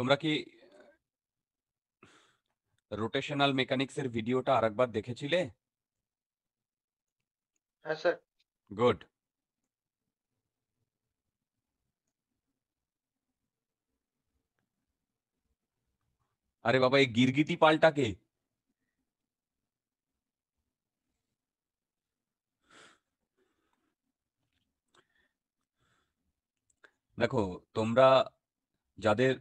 তোমরা কি rotational mechanics এর ভিডিওটা আরেকবার দেখেছিলে হ্যাঁ স্যার গুড আরে বাবা এই গীর গীতী পালটাকে দেখো তোমরা যাদের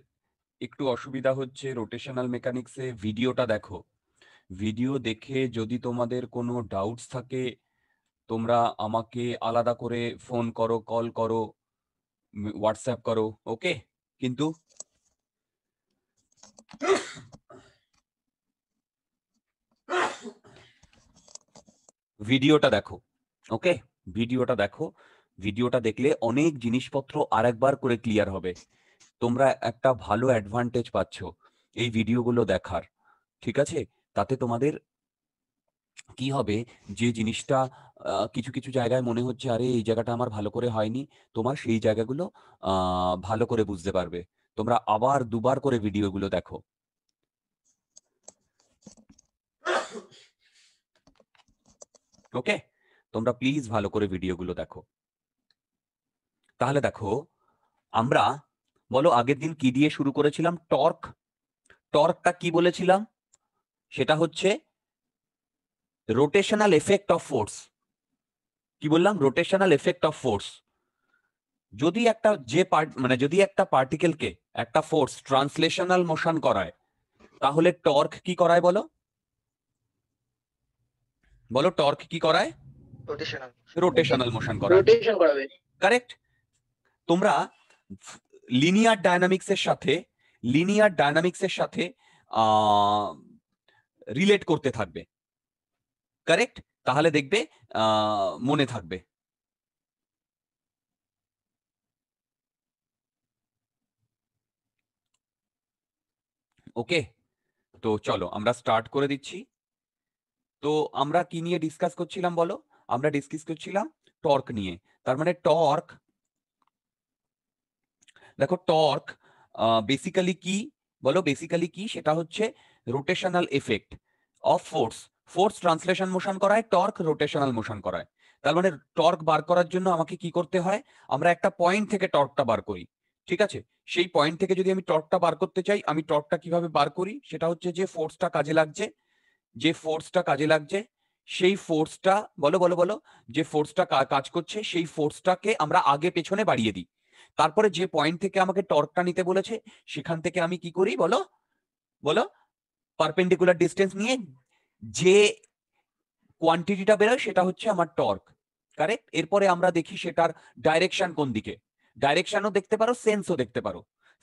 একটু অসুবিধা হচ্ছে রোটেশনাল মেকানিক্সে ভিডিওটা দেখো ভিডিও দেখে যদি তোমাদের কোনো ডাউটস থাকে তোমরা আমাকে আলাদা করে ফোন করো কল করো হোয়াটসঅ্যাপ করো ওকে কিন্তু ভিডিওটা দেখো ওকে ভিডিওটা দেখো ভিডিওটা দেখলে অনেক জিনিসপত্র আরেকবার করে ক্লিয়ার হবে তোমরা একটা ভালো অ্যাডভান্টেজ পাচ্ছ এই ভিডিওগুলো দেখার ঠিক আছে তাতে তোমাদের কি হবে যে জিনিসটা কিছু কিছু জায়গায় মনে হচ্ছে আরে এই জায়গাটা আমার ভালো করে হয়নি তোমার সেই জায়গাগুলো ভালো করে বুঝতে পারবে তোমরা আবার দুবার করে ভিডিওগুলো দেখো ওকে তোমরা প্লিজ ভালো করে ভিডিওগুলো দেখো তাহলে দেখো আমরা বলো আগের দিন কি দিয়ে শুরু করেছিলাম টর্ক টর্কটা কি বলেছিলাম সেটা হচ্ছে রোটেশনাল এফেক্ট অফ ফোর্স কি বললাম রোটেশনাল এফেক্ট অফ ফোর্স যদি একটা যে পার্ট মানে যদি একটা পার্টিকেলকে একটা ফোর্স ট্রান্সলেশনাল মোশন করায় তাহলে টর্ক কি করায় বলো বলো টর্ক কি করায় রোটেশনাল মোশন করায় কারেক্ট তোমরা লিনিয়ার ডায়নামিক্স এর সাথে লিনিয়ার ডায়নামিক্স এর সাথে রিলেট করতে থাকবে কারেক্ট তাহলে দেখবে মনে থাকবে ওকে তো চলো আমরা স্টার্ট করে দিচ্ছি তো আমরা কি নিয়ে ডিসকাস করছিলাম বলো আমরা ডিসকাস করছিলাম টর্ক নিয়ে তার মানে টর্ক দেখো টর্ক বেসিক্যালি কি বলো বেসিক্যালি কি সেটা হচ্ছে rotational effect of force force translation motion করায় টর্ক রোটেশনাল মোশন করায় তার মানে টর্ক বার করার জন্য আমাকে কি করতে হয় আমরা একটা পয়েন্ট থেকে টর্কটা বার করি ঠিক আছে সেই পয়েন্ট থেকে যদি আমি টর্কটা বার করতে চাই আমি টর্কটা কিভাবে বার করি সেটা হচ্ছে যে ফোর্সটা কাজে লাগছে যে ফোর্সটা কাজে লাগছে সেই ফোর্সটা বলো বলো বলো যে ফোর্সটা কাজ করছে সেই ফোর্সটাকে আমরা আগে পেছনে বাড়িয়ে দিই তারপরে যে পয়েন্ট থেকে আমাকে টর্কটা নিতে বলেছে সেখান থেকে আমি কি করি বলো বলো পারপেন্ডিকুলার ডিস্টেন্স নিয়ে যে কোয়ান্টিটিটা বেরোয় সেটা হচ্ছে আমার টর্ক কারেক্ট এরপরে আমরা দেখি সেটার ডাইরেকশন কোন দিকে ডাইরেকশনও দেখতে পারো সেন্সও দেখতে পারো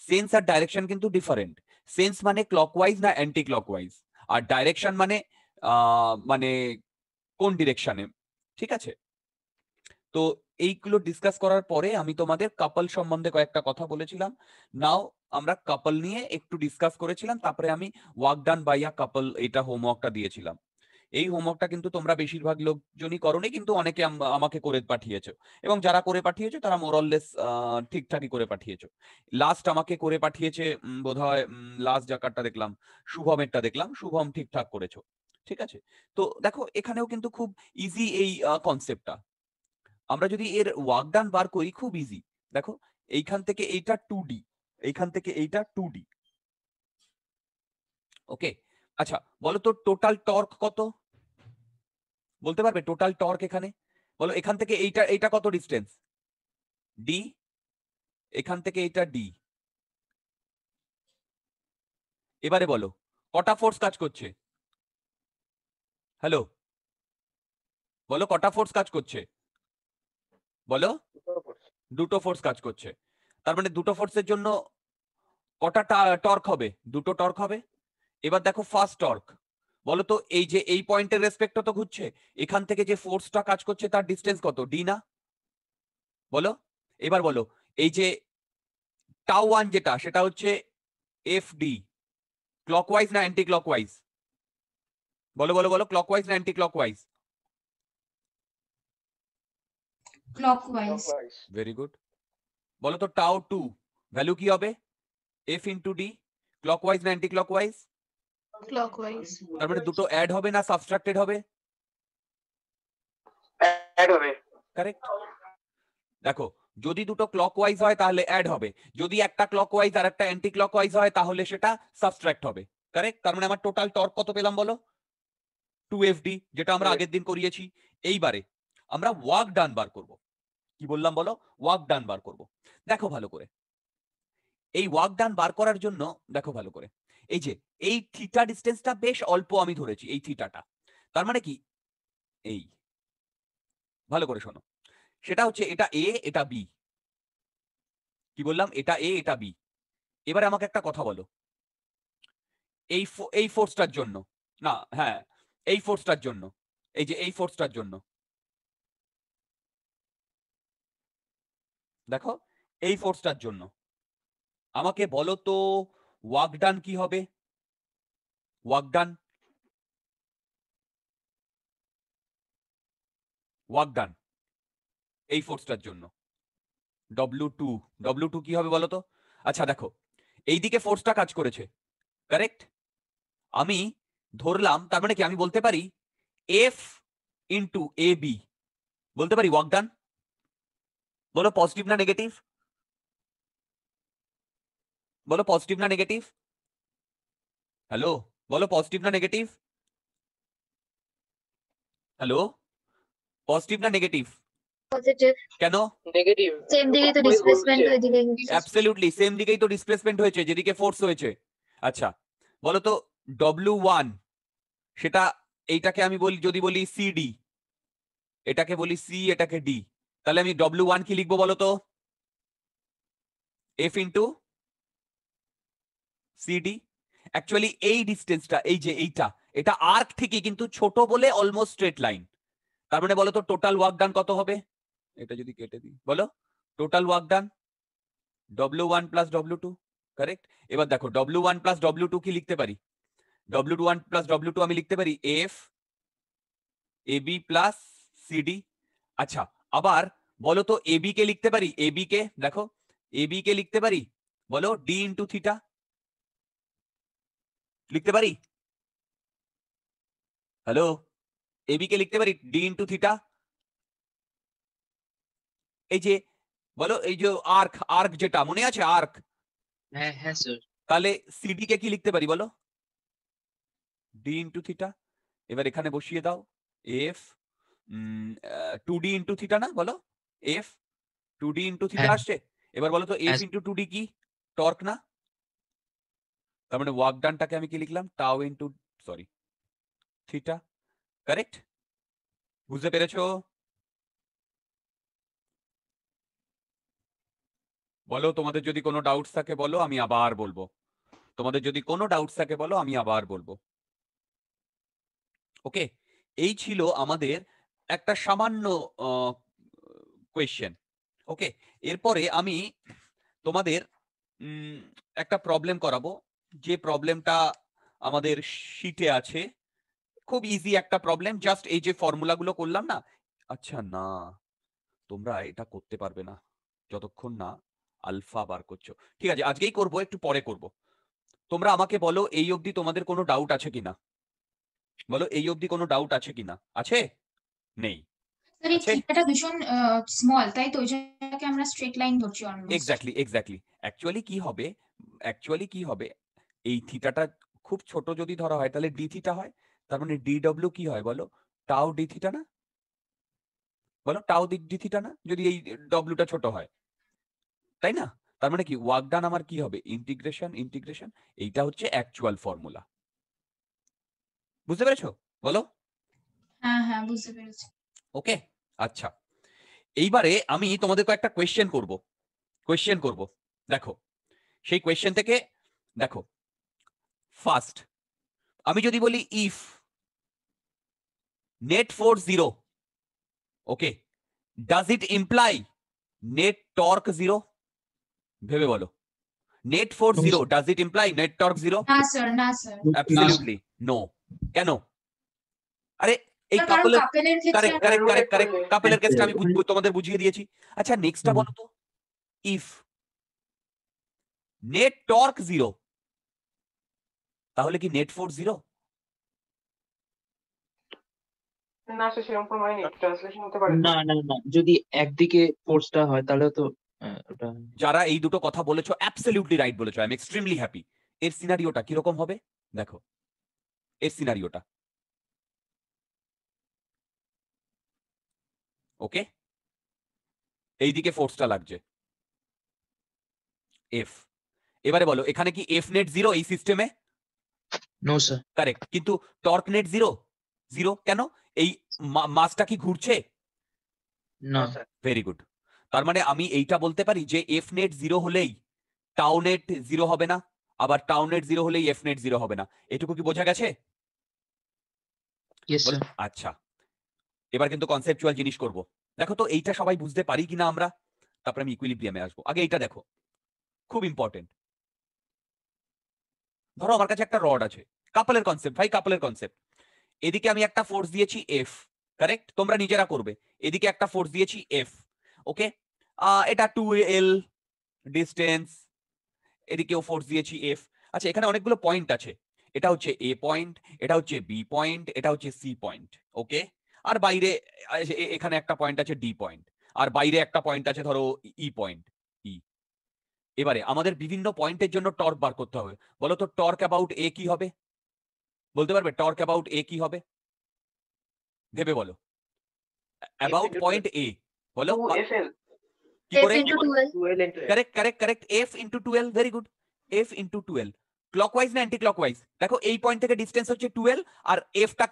সেন্স আর ডাইরেকশন কিন্তু ডিফারেন্ট সেন্স মানে ক্লকওয়াইজ না অ্যান্টি ক্লকওয়াইজ আর ডাইরেকশন মানে মানে কোন ডিরেকশনে ঠিক আছে তো এইগুলো ডিসকাস করার পরে আমি তোমাদের কাপল সম্বন্ধে কয়েকটা কথা বলেছিলাম নাও আমরা কাপল নিয়ে একটু ডিসকাস করেছিলাম তারপরে আমি ওয়ার্ক ডান বাই আ কাপল এটা হোমওয়ার্কটা দিয়েছিলাম এই হোমওয়ার্কটা কিন্তু তোমরা বেশিরভাগ লোকজনই করনি কিন্তু অনেকে আমাকে করে পাঠিয়েছো এবং যারা করে পাঠিয়েছো তারা মোরললেস ঠিকঠাকই করে পাঠিয়েছো লাস্ট আমাকে করে পাঠিয়েছে বোধহয় লাস্ট জাকারটা দেখলাম শুভমেরটা দেখলাম শুভম ঠিকঠাক করেছো ঠিক আছে তো দেখো এখানেও কিন্তু খুব ইজি এই কনসেপ্টটা আমরা যদি এর ওয়াকডান বার করি খুব ইজি দেখো এইখান থেকে এইটা টু ডি এইখান থেকে এইটা টু ডি ওকে আচ্ছা বলো তো টোটাল টর্ক কত বলতে পারবে টোটাল টর্ক এখানে বলো এখান থেকে এইটা এইটা কত ডিস্টেন্স ডি এখান থেকে এইটা ডি এবারে বলো কটা ফোর্স কাজ করছে হ্যালো বলো কটা ফোর্স কাজ করছে বলো দুটো ফোর্স কাজ করছে তার মানে দুটো ফোর্সের জন্য কটা টর্ক হবে দুটো টর্ক হবে এবার দেখো ফার্স্ট টর্ক বলো তো এই যে এই পয়েন্টের রেসপেক্ট তো ঘুরছে এখান থেকে যে ফোর্সটা কাজ করছে তার ডিস্টেন্স কত ডি না বলো এবার বলো এই যে টাউ ওয়ান যেটা সেটা হচ্ছে এফ ডি ক্লক ওয়াইজ না অ্যান্টি ওয়াইজ বলো বলো বলো ক্লক ওয়াইজ না anti clockwise clockwise very good বলো তো টাউ টু ভ্যালু কি হবে এফ ইন্টু ডি ক্লকওয়াইজ না অ্যান্টি ক্লকওয়াইজ ক্লকওয়াইজ তার মানে দুটো অ্যাড হবে না সাবট্রাক্টেড হবে অ্যাড হবে কারেক্ট দেখো যদি দুটো ক্লকওয়াইজ হয় তাহলে অ্যাড হবে যদি একটা ক্লকওয়াইজ আর একটা অ্যান্টি ক্লকওয়াইজ হয় তাহলে সেটা সাবট্রাক্ট হবে কারেক্ট তার মানে আমার টোটাল টর্ক কত পেলাম বলো টু এফ ডি যেটা আমরা আগের দিন করিয়েছি এইবারে আমরা ওয়ার্ক ডান বার করব কি বললাম বলো ওয়ার্ক ডান বার করব দেখো ভালো করে এই ওয়ার্ক ডান বার করার জন্য দেখো ভালো করে এই যে এই থিটা ডিস্টেন্সটা বেশ অল্প আমি ধরেছি এই থিটাটা তার মানে কি এই ভালো করে শোনো সেটা হচ্ছে এটা এ এটা বি কি বললাম এটা এ এটা বি এবারে আমাকে একটা কথা বলো এই এই ফোর্সটার জন্য না হ্যাঁ এই ফোর্সটার জন্য এই যে এই ফোর্সটার জন্য দেখো এই ফোর্সটার জন্য আমাকে বলো তো ওয়াকডান কি হবে ওয়াকডান ওয়াকডান এই ফোর্সটার জন্য ডব্লু টু ডব্লু টু কি হবে বলো তো আচ্ছা দেখো এইদিকে ফোর্সটা কাজ করেছে কারেক্ট আমি ধরলাম তার মানে কি আমি বলতে পারি এফ ইন্টু এ বি বলতে পারি ওয়াকডান বলো পজিটিভ না নেগেটিভ বলো পজিটিভ না নেগেটিভ হ্যালো বলো পজিটিভ না নেগেটিভ হ্যালো পজিটিভ না নেগেটিভ কেন নেগেটিভ তো ডিসপ্লেসমেন্ট হয়েছে যেদিকে ফোর্স হয়েছে আচ্ছা বলো তো ডব্লিউ ওয়ান সেটা আমি বলি যদি বলি এটাকে বলি সি এটাকে ডি তাহলে আমি ডব্লিউ ওয়ান কি লিখবো বলো তো এফ ইন্টু সিডি অ্যাকচুয়ালি এই ডিস্টেন্সটা এই যে এইটা এটা আর্ক থেকে কিন্তু ছোট বলে অলমোস্ট স্ট্রেট লাইন তার মানে বলো তো টোটাল ওয়ার্ক ডান কত হবে এটা যদি কেটে দিই বলো total work done W one plus W two correct এবার দেখো W one plus W two কি লিখতে পারি W two one plus W two আমি লিখতে পারি এফ এবি প্লাস সিডি আচ্ছা আবার বলো তো এবি কে লিখতে পারি এবি কে দেখো এবি কে লিখতে পারি বলো ডি ইন্টু থিটা লিখতে পারি হ্যালো এবি কে লিখতে পারি ডি ইন্টু থিটা এই যে বলো এই যে আর্ক আর্ক যেটা মনে আছে আর্ক হ্যাঁ হ্যাঁ স্যার তাহলে সিডি কে কি লিখতে পারি বলো ডি ইন্টু থিটা এবার এখানে বসিয়ে দাও F two D into theta না বলো F two D into theta আসছে এবার বলো তো এফ ইন্টু টু ডি কি টর্ক না তার মানে ওয়ার্ক ডানটাকে আমি কি লিখলাম টাও ইন্টু সরি থিটা কারেক্ট বুঝতে পেরেছো বলো তোমাদের যদি কোনো ডাউটস থাকে বলো আমি আবার বলবো তোমাদের যদি কোনো ডাউটস থাকে বলো আমি আবার বলবো ওকে এই ছিল আমাদের একটা সামান্য কোয়েশ্চেন ওকে এরপরে আমি তোমাদের একটা প্রবলেম করাবো যে প্রবলেমটা আমাদের শীতে আছে খুব ইজি একটা প্রবলেম জাস্ট এই যে ফর্মুলাগুলো করলাম না আচ্ছা না তোমরা এটা করতে পারবে না যতক্ষণ না আলফা বার করছো ঠিক আছে আজকেই করব একটু পরে করব তোমরা আমাকে বলো এই অবধি তোমাদের কোনো ডাউট আছে কিনা বলো এই অবধি কোনো ডাউট আছে কিনা আছে নেই আচ্ছা। খুব ছোট যদি ধরা হয় তাহলে ডি থিটা হয় তার মানে কি হয় বলো ডি থিটা না বলো ডি থিটা না যদি এই ডব্লিউটা ছোট হয় তাই না তার মানে কি ওয়ার্ক ডান আমার কি হবে ইন্টিগ্রেশন ইন্টিগ্রেশন এইটা হচ্ছে অ্যাকচুয়াল ফর্মুলা বুঝতে পেরেছো বলো হ্যাঁ, হ্যাঁ ওকে আচ্ছা এইবারে আমি তোমাদের কয়েকটা কোয়েশ্চেন করব কোয়েশ্চেন করব দেখো সেই কোয়েশ্চেন থেকে দেখো ফার্স্ট আমি যদি বলি if net force zero okay does it imply net torque zero ভেবে বলো net force zero does it imply net torque 0 না স্যার না স্যার অ্যাবসলিউটলি নো কেন আরে এই কাপলের কারেক্ট কারেক্ট কারেক্ট কারেক্ট কাপলের কেসটা আমি তোমাদের বুঝিয়ে দিয়েছি আচ্ছা নেক্সটটা বলো তো ইফ নেট টর্ক জিরো তাহলে কি নেট ফোর জিরো না না না না যদি একদিকে হয় তাহলে তো যারা এই দুটো কথা বলেছো অ্যাবসলিউটলি রাইট বলেছো এক্সট্রিমলি হ্যাপি এর সিনারিওটা কিরকম হবে দেখো এর সিনারিওটা ওকে এইদিকে ফোর্সটা লাগছে এফ এবারে বলো এখানে কি এফ নেট জিরো এই সিস্টেমে নো স্যার কারেক্ট কিন্তু টর্ক নেট জিরো জিরো কেন এই মাসটা কি ঘুরছে না ভেরি গুড তার মানে আমি এইটা বলতে পারি যে এফ নেট জিরো হলেই টাউ নেট জিরো হবে না আবার টাউ নেট জিরো হলেই এফ নেট জিরো হবে না এটুকু কি বোঝা গেছে আচ্ছা এবার কিন্তু কনসেপচুয়াল জিনিস করব দেখো তো এইটা সবাই বুঝতে পারি কিনা আমরা তারপরে আমি ইকুইলিব্রিয়ামে আসবো আগে এইটা দেখো খুব ইম্পর্টেন্ট ধরো আমার কাছে একটা রড আছে কাপলের কনসেপ্ট ভাই কাপলের কনসেপ্ট এদিকে আমি একটা ফোর্স দিয়েছি এফ কারেক্ট তোমরা নিজেরা করবে এদিকে একটা ফোর্স দিয়েছি এফ ওকে এটা টু এল ডিস্টেন্স এদিকেও ফোর্স দিয়েছি এফ আচ্ছা এখানে অনেকগুলো পয়েন্ট আছে এটা হচ্ছে এ পয়েন্ট এটা হচ্ছে বি পয়েন্ট এটা হচ্ছে সি পয়েন্ট ওকে আর বাইরে এখানে একটা পয়েন্ট আছে ডি পয়েন্ট আর বাইরে একটা পয়েন্ট আছে ধরো E point e E e. এবারে আমাদের বিভিন্ন পয়েন্টের জন্য টর্ক বার করতে হবে বলো তো টর্ক অ্যাবাউট এ কি হবে বলতে পারবে টর্ক অ্যাবাউট এ কি হবে ভেবে বলো অ্যাবাউট পয়েন্ট এ বলো কি করে correct correct correct F into twelve very good F into twelve clockwise না অ্যান্টি ক্লকওয়াইজ দেখো এই পয়েন্ট থেকে ডিস্টেন্স হচ্ছে টুয়েলভ আর এফটা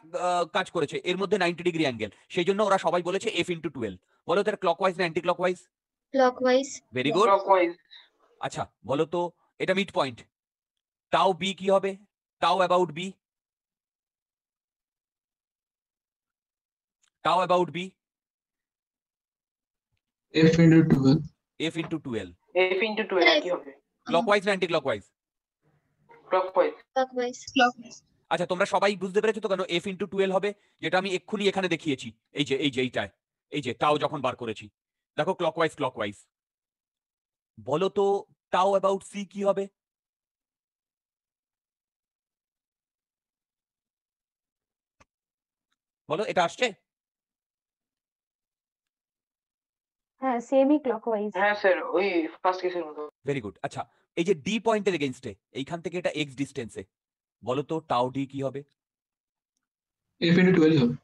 কাজ করেছে এর মধ্যে নাইনটি ডিগ্রি অ্যাঙ্গেল সেই জন্য ওরা সবাই বলেছে এফ ইন্টু টুয়েলভ বলো তো ক্লকওয়াইজ না anti clockwise clockwise very good আচ্ছা বলো তো এটা মিড পয়েন্ট টাও বি কি হবে tau about B tau about B F into twelve F into twelve F into twelve কি হবে ক্লকওয়াইজ না অ্যান্টি ক্লকওয়াইজ আচ্ছা তোমরা সবাই বুঝতে পেরেছো তো কেন এফ ইন্টু টুয়েলভ হবে যেটা আমি এক্ষুনি এখানে দেখিয়েছি এই যে এই যে এইটায় এই যে তাও যখন বার করেছি দেখো ক্লকওয়াইজ ক্লকওয়াইজ বলো তো তাও অ্যাবাউট সি কি হবে বলো এটা আসছে হ্যাঁ সেমি ক্লকওয়াইজ হ্যাঁ স্যার ওই ফার্স্ট কেসের মতো ভেরি গুড আচ্ছা এই যে ডি পয়েন্টের এগেনস্টে এইখান থেকে এটা এক্স ডিস্টেন্সে বলো তো টাউ ডি কি হবে এফ ইনটু 12 হবে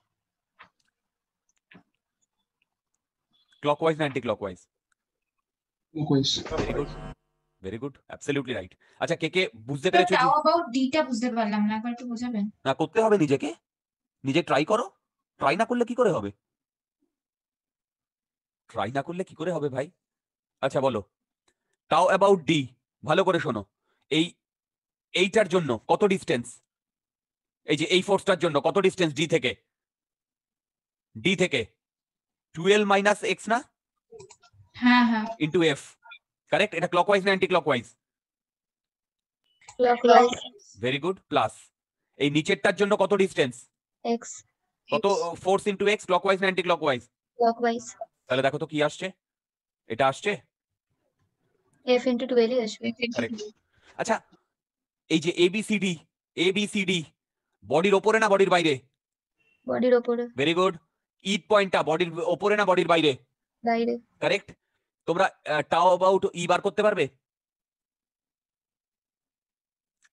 ক্লকওয়াইজ না anti clockwise clockwise very good very absolutely right আচ্ছা কে কে বুঝতে পেরেছো টাউ অ্যাবাউট ডিটা বুঝতে পারলাম না একবার একটু বোঝাবেন না করতে হবে নিজেকে নিজে ট্রাই করো ট্রাই না করলে কি করে হবে ট্রাই না করলে কি করে হবে ভাই আচ্ছা বলো টাও অ্যাবাউট ডি ভালো করে শোনো এই এইটার জন্য কত ডিস্টেন্স এই যে এই ফোর্সটার জন্য কত ডিস্টেন্স ডি থেকে ডি থেকে টুয়েলভ মাইনাস এক্স না হ্যাঁ হ্যাঁ এফ কারেক্ট এটা ক্লকওয়াইজ না anti clockwise clockwise very good plus এই নিচেরটার জন্য কত ডিস্টেন্স এক্স কত ফোর্স ইনটু এক্স ক্লকওয়াইজ না অ্যান্টি ক্লকওয়াইজ ক্লকওয়াইজ তাহলে দেখো তো কি আসছে এটা আসছে এফ ইনটু 12 আসবে আচ্ছা এই যে এবিসিডি এবিসিডি বডির ওপরে না বডির বাইরে বডির ওপরে ভেরি গুড ইট পয়েন্টটা বডির ওপরে না বডির বাইরে বাইরে কারেক্ট তোমরা টাও অ্যাবাউট ই বার করতে পারবে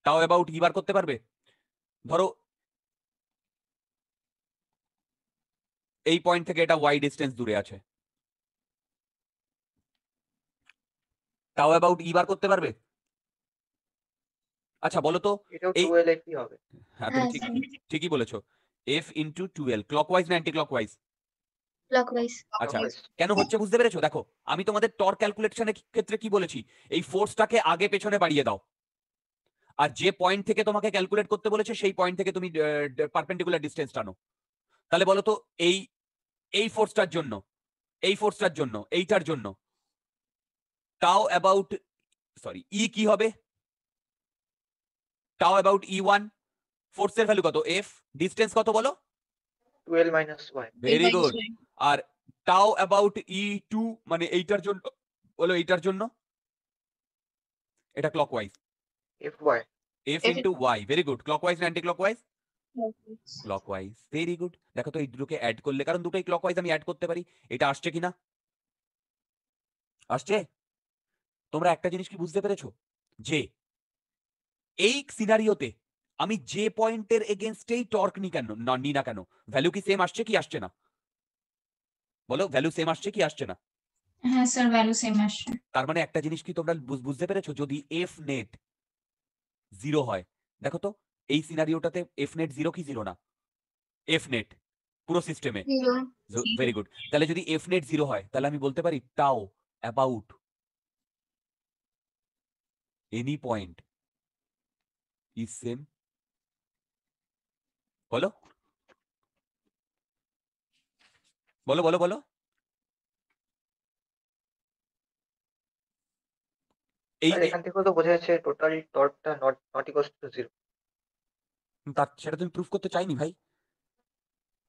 টাও অ্যাবাউট ই বার করতে পারবে ধরো এই পয়েন্ট থেকে এটা ওয়াই ডিস্টেন্স দূরে আছে টাও অ্যাবাউট ই বার করতে পারবে আচ্ছা বলো তো এই হবে হ্যাঁ, হ্যাঁ ঠিক ঠিকই বলেছো এফ ইনটু টুয়েলভ ক্লকওয়াইজ না ক্লকওয়াইজ আচ্ছা কেন হচ্ছে বুঝতে পেরেছো দেখো আমি তোমাদের টর্ক ক্যালকুলেশনের ক্ষেত্রে কি বলেছি এই ফোর্সটাকে আগে পেছনে বাড়িয়ে দাও আর যে পয়েন্ট থেকে তোমাকে ক্যালকুলেট করতে বলেছে সেই পয়েন্ট থেকে তুমি পারপেন্ডিকুলার ডিস্টেন্স টানো তাহলে বলো তো এই এই ফোর্সটার জন্য এই ফোর্সটার জন্য এইটার জন্য টাও অ্যাবাউট সরি e কি হবে টাও অ্যাবাউট ই ওয়ান এর ভ্যালু কত f ডিস্টেন্স কত বলো টুয়েলভ মাইনাস ভেরি গুড আর টাও অ্যাবাউট ই টু মানে এইটার জন্য বলো এইটার জন্য এটা clockwise F Y F into Y very good clockwise anti clockwise clockwise very good দেখো তো এই দুটোকে অ্যাড করলে কারণ দুটোই ক্লক ওয়াইজ আমি অ্যাড করতে পারি এটা আসছে কিনা আসছে তোমরা একটা জিনিস কি বুঝতে পেরেছো যে এই সিনারিওতে আমি যে পয়েন্টের এগেনস্টেই টর্ক নি কেন নি না কেন ভ্যালু কি সেম আসছে কি আসছে না বলো ভ্যালু সেম আসছে কি আসছে না হ্যাঁ স্যার ভ্যালু সেম আসছে তার মানে একটা জিনিস কি তোমরা বুঝতে পেরেছো যদি এফ নেট জিরো হয় দেখো তো এই সিনারিওটাতে এফ নেট জিরো কি জিরো না এফ নেট পুরো সিস্টেমে ভেরি গুড তাহলে যদি এফ নেট জিরো হয় তাহলে আমি বলতে পারি tau about any point is same. বলো বলো বলো বলো এই থেকে বোঝা যাচ্ছে টোটাল করতে চাইনি ভাই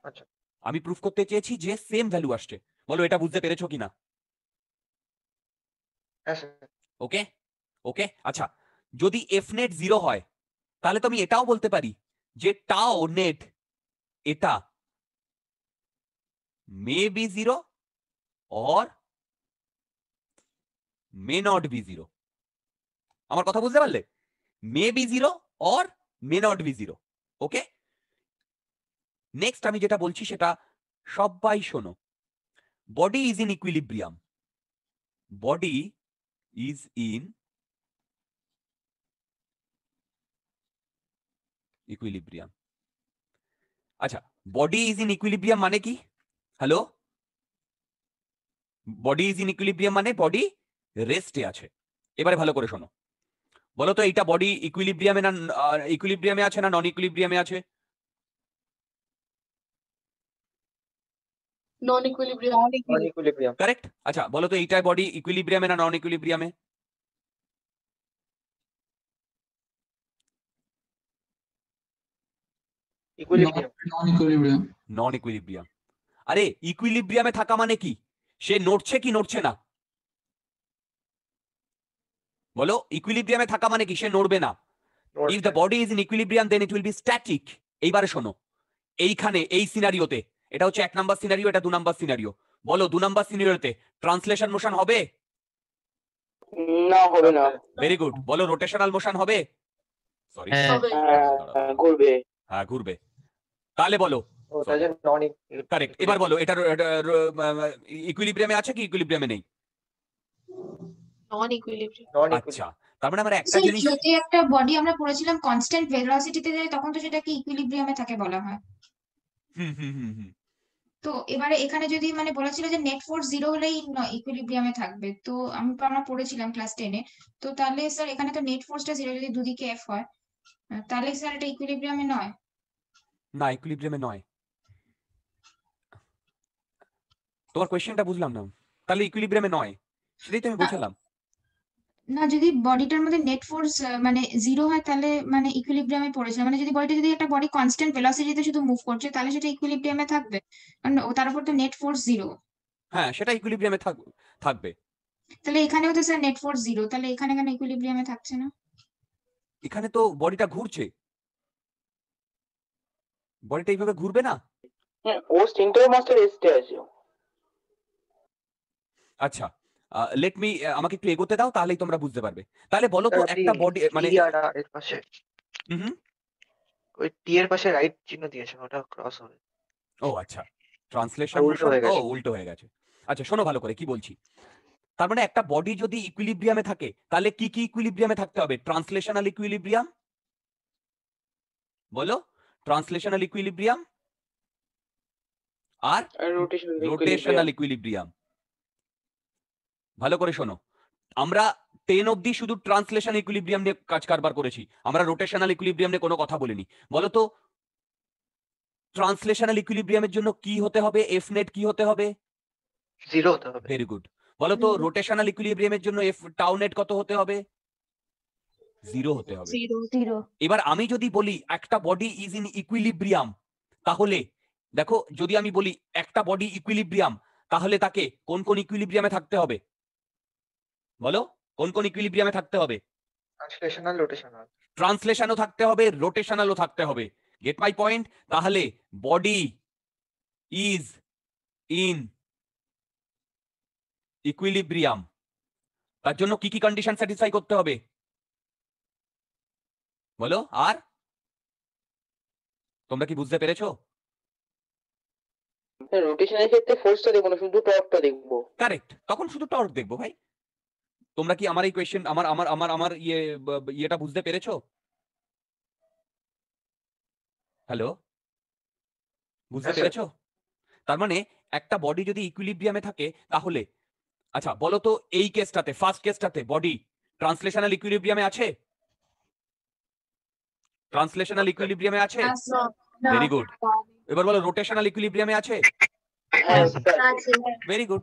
আচ্ছা আমি প্রুফ করতে চেয়েছি যে সেম ভ্যালু আসছে বলো এটা বুঝতে পেরেছো কিনা ওকে হ্যাঁ, ওকে আচ্ছা যদি এফ নেট জিরো হয় তাহলে তো আমি এটাও বলতে পারি যে টাও নেট এটা may be zero or may not be zero আমার কথা বুঝতে পারলে may be zero or may not be zero okay next আমি যেটা বলছি সেটা সবাই শোনো body is in equilibrium body is in equilibrium আচ্ছা বডি ইজ ইন ইকুইলিব্রিয়াম মানে কি hello body is in equilibrium মানে বডি রেস্টে আছে এবারে ভালো করে শোনো বলো তো এইটা বডি ইকুইলিব্রিয়ামে না ইকুইলিব্রিয়ামে আছে না নন ইকুইলিব্রিয়ামে আছে নন ইকুইলিব্রিয়াম কারেক্ট আচ্ছা বলো তো এইটা বডি ইকুইলিব্রিয়ামে না নন ইকুইলিব্রিয়ামে নন ইকুইলিব্রিয়াম আরে ইকুইলিব্রিয়ামে থাকা মানে কি সে নড়ছে কি নড়ছে না বলো ইকুইলিব্রিয়ামে থাকা মানে কি সে নড়বে না if the body is in equilibrium then it will be static এইবারে শোনো এইখানে এই সিনারিওতে এটা হচ্ছে এক নাম্বার সিনারিও এটা দু নাম্বার সিনারিও বলো দু নাম্বার সিনারিওতে ট্রান্সলেশন মোশন হবে না হবে না ভেরি গুড বলো রোটেশনাল মোশন হবে সরি হ্যাঁ। হ্যাঁ, হ্যাঁ, ঘুরবে হ্যাঁ ঘুরবে তাহলে বলো কারেক্ট এবার বলো এটা ইকুইলিব্রিয়ামে আছে কি ইকুইলিব্রিয়ামে নেই আচ্ছা মানে একটা বডি আমরা পড়েছিলাম কনস্ট্যান্ট ভেলোসিটিতে তখন তো সেটাকে ইকুইলিব্রিয়ামে থাকে বলা হয় হুম হুম হুম তো এবারে এখানে যদি মানে যে নেট ফোর্স জিরো হলেই থাকবে তো আমি আমরা পড়েছিলাম ক্লাস টেনে তো তাহলে স্যার এখানে তো নেট ফোর্সটা জিরো যদি দুদিকে এফ হয় তাহলে স্যার এটা ইকুইলিব্রিয়ামে নয় না ইকুইলিব্রিয়ামে নয় তোমার কোয়েশ্চেনটা বুঝলাম না তাহলে ইকুইলিব্রিয়ামে নয় সেটাই তো আমি বুঝালাম না যদি বডিটার মধ্যে নেট ফোর্স মানে জিরো হয় তাহলে মানে ইকুইলিব্রিয়ামে পড়েছে মানে যদি বডিটা যদি একটা বডি কনস্ট্যান্ট ভেলোসিটিতে শুধু মুভ করছে তাহলে সেটা ইকুইলিব্রিয়ামে থাকবে কারণ তার উপর তো নেট ফোর্স জিরো হ্যাঁ সেটা ইকুইলিব্রিয়ামে থাকবে তাহলে এখানেও তো স্যার নেট ফোর্স জিরো তাহলে এখানে কেন ইকুইলিব্রিয়ামে থাকছে না এখানে তো বডিটা ঘুরছে বডিটা এইভাবে ঘুরবে না হ্যাঁ, মাস্টার আছে আচ্ছা লেট মি আমাকে একটু এগোতে দাও তাহলেই তোমরা বুঝতে পারবে তাহলে বলো তো একটা বডি মানে এর পাশে হুম ওই টি এর পাশে রাইট চিহ্ন দিয়েছে ওটা ক্রস হবে ও আচ্ছা ট্রান্সলেশন ও উল্টো হয়ে গেছে আচ্ছা শোনো ভালো করে কি বলছি তার মানে একটা বডি যদি ইকুইলিব্রিয়ামে থাকে তাহলে কি কি ইকুইলিব্রিয়ামে থাকতে হবে ট্রান্সলেশনাল ইকুইলিব্রিয়াম বলো ট্রান্সলেশনাল ইকুইলিব্রিয়াম আর রোটেশনাল ইকুইলিব্রিয়াম ভালো করে শোনো আমরা টেন অব্দি শুধু ট্রান্সলেশন ইকুইলিব্রিয়াম নিয়ে কাজ কারবার করেছি আমরা রোটেশনাল ইকুইলিব্রিয়াম নিয়ে কোনো কথা বলিনি বলতো ট্রান্সলেশনাল ইকুইলিব্রিয়ামের জন্য কি হতে হবে এফ নেট কি হতে হবে জিরো হতে হবে ভেরি গুড বলো তো রোটেশনাল ইকুইলিব্রিয়ামের জন্য এফ টাউ নেট কত হতে হবে জিরো হতে হবে এবার আমি যদি বলি একটা বডি ইজ ইন ইকুইলিব্রিয়াম তাহলে দেখো যদি আমি বলি একটা বডি ইকুইলিব্রিয়াম তাহলে তাকে কোন কোন ইকুইলিব্রিয়ামে থাকতে হবে বলো কোন কোন ইকুইলিব্রিয়ামে থাকতে হবে ট্রান্সলেশনাল রোটেশনাল ট্রান্সলেশনও থাকতে হবে রোটেশনালও থাকতে হবে গেট মাই পয়েন্ট তাহলে বডি ইজ ইন ইকুইলিব্রিয়াম তার জন্য কি কি কন্ডিশন স্যাটিসফাই করতে হবে বলো আর তোমরা কি বুঝতে পেরেছো তখন শুধু টর্ক দেখবো ভাই তোমরা কি আমার এই কোয়েশ্চেন আমার আমার আমার আমার ইয়ে ইয়েটা বুঝতে পেরেছো হ্যালো বুঝতে পেরেছো তার মানে একটা বডি যদি ইকুইলিব্রিয়ামে থাকে তাহলে আচ্ছা বলো তো এই কেসটাতে ফার্স্ট কেসটাতে বডি ট্রান্সলেশনাল ইকুইলিব্রিয়ামে আছে ট্রান্সলেশনাল ইকুইলিব্রিয়ামে আছে ভেরি গুড এবার বলো রোটেশনাল ইকুইলিব্রিয়ামে আছে ভেরি গুড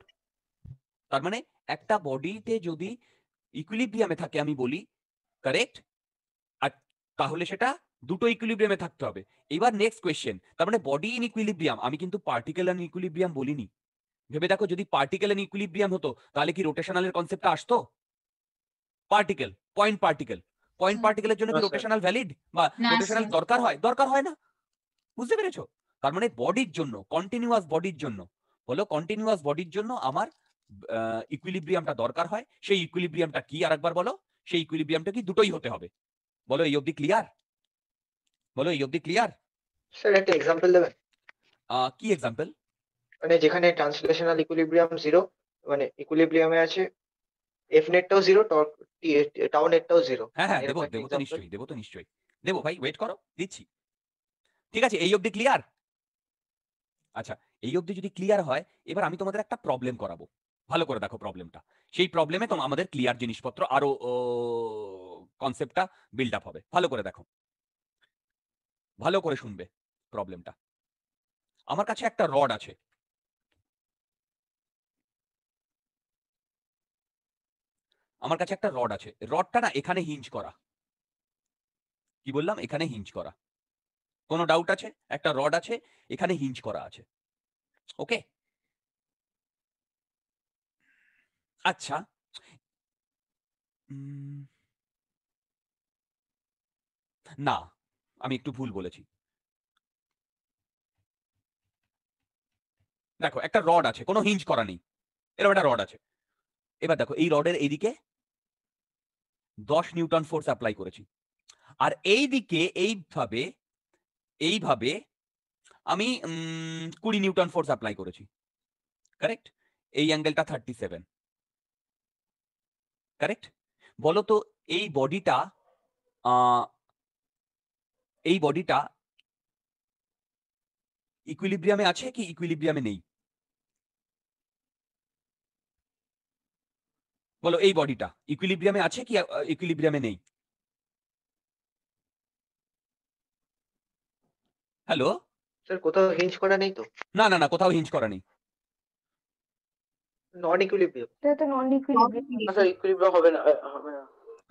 তার মানে একটা বডিতে যদি ইকুইলিব্রিয়ামে থাকে আমি বলি কারেক্ট আর তাহলে সেটা দুটো ইকুইলিব্রিয়ামে থাকতে হবে এবার নেক্সট কোয়েশ্চেন তার মানে বডি ইন ইকুইলিব্রিয়াম আমি কিন্তু পার্টিকেল ইন ইকুইলিব্রিয়াম বলিনি ভেবে দেখো যদি পার্টিকেল ইন ইকুইলিব্রিয়াম হতো তাহলে কি রোটেশনালের কনসেপ্টটা আসতো পার্টিকেল পয়েন্ট পার্টিকেল পয়েন্ট হ্যাঁ। পার্টিকেলের জন্য রোটেশনাল আচ্ছা। ভ্যালিড বা রোটেশনাল দরকার হয় দরকার হয় না বুঝতে পেরেছো তার মানে বডির জন্য কন্টিনিউয়াস বডির জন্য হলো কন্টিনিউয়াস বডির জন্য আমার ইকুইলিব্রিয়ামটা দরকার হয় সেই ইকুইলিব্রিয়ামটা কি আরেকবার বলো সেই ইকুইলিব্রিয়ামটা কি দুটোই হতে হবে বলো এই অবধি ক্লিয়ার বলো এই অবধি ক্লিয়ার স্যার একটা एग्जांपल দেবেন কি एग्जांपल মানে যেখানে ট্রান্সলেশনাল ইকুইলিব্রিয়াম জিরো মানে ইকুইলিব্রিয়ামে আছে এফ নেটটাও জিরো টাউ নেটটাও জিরো হ্যাঁ হ্যাঁ দেবো দেবো তো নিশ্চয়ই দেবো তো নিশ্চয়ই দেবো ভাই ওয়েট করো দিচ্ছি ঠিক আছে এই অবধি ক্লিয়ার আচ্ছা এই অবধি যদি ক্লিয়ার হয় এবার আমি তোমাদের একটা প্রবলেম করাবো ভালো করে দেখো প্রবলেমটা সেই প্রবলেমে তোমার আমাদের ক্লিয়ার জিনিসপত্র আরো কনসেপ্টটা বিল্ড আপ হবে ভালো করে দেখো ভালো করে শুনবে প্রবলেমটা আমার কাছে একটা রড আছে আমার কাছে একটা রড আছে রডটা না এখানে হিঞ্জ করা কি বললাম এখানে হিঞ্জ করা কোনো ডাউট আছে একটা রড আছে এখানে হিঞ্জ করা আছে ওকে আচ্ছা না আমি একটু ভুল বলেছি দেখো একটা রড আছে কোনো হিঞ্জ করা নেই এরকম একটা রড আছে এবার দেখো এই রডের এইদিকে দশ নিউটন ফোর্স অ্যাপ্লাই করেছি আর এই দিকে এইভাবে এইভাবে আমি কুড়ি নিউটন ফোর্স অ্যাপ্লাই করেছি কারেক্ট এই অ্যাঙ্গেলটা থার্টি সেভেন কারেক্ট বলতো এই বডিটা এই বডিটা ইকুইলিব্রিয়ামে আছে কি ইকুইলিব্রিয়ামে নেই বলো এই বডিটা ইকুইলিব্রিয়ামে আছে কি ইকুইলিব্রিয়ামে নেই হ্যালো স্যার কোথাও হিঞ্জ করা নেই তো না না না কোথাও হিঞ্জ করা নেই নন ইকুইলিব্রিয়াম এটা তো নন ইকুইলিব্রিয়াম স্যার ইকুইলিব্রিয়াম হবে না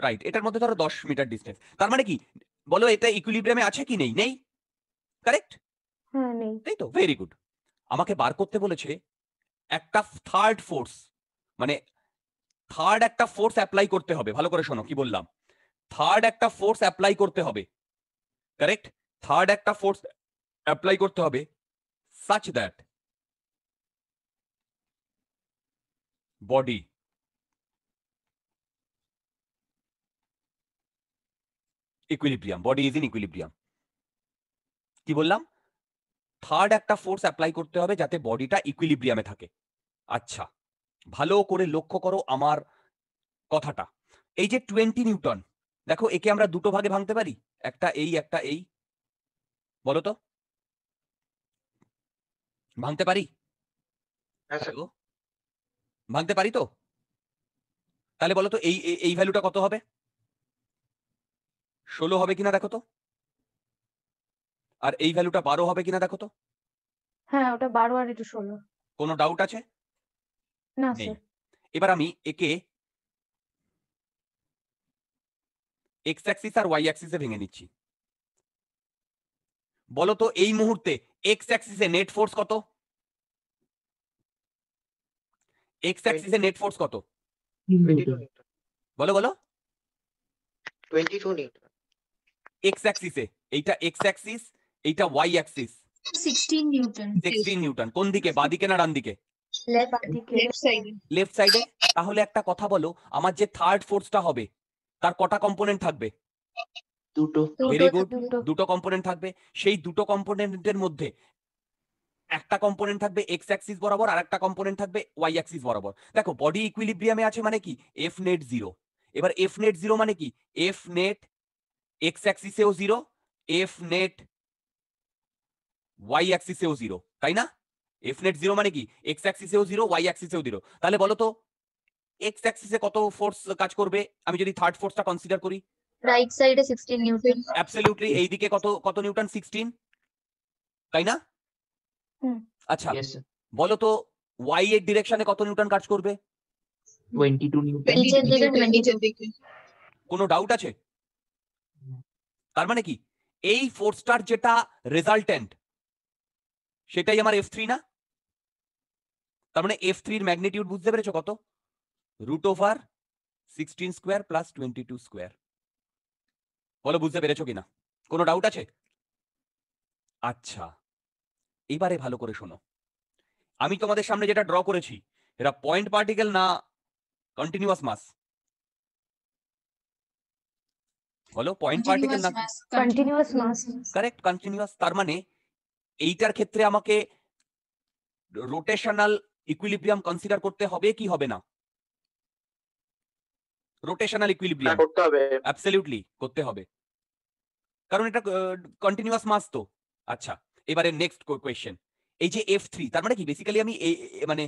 রাইট এটার মধ্যে ধরো 10 মিটার ডিসটেন্স তার মানে কি বলো এটা ইকুইলিব্রিয়ামে আছে কি নেই নেই কারেক্ট হ্যাঁ নেই তাই তো ভেরি গুড আমাকে বার করতে বলেছে একটা থার্ড ফোর্স মানে থার্ড একটা ফোর্স অ্যাপ্লাই করতে হবে ভালো করে শোনো কি বললাম থার্ড একটা ফোর্স অ্যাপ্লাই করতে হবে কারেক্ট থার্ড একটা ফোর্স অ্যাপ্লাই করতে হবে such that body equilibrium body is in equilibrium কি বললাম থার্ড একটা ফোর্স অ্যাপ্লাই করতে হবে যাতে বডিটা ইকুইলিব্রিয়ামে থাকে আচ্ছা ভালো করে লক্ষ্য করো আমার কথাটা এই যে টোয়েন্টি নিউটন দেখো একে আমরা দুটো ভাগে ভাঙতে পারি একটা এই একটা এই বলো তো ভাঙতে পারি হ্যাঁ, ভাঙতে পারি তো তাহলে বলো তো এই এই ভ্যালুটা কত হবে ষোলো হবে কিনা দেখো তো আর এই ভ্যালুটা বারো হবে কিনা দেখো তো হ্যাঁ ওটা বারো আর একটু ষোলো কোনো ডাউট আছে এবার আমি একে এক্স অ্যাক্সিস আর ওয়াই অ্যাক্সিসে ভেঙে নিচ্ছি বলতো এই মুহূর্তে এক্স অ্যাক্সিসে নেট ফোর্স কত এক্স অ্যাক্সিসে নেট ফোর্স কত বলো বলো 22 এক্স অ্যাক্সিসে এইটা এক্স অ্যাক্সিস এইটা ওয়াই অ্যাক্সিস 16 নিউটন 16 নিউটন কোন দিকে বাঁ দিকে না ডান দিকে লেফট সাইডে তাহলে একটা কথা বলো আমার যে থার্ড ফোর্সটা হবে তার কটা কম্পোনেন্ট থাকবে দুটো ভেরি গুড দুটো কম্পোনেন্ট থাকবে সেই দুটো কম্পোনেন্টের মধ্যে একটা কম্পোনেন্ট থাকবে এক্স অ্যাক্সিস বরাবর আর একটা কম্পোনেন্ট থাকবে ওয়াই অ্যাক্সিস বরাবর দেখো বডি ইকুইলিব্রিয়ামে আছে মানে কি এফ নেট জিরো এবার এফ নেট জিরো মানে কি এফ নেট এক্স অ্যাক্সিসেও জিরো এফ নেট ওয়াই অ্যাক্সিসেও জিরো তাই না এফ নেট জিরো মানে কি এক্স অ্যাক্সিসেও জিরো ওয়াই অ্যাক্সিসেও জিরো তাহলে বলো তো এক্স অ্যাক্সিসে কত ফোর্স কাজ করবে আমি যদি থার্ড ফোর্সটা কনসিডার করি রাইট সাইডে 16 নিউটন অ্যাবসলিউটলি এই দিকে কত কত নিউটন 16 তাই না হুম আচ্ছা বলো তো ওয়াই এর ডিরেকশনে কত নিউটন কাজ করবে 22 নিউটন কোনো ডাউট আছে তার মানে কি এই ফোর্সটার যেটা রেজাল্টেন্ট সেটাই আমার এফ থ্রি না তার মানে এফ থ্রির ম্যাগনিটিউড বুঝতে পেরেছো কত root over sixteen square plus twenty two square বলো বুঝতে পেরেছো কিনা কোনো ডাউট আছে আচ্ছা এবারে ভালো করে শোনো আমি তোমাদের সামনে যেটা ড্র করেছি এটা পয়েন্ট পার্টিকেল না কন্টিনিউয়াস মাস বলো পয়েন্ট পার্টিকেল না কন্টিনিউয়াস মাস কারেক্ট কন্টিনিউয়াস তার মানে এইটার ক্ষেত্রে আমাকে রোটেশনাল ইকুইলিব্রিয়াম কনসিডার করতে হবে কি হবে না রোটেশনাল ইকুইলিব্রিয়াম করতে হবে অ্যাবসলিউটলি করতে হবে কারণ এটা কন্টিনিউয়াস মাস তো আচ্ছা এবারে নেক্সট কোয়েশ্চেন এই যে এফ থ্রি তার মানে কি বেসিক্যালি আমি মানে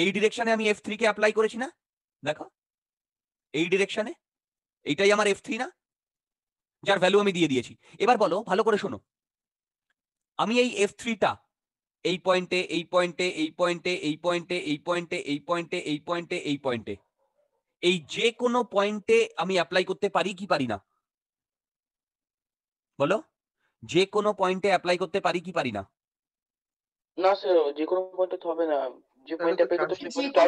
এই ডিরেকশনে আমি এফ কে অ্যাপ্লাই করেছি না দেখো এই ডিরেকশনে এইটাই আমার এফ থ্রি না যার ভ্যালু আমি দিয়ে দিয়েছি এবার বলো ভালো করে শোনো আমি এই এফ থ্রিটা এই পয়েন্টে এই পয়েন্টে এই পয়েন্টে এই পয়েন্টে এই পয়েন্টে এই পয়েন্টে এই পয়েন্টে এই পয়েন্টে এই যে কোনো পয়েন্টে আমি অ্যাপ্লাই করতে পারি কি পারি না বলো যে কোনো পয়েন্টে অ্যাপ্লাই করতে পারি কি পারি না না স্যার যে কোনো পয়েন্টে হবে না যে পয়েন্টে করতে পয়েন্টে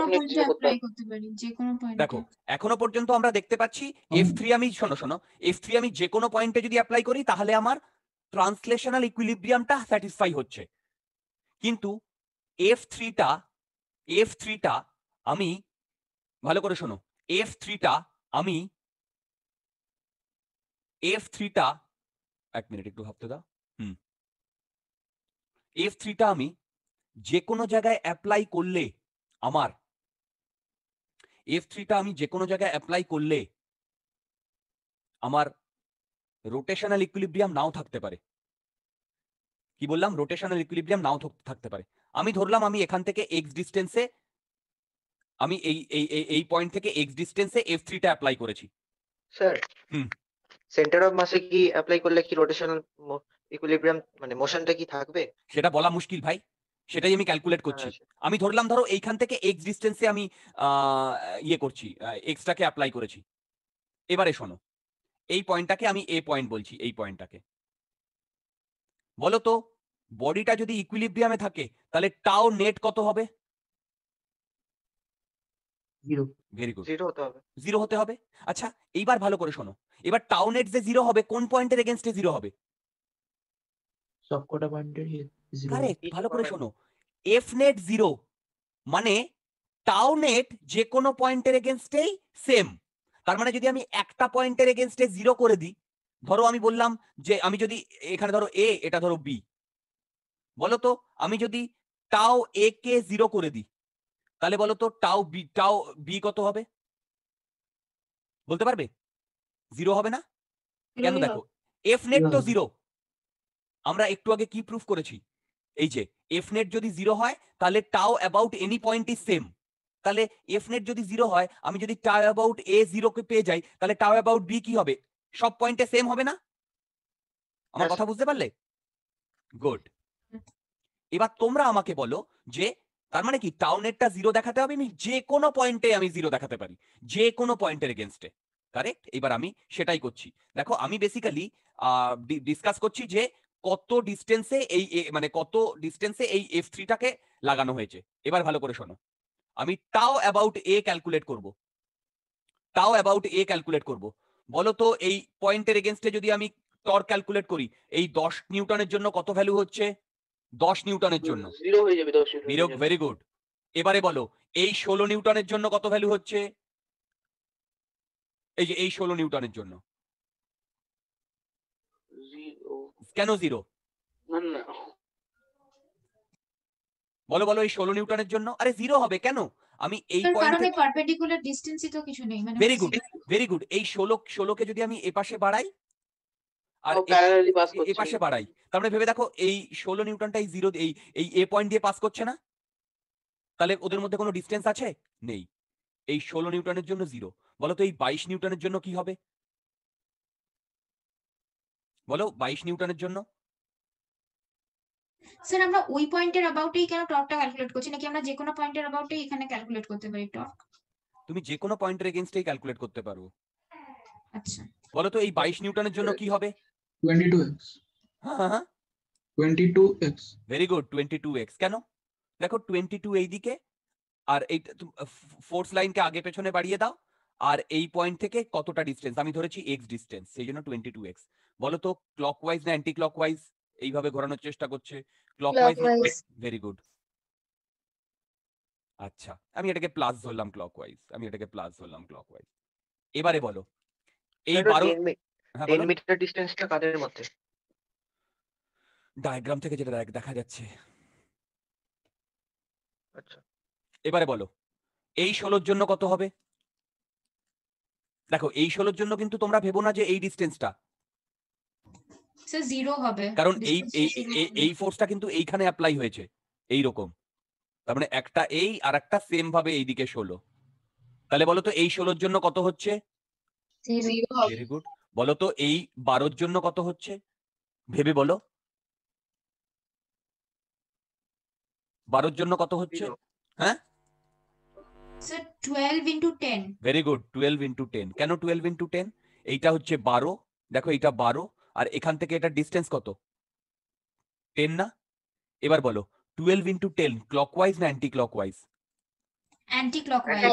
অ্যাপ্লাই করতে পারি যে কোনো পয়েন্টে দেখো এখনো পর্যন্ত আমরা দেখতে পাচ্ছি F3 আমি শোনো শোনো F3 আমি যে কোনো পয়েন্টে যদি অ্যাপ্লাই করি তাহলে আমার ট্রান্সলেশনাল ইকুইলিব্রিয়ামটা স্যাটিসফাই হচ্ছে কিন্তু এফ থ্রিটা এফ থ্রিটা আমি ভালো করে শোনো এফ থ্রিটা আমি এফ থ্রিটা এক মিনিট একটু ভাবতে দাও হুম এফ থ্রিটা আমি যে কোনো জায়গায় অ্যাপ্লাই করলে আমার এফ থ্রিটা আমি যে কোনো জায়গায় অ্যাপ্লাই করলে আমার রোটেশনাল ইকুইলিব্রিয়াম নাও থাকতে পারে কি বললাম রোটেশনাল ইকুইলিব্রিয়াম নাও থাকতে পারে আমি ধরলাম আমি এখান থেকে এক্স ডিস্টেন্সে আমি এই এই এই পয়েন্ট থেকে এক্স ডিস্টেন্সে এফ থ্রিটা অ্যাপ্লাই করেছি স্যার হুম সেন্টার অফ মাসে কি অ্যাপ্লাই করলে কি রোটেশনাল ইকুইলিব্রিয়াম মানে মোশনটা কি থাকবে সেটা বলা মুশকিল ভাই সেটাই আমি ক্যালকুলেট করছি হ্যাঁ, আমি ধরলাম ধরো এইখান থেকে এক্স ডিস্টেন্সে আমি ইয়ে করছি এক্সটাকে অ্যাপ্লাই করেছি এবারে শোনো এই পয়েন্টটাকে আমি এ পয়েন্ট বলছি এই পয়েন্টটাকে তো বডিটা যদি ইকুইলিব্রিয়ামে থাকে তাহলে টাও নেট কত হবে জিরো হতে হবে আচ্ছা এইবার ভালো করে শোনো এবার নেট যে জিরো হবে কোন পয়েন্টের এগেনস্টে জিরো হবে ভালো করে শোনো এফ নেট জিরো মানে টাও নেট যে কোনো পয়েন্টের এগেনস্টেই সেম তার মানে যদি আমি একটা পয়েন্টের এগেনস্টে জিরো করে দিই ধরো আমি বললাম যে আমি যদি এখানে ধরো এ এটা ধরো বি বলতো আমি যদি টাও এ কে জিরো করে দিই তাহলে বলতো টাও বি টাও বি কত হবে বলতে পারবে জিরো হবে না কেন দেখো এফ নেট তো জিরো আমরা একটু আগে কি প্রুফ করেছি এই যে এফ নেট যদি জিরো হয় তাহলে tau about any point is same তাহলে এফ নেট যদি জিরো হয় আমি যদি টাও অ্যাবাউট এ জিরো কে পেয়ে যাই তাহলে টাও অ্যাবাউট বি কি হবে সব পয়েন্টে সেম হবে না আমার হ্যাঁ, কথা বুঝতে পারলে গুড এবার তোমরা আমাকে বলো যে তার মানে কি টাউনেরটা জিরো দেখাতে হবে আমি যে কোনো পয়েন্টে আমি জিরো দেখাতে পারি যে কোনো পয়েন্টের এগেনস্টে কারেক্ট এবার আমি সেটাই করছি দেখো আমি বেসিক্যালি ডিসকাস করছি যে কত ডিস্টেন্সে এই মানে কত ডিস্টেন্সে এই এফ থ্রিটাকে লাগানো হয়েছে এবার ভালো করে শোনো আমি টাও অ্যাবাউট এ ক্যালকুলেট করব টাও অ্যাবাউট এ ক্যালকুলেট করব বলতো এই পয়েন্টের এগেনস্টে যদি আমি টর্ক ক্যালকুলেট করি এই দশ নিউটনের জন্য কত ভ্যালু হচ্ছে দশ নিউটনের জন্য ভেরি গুড এবারে বলো এই ষোলো নিউটনের জন্য কত ভ্যালু হচ্ছে এই যে এই ষোলো নিউটনের জন্য কেন জিরো বলো বলো এই ষোলো নিউটনের জন্য আরে জিরো হবে কেন আমি এই পয়েন্টে পারপেন্ডিকুলার ডিসটেন্সই তো কিছু নেই মানে ভেরি গুড ভেরি গুড এই 16 16 কে যদি আমি এপাশে বাড়াই আর এই পাশে বাড়াই তাহলে মানে ভেবে দেখো এই 16 নিউটনটাই জিরো এই এই এ পয়েন্ট দিয়ে পাস করছে না তাহলে ওদের মধ্যে কোনো ডিসটেন্স আছে নেই এই 16 নিউটনের জন্য জিরো বলো তো এই 22 নিউটনের জন্য কি হবে বলো 22 নিউটনের জন্য স্যার আমরা ওই পয়েন্টের অ্যাবাউটেই কেন টর্কটা ক্যালকুলেট করছি নাকি আমরা যে কোনো পয়েন্টের অ্যাবাউটেই এখানে ক্যালকুলেট করতে পারি টর্ক তুমি যে কোনো পয়েন্টের এগেইনস্টেই ক্যালকুলেট করতে পারো আচ্ছা বলো তো এই 22 নিউটনের জন্য কি হবে 22x হ্যাঁ 22x ভেরি গুড 22x কেন দেখো 22 এই দিকে আর এই ফোর্স লাইনকে আগে পেছনে বাড়িয়ে দাও আর এই পয়েন্ট থেকে কতটা ডিসটেন্স আমি ধরেছি x ডিসটেন্স সেই জন্য টোয়েন্টি বলো তো ক্লকওয়াইজ না অ্যান্টি ক্লকওয়াইজ এইভাবে ঘোরানোর চেষ্টা করছে ক্লকওয়াইজ ভেরি গুড আচ্ছা আমি এটাকে প্লাস ধরলাম ক্লকওয়াইজ আমি এটাকে প্লাস ধরলাম ক্লকওয়াইজ এবারে বলো এই 12 10 মিটার ডিসটেন্সটা কাদের মধ্যে ডায়াগ্রাম থেকে যেটা দেখা যাচ্ছে আচ্ছা এবারে বলো এই ষোলোর জন্য কত হবে দেখো এই ষোলোর জন্য কিন্তু তোমরা ভেবো না যে এই ডিস্টেন্সটা স্যার জিরো হবে কারণ এই এই ফোর্সটা কিন্তু এইখানে অ্যাপ্লাই হয়েছে এই রকম তার মানে একটা এই আর একটা সেম ভাবে এইদিকে ষোলো তাহলে বলো তো এই ষোলোর জন্য কত হচ্ছে ভেরি গুড বলো তো এই বারোর জন্য কত হচ্ছে ভেবে বলো বারোর জন্য কত হচ্ছে হ্যাঁ very good twelve into ten কেন টুয়েলভ ইন্টু টেন এইটা হচ্ছে বারো দেখো এইটা বারো আর এখান থেকে এটা ডিস্টেন্স কত টেন না এবার বলো twelve into ten clockwise না anti clock clockwise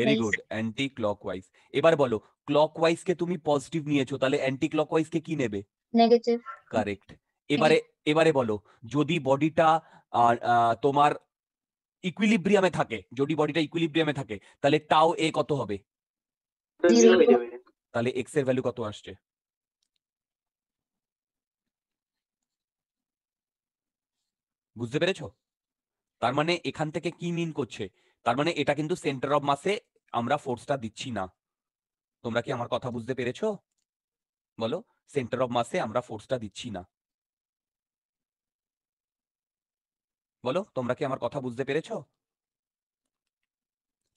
very good anti clockwise এবার বলো ক্লক ওয়াইজ কে তুমি পজিটিভ নিয়েছো তাহলে অ্যান্টি ক্লক ওয়াইজ কে কি নেবে নেগেটিভ কারেক্ট এবারে এবারে বলো যদি বডিটা তোমার ইকুইলিব্রিয়ামে থাকে যদি বডিটা ইকুইলিব্রিয়ামে থাকে তাহলে টাও এ কত হবে তাহলে এক্স এর ভ্যালু কত আসছে বুঝতে পেরেছ তার মানে এখান থেকে কি মিন করছে তার মানে এটা কিন্তু সেন্টার অফ মাসে আমরা ফোর্সটা দিচ্ছি না তোমরা কি আমার কথা বুঝতে পেরেছো বলো সেন্টার অফ মাসে আমরা ফোর্সটা দিচ্ছি না বলো তোমরা কি আমার কথা বুঝতে পেরেছ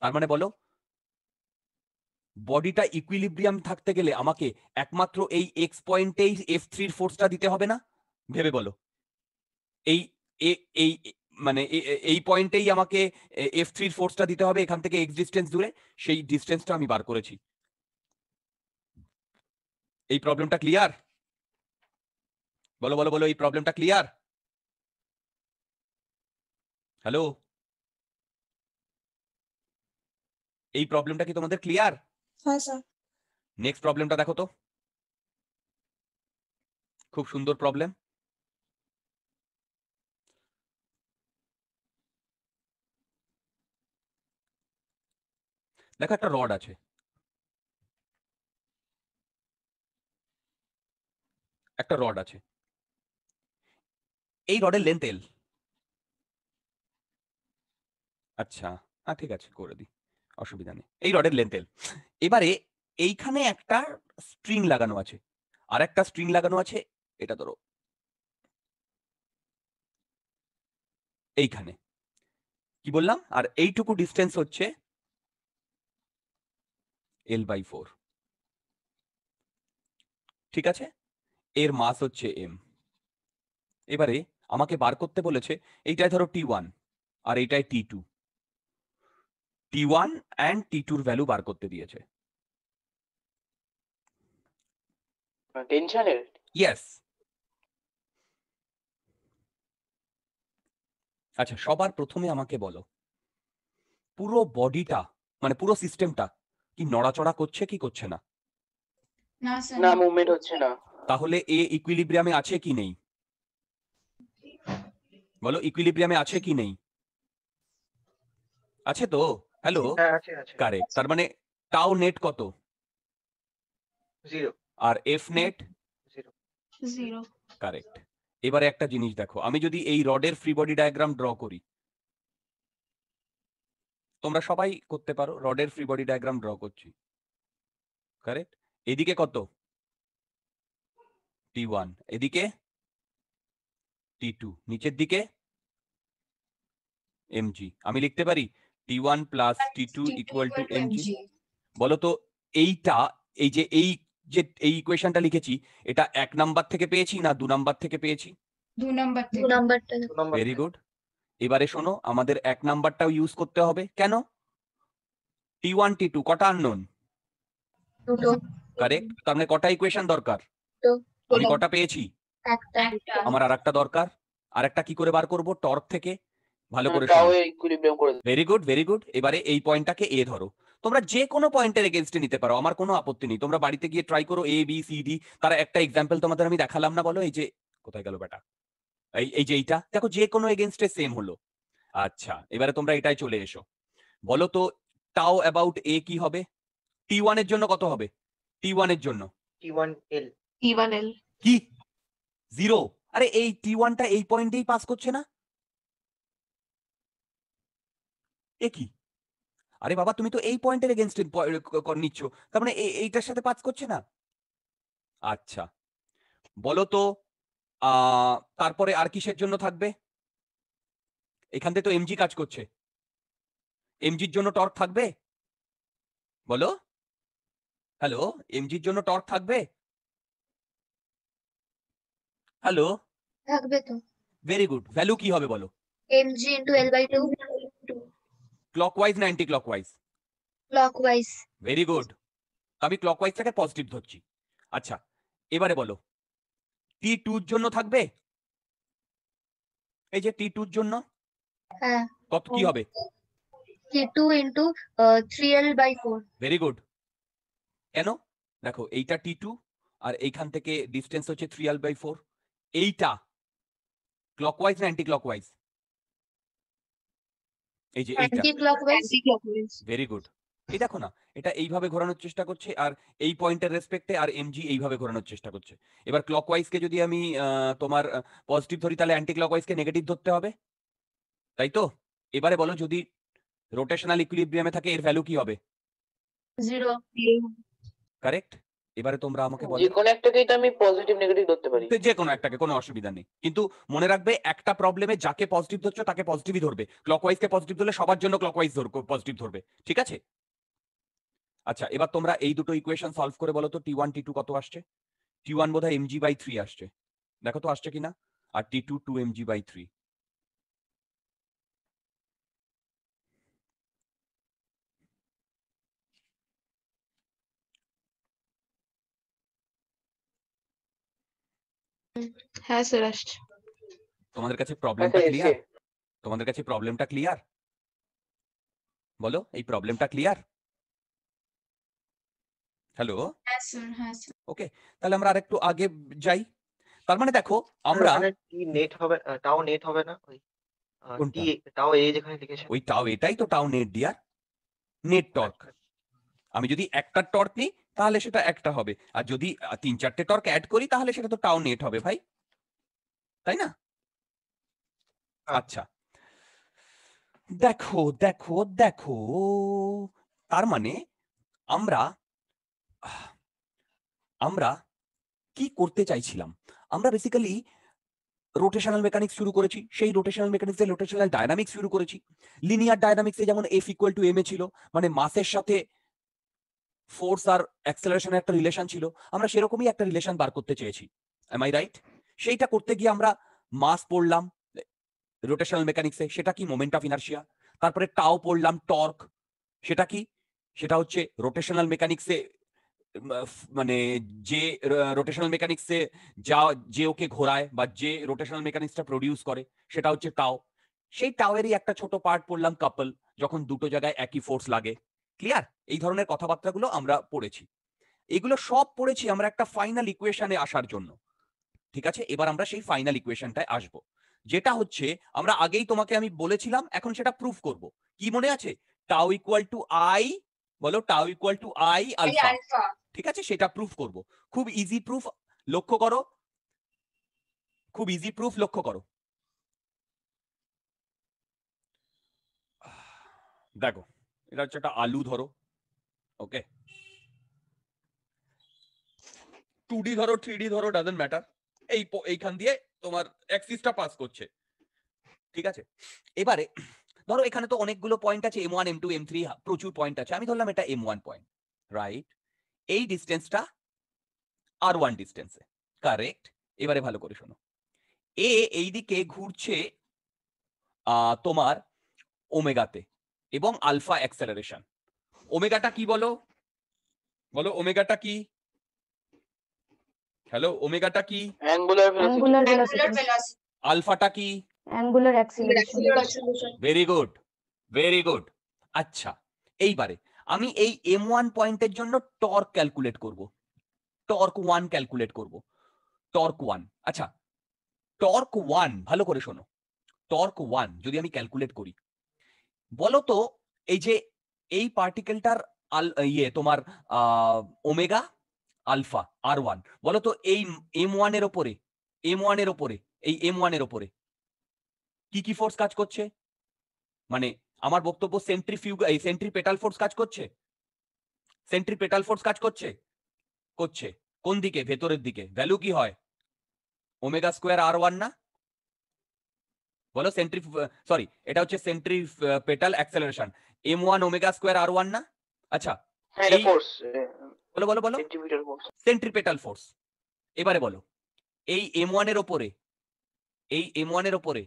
তার মানে বলো বডিটা ইকুইলিব্রিয়াম থাকতে গেলে আমাকে একমাত্র এই এক্স পয়েন্টেই এফ থ্রির ফোর্সটা দিতে হবে না ভেবে বলো এই এই মানে এই পয়েন্টেই আমাকে এফ থ্রির ফোর্সটা দিতে হবে এখান থেকে এক্স দূরে সেই ডিস্টেন্সটা আমি বার করেছি এই প্রবলেমটা ক্লিয়ার বলো বলো বলো এই প্রবলেমটা ক্লিয়ার হ্যালো এই প্রবলেমটা কি তোমাদের ক্লিয়ার নেক্সট প্রবলেমটা দেখো তো খুব সুন্দর প্রবলেম দেখো একটা রড আছে একটা রড আছে এই রডের লেন্থ এল আচ্ছা হ্যাঁ ঠিক আছে করে দিই অসুবিধা নেই এই রডের লেন্থ এল এবারে এইখানে একটা স্ট্রিং লাগানো আছে আর একটা স্ট্রিং লাগানো আছে এটা ধরো এইখানে কি বললাম আর এইটুকু ডিস্টেন্স হচ্ছে এল বাই ফোর ঠিক আছে এর মাস হচ্ছে এম এবারে আমাকে বার করতে বলেছে এইটাই ধরো টি ওয়ান আর এইটাই T two T one and T টুর ভ্যালু বার করতে দিয়েছে টেনশনের ইয়েস আচ্ছা সবার প্রথমে আমাকে বলো পুরো বডিটা মানে পুরো সিস্টেমটা কি নড়াচড়া করছে কি করছে না না মুভমেন্ট হচ্ছে না তাহলে এ ইকুইলিব্রিয়ামে আছে কি নেই বলো ইকুইলিব্রিয়ামে আছে কি নেই আছে তো হ্যালো কারেক্ট তার মানে টাও নেট কত জিরো আর এফ নেট কারেক্ট এবারে একটা জিনিস দেখো আমি যদি এই রডের ফ্রি বডি ডায়াগ্রাম ড্র করি তোমরা সবাই করতে পারো রডের ফ্রি বডি ডায়াগ্রাম ড্র করছি কারেক্ট এদিকে কত টি ওয়ান এদিকে টি টু নিচের দিকে এমজি আমি লিখতে পারি T one plus T two equal to mg g বলতো এইটা এই যে এই যে এই ইকুয়েশনটা লিখেছি এটা এক নাম্বার থেকে পেয়েছি না দু নাম্বার থেকে পেয়েছি দু নাম্বার ভেরি গুড এবারে শোনো আমাদের এক নাম্বারটাও ইউজ করতে হবে কেন টি ওয়ান টি টু কটা আননোন কারেক্ট তার মানে কটা ইকুয়েশন দরকার আমি কটা পেয়েছি আমার আর একটা দরকার আর একটা কি করে বার করব টর্ক থেকে ভালো করে ভেরি গুড ভেরি গুড এবারে এই পয়েন্টটাকে এ ধরো তোমরা যে কোনো পয়েন্টের এগেনস্টে নিতে পারো আমার কোনো আপত্তি নেই তোমরা বাড়িতে গিয়ে ট্রাই করো এ বি সি ডি তারা একটা এক্সাম্পল তোমাদের আমি দেখালাম না বলো এই যে কোথায় গেল বেটা এই যে এইটা দেখো যে কোনো এগেনস্টে সেম হলো আচ্ছা এবারে তোমরা এটাই চলে এসো বলো তো টাও অ্যাবাউট এ কি হবে টি ওয়ান এর জন্য কত হবে টি ওয়ান এর জন্য টি ওয়ান এল টি ওয়ান এল কি জিরো আরে এই টি ওয়ানটা এই পয়েন্টেই পাস করছে না এ কি আরে বাবা তুমি তো এই পয়েন্টের এগেনস্ট নিচ্ছ তার মানে এইটার সাথে পাস করছে না আচ্ছা বলো তো তারপরে আর কিসের জন্য থাকবে এখান থেকে তো এমজি কাজ করছে এমজির জন্য টর্ক থাকবে বলো হ্যালো এমজির জন্য টর্ক থাকবে হ্যালো থাকবে তো ভেরি গুড ভ্যালু কি হবে বলো mg into L by 2 clockwise না ক্লকওয়াইজ ক্লকওয়াইজ ভেরি গুড আমি ক্লকওয়াইজটাকে পজিটিভ ধরছি আচ্ছা এবারে বলো টি টুর জন্য থাকবে এই যে টি টুর জন্য হ্যাঁ। কত কি হবে T two three L by four very good কেন দেখো এইটা টি টু আর এইখান থেকে ডিস্টেন্স হচ্ছে থ্রি এল বাই ফোর এইটা ক্লকওয়াইজ না অ্যান্টি ক্লকওয়াইজ এই যে এইটা ভেরি গুড এই দেখো না এটা এইভাবে ঘোরানোর চেষ্টা করছে আর এই পয়েন্টের রেসপেক্টে আর এমজি এইভাবে ঘোরানোর চেষ্টা করছে এবার কে যদি আমি তোমার পজিটিভ ধরি তাহলে অ্যান্টি কে নেগেটিভ ধরতে হবে তাই তো এবারে বলো যদি রোটেশনাল ইকুইলিব্রিয়ামে থাকে এর ভ্যালু কি হবে জিরো কারেক্ট এবারে তোমরা আমাকে বলো যে কোনো তো আমি পজিটিভ নেগেটিভ ধরতে পারি যে কোন একটাকে কোনো অসুবিধা নেই কিন্তু মনে রাখবে একটা প্রবলেমে যাকে পজিটিভ ধরছো তাকে পজিটিভই ধরবে ক্লকওয়াইজ কে পজিটিভ ধরলে সবার জন্য ক্লকওয়াইজ ধর পজিটিভ ধরবে ঠিক আছে আচ্ছা এবার তোমরা এই দুটো ইকুয়েশন সলভ করে বলো তো টি ওয়ান টি টু কত আসছে টি ওয়ান বোধ হয় এমজি বাই থ্রি আসছে দেখো তো আসছে কিনা আর T two two mg by three তোমাদের কাছে প্রবলেমটা ক্লিয়ার তোমাদের কাছে প্রবলেমটা ক্লিয়ার বলো এই প্রবলেমটা ক্লিয়ার হ্যালো হ্যাঁ, হ্যাঁ, ওকে তাহলে আমরা আরেকটু আগে যাই তার মানে দেখো আমরা টি নেট হবে টাও নেট হবে না ওই টাও এ যেখানে লিখেছে ওই টাও এটাই তো টাও নেট ডিয়ার নেট টর্ক আমি যদি একটা টর্ক নিই তাহলে সেটা একটা হবে আর যদি তিন চারটে টর্ক অ্যাড করি তাহলে সেটা তো টাও নেট হবে ভাই তাই না আচ্ছা।, আচ্ছা দেখো দেখো দেখো তার মানে আমরা আমরা কি করতে চাইছিলাম আমরা বেসিক্যালি রোটেশনাল মেকানিক্স শুরু করেছি সেই রোটেশনাল মেকানিক্স এর রোটেশনাল ডায়নামিক্স শুরু করেছি লিনিয়ার ডায়নামিক্সে যেমন F equal to m a ছিল মানে মাসের সাথে ফোর্স আর অ্যাক্সেলারেশনের একটা রিলেশন ছিল আমরা সেরকমই একটা রিলেশন বার করতে চেয়েছি এম আই রাইট সেইটা করতে গিয়ে আমরা মাস পড়লাম রোটেশনাল মেকানিক্সে সেটা কি মোমেন্ট অফ ইনার্শিয়া তারপরে টাও পড়লাম টর্ক সেটা কি সেটা হচ্ছে রোটেশনাল মেকানিক্সে মানে যে রোটেশনাল মেকানিক্সে যা যে ওকে ঘোরায় বা যে রোটেশনাল মেকানিক্সটা প্রডিউস করে সেটা হচ্ছে টাও সেই টাওয়েরই একটা ছোট পার্ট পড়লাম কাপল যখন দুটো জায়গায় একই ফোর্স লাগে ক্লিয়ার এই ধরনের কথাবার্তাগুলো আমরা পড়েছি এগুলো সব পড়েছি আমরা একটা ফাইনাল ইকুয়েশনে আসার জন্য ঠিক আছে এবার আমরা সেই ফাইনাল ইকুয়েশনটায় আসব যেটা হচ্ছে আমরা আগেই তোমাকে আমি বলেছিলাম এখন সেটা প্রুফ করব কি মনে আছে টাও ইকুয়াল টু আই বলো টাও ইকুয়াল টু আই আলফা ঠিক আছে সেটা প্রুফ করব খুব ইজি প্রুফ লক্ষ্য করো খুব ইজি প্রুফ লক্ষ্য করো দেখো এটা হচ্ছে একটা আলু ধরো ওকে টু ডি ধরো থ্রি ডি ধরো ডাজেন্ট ম্যাটার এই এইখান দিয়ে তোমার অ্যাক্সিসটা পাস করছে ঠিক আছে এবারে ধরো এখানে তো অনেকগুলো পয়েন্ট আছে m one m two m three প্রচুর পয়েন্ট আছে আমি ধরলাম এটা এম ওয়ান পয়েন্ট রাইট এই ডিস্টেন্সটা আর ওয়ান ডিস্টেন্সে কারেক্ট এবারে ভালো করে শোনো এ এইদিকে ঘুরছে তোমার ওমেগাতে এবং আলফা অ্যাক্সেলারেশন ওমেগাটা কি বলো বলো ওমেগাটা কি হ্যালো ওমেগাটা কি আলফাটা কি ভেরি গুড ভেরি গুড আচ্ছা এইবারে আমি এই এম ওয়ান পয়েন্টের জন্য টর্ক ক্যালকুলেট করব টর্ক ওয়ান ক্যালকুলেট করব টর্ক ওয়ান আচ্ছা টর্ক ওয়ান ভালো করে শোনো টর্ক ওয়ান যদি আমি ক্যালকুলেট করি বলো তো এই যে এই পার্টিকেলটার আল ইয়ে তোমার ওমেগা আলফা আর ওয়ান বলো তো এই এম ওয়ান এর ওপরে এম ওয়ান এর ওপরে এই এম ওয়ান এর ওপরে কি কি ফোর্স কাজ করছে মানে আমার বক্তব্য সেন্ট্রিফিউগ এই সেন্ট্রি পেটাল ফোর্স কাজ করছে সেন্ট্রি পেটাল ফোর্স কাজ করছে করছে কোন দিকে ভেতরের দিকে ভ্যালু কি হয় ওমেগা স্কোয়ার আর ওয়ান না বলো সেন্ট্রি সরি এটা হচ্ছে centripetal acceleration m one omega square r one না আচ্ছা হ্যাঁ, বলো বলো বলো সেন্ট্রিপেটাল ফোর্স এবারে বলো এই এম ওয়ান এর ওপরে এই এম ওয়ান এর ওপরে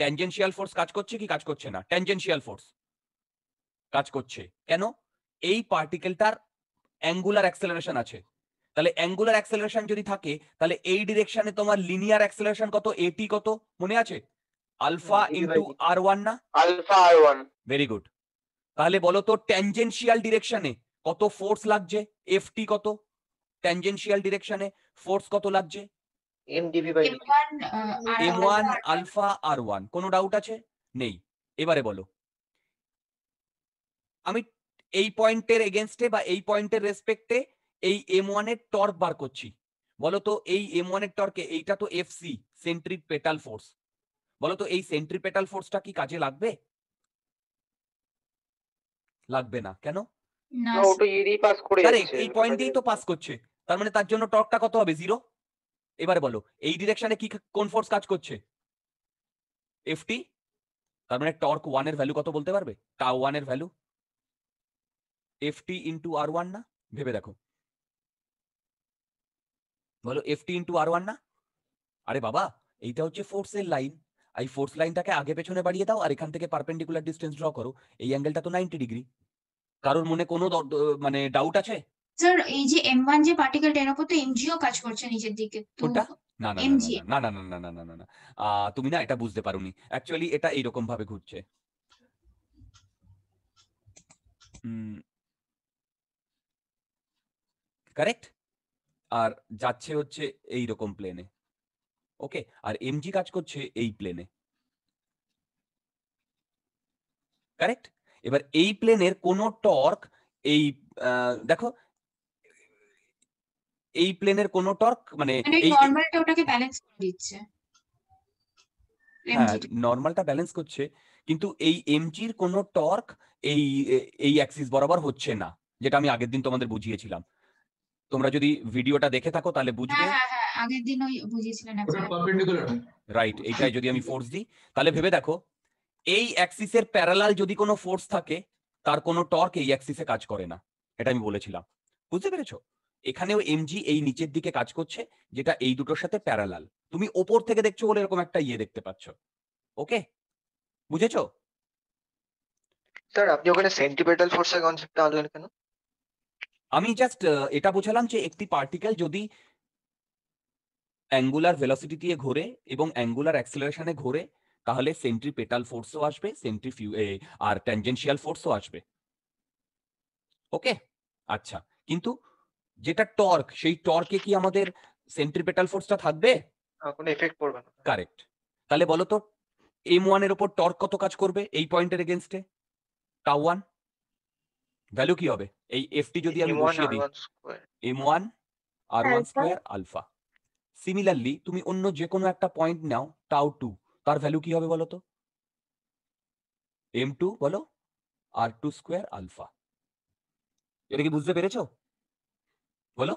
ট্যানজেন্সিয়াল ফোর্স কাজ করছে কি কাজ করছে না ট্যানজেন্সিয়াল ফোর্স কাজ করছে কেন এই পার্টিকেলটার অ্যাঙ্গুলার অ্যাক্সেলারেশন আছে তাহলে অ্যাঙ্গুলার অ্যাক্সেলারেশন যদি থাকে তাহলে এই ডিরেকশনে তোমার লিনিয়ার অ্যাক্সেলারেশন কত এটি কত মনে আছে আলফা ইনটু আর ওয়ান না alpha r one very good তাহলে বলো তো ট্যানজেন্সিয়াল ডিরেকশনে কত ফোর্স লাগছে এফটি কত ট্যানজেন্সিয়াল ডিরেকশনে ফোর্স কত লাগছে mdv by m1 m1 alpha কোনো ডাউট আছে নেই এবারে বলো আমি এই পয়েন্টের এগেনস্টে বা এই পয়েন্টের রেসপেক্টে এই m1 এর টর্ক বার করছি বলো তো এই m1 এর টর্কে এইটা তো fc সেন্ট্রিক পেটাল ফোর্স বলো তো এই সেন্ট্রিপেটাল ফোর্সটা কি কাজে লাগবে লাগবে না কেন না ওটা ইডি পাস করে যাচ্ছে আরে এই পয়েন্টেই তো পাস করছে তার মানে তার জন্য টর্কটা কত হবে জিরো এবারে বলো এই ডিরেকশনে কি কোন ফোর্স কাজ করছে এফ টি তার মানে টর্ক ওয়ান এর ভ্যালু কত বলতে পারবে টাও ওয়ান এর value F T into r one না ভেবে দেখো বলো F T into r one না আরে বাবা এইটা হচ্ছে ফোর্স এর লাইন এই ফোর্স লাইনটাকে আগে পেছনে বাড়িয়ে দাও আর এখান থেকে পারপেন্ডিকুলার ডিস্টেন্স ড্র করো এই অ্যাঙ্গেলটা তো নাইনটি ডিগ্রি কারোর মনে কোনো মানে ডাউট আছে স্যার এই যে এম যে পার্টিকেলটা এর উপর তো এমজিও কাজ করছে নিচের দিকে ওটা না না না না না না না না না তুমি না এটা বুঝতে পারোনি অ্যাকচুয়ালি এটা এইরকম ভাবে ঘুরছে কারেক্ট আর যাচ্ছে হচ্ছে এই রকম প্লেনে ওকে আর এমজি কাজ করছে এই প্লেনে কারেক্ট এবার এই প্লেনের কোনো টর্ক এই দেখো এই প্লেনের কোন টর্ক মানে এই নরমালটা ওটাকে ব্যালেন্স করে দিচ্ছে হ্যাঁ নর্মালটা ব্যালেন্স করছে কিন্তু এই এমজির কোন টর্ক এই এই অ্যাক্সিস বরাবর হচ্ছে না যেটা আমি আগের দিন তোমাদের বুঝিয়েছিলাম তোমরা যদি ভিডিওটা দেখে থাকো তাহলে বুঝবে হ্যাঁ হ্যাঁ, হ্যাঁ আগের দিন ওই বুঝিয়েছিলেন রাইট এইটাই যদি আমি ফোর্স দিই তাহলে ভেবে দেখো এই অ্যাক্সিসের প্যারালাল যদি কোনো ফোর্স থাকে তার কোনো টর্ক এই অ্যাক্সিসে কাজ করে না এটা আমি বলেছিলাম বুঝতে পেরেছো এখানেও এমজি এই নিচের দিকে কাজ করছে যেটা এই দুটোর সাথে প্যারালাল তুমি ওপর থেকে দেখছো বলে এরকম একটা ইয়ে দেখতে পাচ্ছ ওকে বুঝেছো স্যার আপনি ওখানে সেন্টিপেটাল ফোর্সের কনসেপ্টটা আনলেন কেন আমি জাস্ট এটা বোঝালাম যে একটি পার্টিকেল যদি অ্যাঙ্গুলার ভেলোসিটি দিয়ে ঘোরে এবং অ্যাঙ্গুলার অ্যাক্সেলারেশনে ঘোরে তাহলে সেন্ট্রিপেটাল ফোর্সও আসবে সেন্ট্রিফিউ আর ট্যানজেনশিয়াল ফোর্সও আসবে ওকে আচ্ছা কিন্তু যেটা টর্ক সেই টর্কে কি আমাদের সেন্ট্রিপেটাল ফোর্সটা থাকবে কোনো এফেক্ট পড়বে না কারেক্ট তাহলে বলো তো এম ওয়ান এর উপর টর্ক কত কাজ করবে এই পয়েন্টের এগেনস্টে টাউ ওয়ান ভ্যালু কি হবে এই টি যদি আমি বসিয়ে দিই m one r one square alpha similarly তুমি অন্য যে কোনো একটা পয়েন্ট নাও টাউ টু তার ভ্যালু কি হবে বলো তো এম টু বলো আর টু স্কোয়ার আলফা এটা কি বুঝতে পেরেছো বলো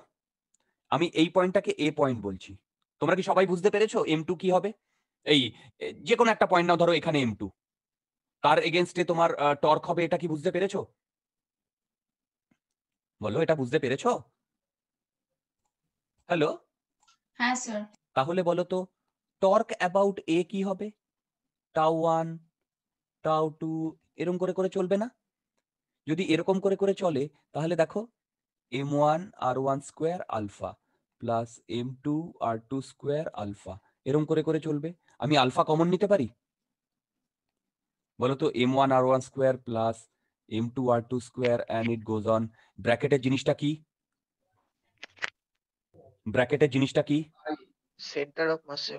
আমি এই পয়েন্টটাকে এ পয়েন্ট বলছি তোমরা কি সবাই বুঝতে পেরেছো এম টু কি হবে এই যে কোনো একটা পয়েন্ট নাও ধরো এখানে এম টু তার এগেনস্টে তোমার টর্ক হবে এটা কি বুঝতে পেরেছো বলো এটা বুঝতে পেরেছো হ্যালো হ্যাঁ স্যার তাহলে বলো তো টর্ক অ্যাবাউট এ কি হবে টাউ ওয়ান টাউ টু এরকম করে করে চলবে না যদি এরকম করে করে চলে তাহলে দেখো m one r one square alpha plus m two r two square alpha এরম করে করে চলবে আমি আলফা কমন নিতে পারি বলো তো m one r one square plus m two r two square and it goes on ব্র্যাকেটের জিনিসটা কি ব্র্যাকেটের জিনিসটা কি সেন্টার অফ মাসে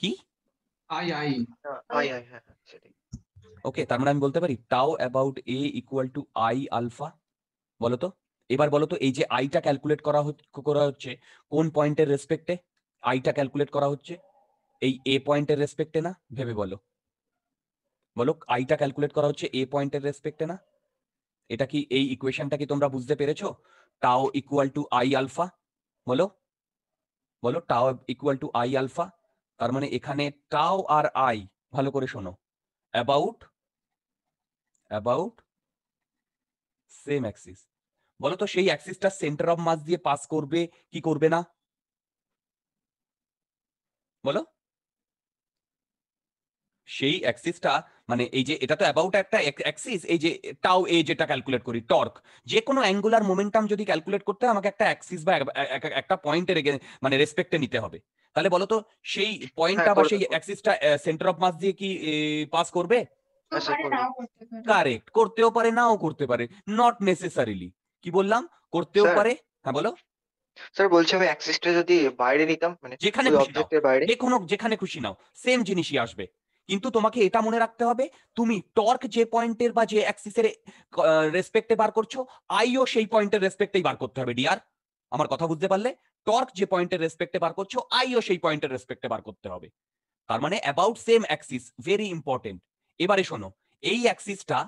কি আই আই আই আই সেটাই ওকে তার মানে আমি বলতে পারি tau about A equal to I alpha বলো তো এবার বলো তো এই যে আইটা ক্যালকুলেট করা করা হচ্ছে কোন পয়েন্টের রেসপেক্টে আইটা ক্যালকুলেট করা হচ্ছে এই এ পয়েন্টের রেসপেক্টে না ভেবে বলো বলো আইটা ক্যালকুলেট করা হচ্ছে এ পয়েন্টের রেসপেক্টে না এটা কি এই ইকুয়েশনটা কি তোমরা বুঝতে পেরেছো টাও ইকুয়াল টু আই আলফা বলো বলো টাও ইকুয়াল টু আই আলফা তার মানে এখানে টাও আর আই ভালো করে শোনো অ্যাবাউট অ্যাবাউট সেম অ্যাক্সিস বলতো সেই অ্যাক্সিসটা সেন্টার অফ মাস দিয়ে পাস করবে কি করবে না বলো সেই অ্যাক্সিসটা মানে এই যে এটা তো অ্যাবাউট একটা অ্যাক্সিস এই যে টাও এ যেটা ক্যালকুলেট করি টর্ক যে কোনো অ্যাঙ্গুলার মোমেন্টাম যদি ক্যালকুলেট করতে আমাকে একটা অ্যাক্সিস বা একটা পয়েন্টের মানে রেসপেক্টে নিতে হবে তাহলে হ্যাঁ, বলো তো সেই পয়েন্টটা বা সেই অ্যাক্সিসটা সেন্টার অফ মাস দিয়ে কি পাস করবে কারেক্ট করতেও পারে নাও করতে পারে নট নেসেসারিলি কি বললাম করতেও পারে হ্যাঁ বলো স্যার বলছি আমি অ্যাক্সিসটা যদি বাইরে নিতাম মানে যেখানে যে কোনো যেখানে খুশি নাও সেম জিনিসই আসবে কিন্তু তোমাকে এটা মনে রাখতে হবে তুমি টর্ক যে পয়েন্টের বা যে অ্যাক্সিসের রেসপেক্টে বার করছো আইও সেই পয়েন্টের রেসপেক্টেই বার করতে হবে ডিয়ার আমার কথা বুঝতে পারলে টর্ক যে পয়েন্টের রেসপেক্টে বার করছো আইও সেই পয়েন্টের রেসপেক্টে বার করতে হবে তার মানে about same axis very important এবারে শোনো এই অ্যাক্সিসটা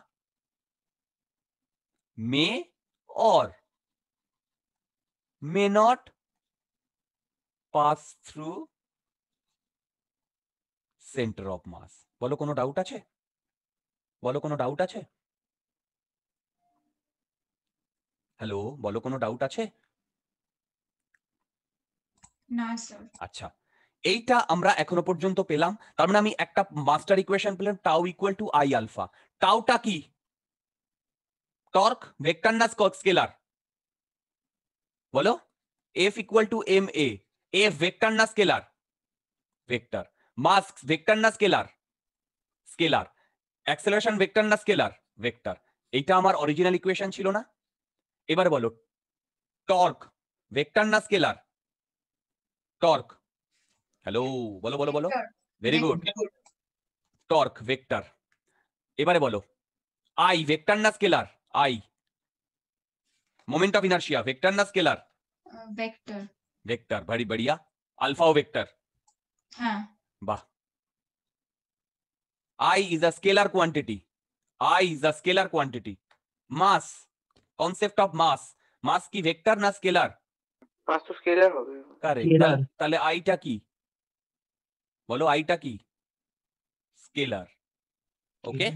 মে or may not pass through center of mass বলো কোনো ডাউট আছে বলো কোনো ডাউট আছে হ্যালো বলো কোনো ডাউট আছে না স্যার আচ্ছা এইটা আমরা এখনো পর্যন্ত পেলাম তার মানে আমি একটা মাস্টার ইকুয়েশন পেলাম tau equal to I alpha টাউটা কি टॉर्क वेक्टरनस का स्केलर बोलो F equal to m a F वेक्टरनस स्केलर वेक्टर मास वेक्टरनस स्केलर স্কেলার অ্যাক্সেলারেশন ভেক্টর না স্কেলার ভেক্টর এটা আমার অরিজিনাল ইকুয়েশন ছিল না এবার বলো টর্ক ভেক্টর না স্কেলার টর্ক হ্যালো বলো বলো বলো ভেরি গুড টর্ক ভেক্টর এবারে বলো আই ভেক্টর না scalar I moment of inertia vector ना स्केलर वेक्टर वेक्टर बड़ी बढ़िया अल्फा वेक्टर हाँ वाह i is a scalar quantity i is a scalar quantity mass concept of mass mass ki vector na scalar mass to scalar hobe correct tale i ta ki bolo i ta ki scalar okay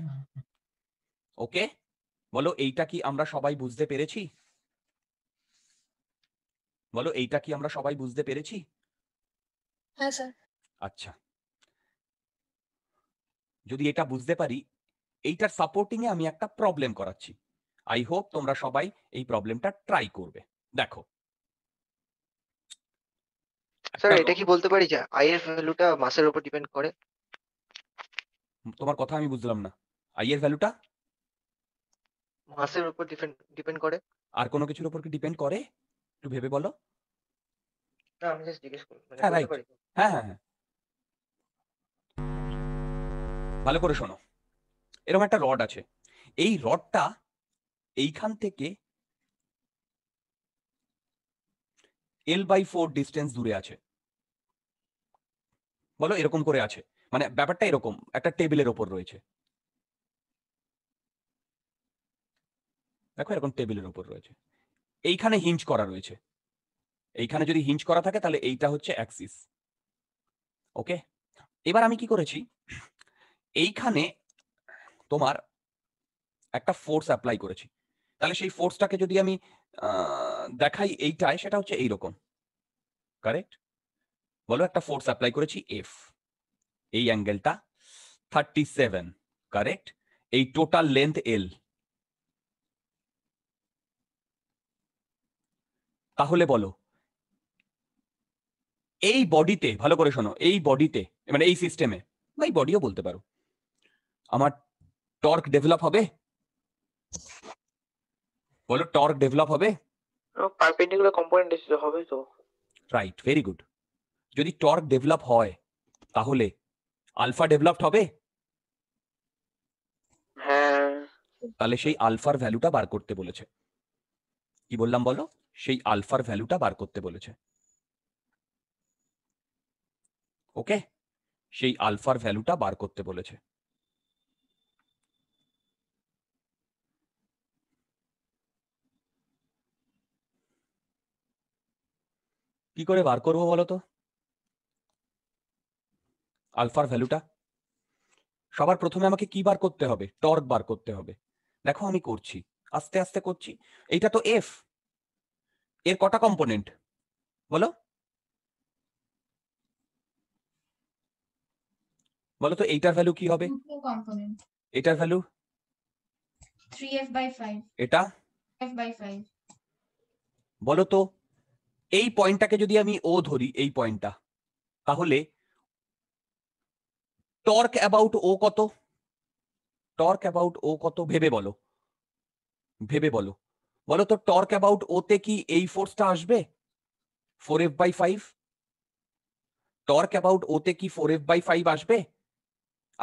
okay বলো এইটা কি আমরা সবাই বুঝতে পেরেছি বলো এইটা কি আমরা সবাই বুঝতে পেরেছি হ্যাঁ স্যার আচ্ছা যদি এটা বুঝতে পারি এইটার সাপোর্টিং এ আমি একটা প্রবলেম করাচ্ছি আই হোপ তোমরা সবাই এই প্রবলেমটা ট্রাই করবে দেখো স্যার এটা কি বলতে পারি যে আই এর ভ্যালুটা মাসের উপর ডিপেন্ড করে তোমার কথা আমি বুঝলাম না আই এর ভ্যালুটা মাসের উপর ডিপেন্ড ডিপেন্ড করে আর কোনো কিছুর উপর কি ডিপেন্ড করে একটু ভেবে বলো না আমি জাস্ট জিজ্ঞেস করি মানে হ্যাঁ রাইট হ্যাঁ, হ্যাঁ হ্যাঁ ভালো করে শোনো এরকম একটা রড আছে এই রডটা এইখান থেকে এল বাই ফোর ডিস্টেন্স দূরে আছে বলো এরকম করে আছে মানে ব্যাপারটা এরকম একটা টেবিলের ওপর রয়েছে দেখো এরকম টেবিলের উপর রয়েছে এইখানে হিঞ্জ করা রয়েছে এইখানে যদি হিঞ্জ করা থাকে তাহলে এইটা হচ্ছে অ্যাক্সিস ওকে এবার আমি কি করেছি এইখানে তোমার একটা ফোর্স অ্যাপ্লাই করেছি তাহলে সেই ফোর্সটাকে যদি আমি দেখাই এইটায় সেটা হচ্ছে এইরকম কারেক্ট বলো একটা ফোর্স অ্যাপ্লাই করেছি এফ এই অ্যাঙ্গেলটা থার্টি সেভেন কারেক্ট এই টোটাল লেন্থ এল তাহলে বলো এই বডিতে ভালো করে শোনো এই বডিতে মানে এই সিস্টেমে বা এই বডিও বলতে পারো আমার টর্ক ডেভেলপ হবে বলো টর্ক ডেভেলপ হবে পারপেন্ডিকুলার কম্পোনেন্ট হবে তো রাইট ভেরি গুড যদি টর্ক ডেভেলপ হয় তাহলে আলফা ডেভেলপড হবে হ্যাঁ তাহলে সেই আলফার ভ্যালুটা বার করতে বলেছে কি বললাম বলো সেই আলফার ভ্যালুটা বার করতে বলেছে ওকে সেই আলফার ভ্যালুটা বার করতে বলেছে কি করে বার করবো বলতো আলফার ভ্যালুটা সবার প্রথমে আমাকে কি বার করতে হবে টর্ক বার করতে হবে দেখো আমি করছি আস্তে আস্তে করছি এইটা তো এফ এর কটা কম্পোনেন্ট বলো বলো তো এইটার ভ্যালু কি হবে এটার ভ্যালু এটা বলো তো এই পয়েন্টটাকে যদি আমি ও ধরি এই পয়েন্টটা তাহলে টর্ক অ্যাবাউট ও কত টর্ক অ্যাবাউট ও কত ভেবে বলো ভেবে বলো বলো তো টর্ক অ্যাবাউট ওতে কি এই ফোর্সটা আসবে four F by five torque about ওতে কি ফোর এফ বাই ফাইভ আসবে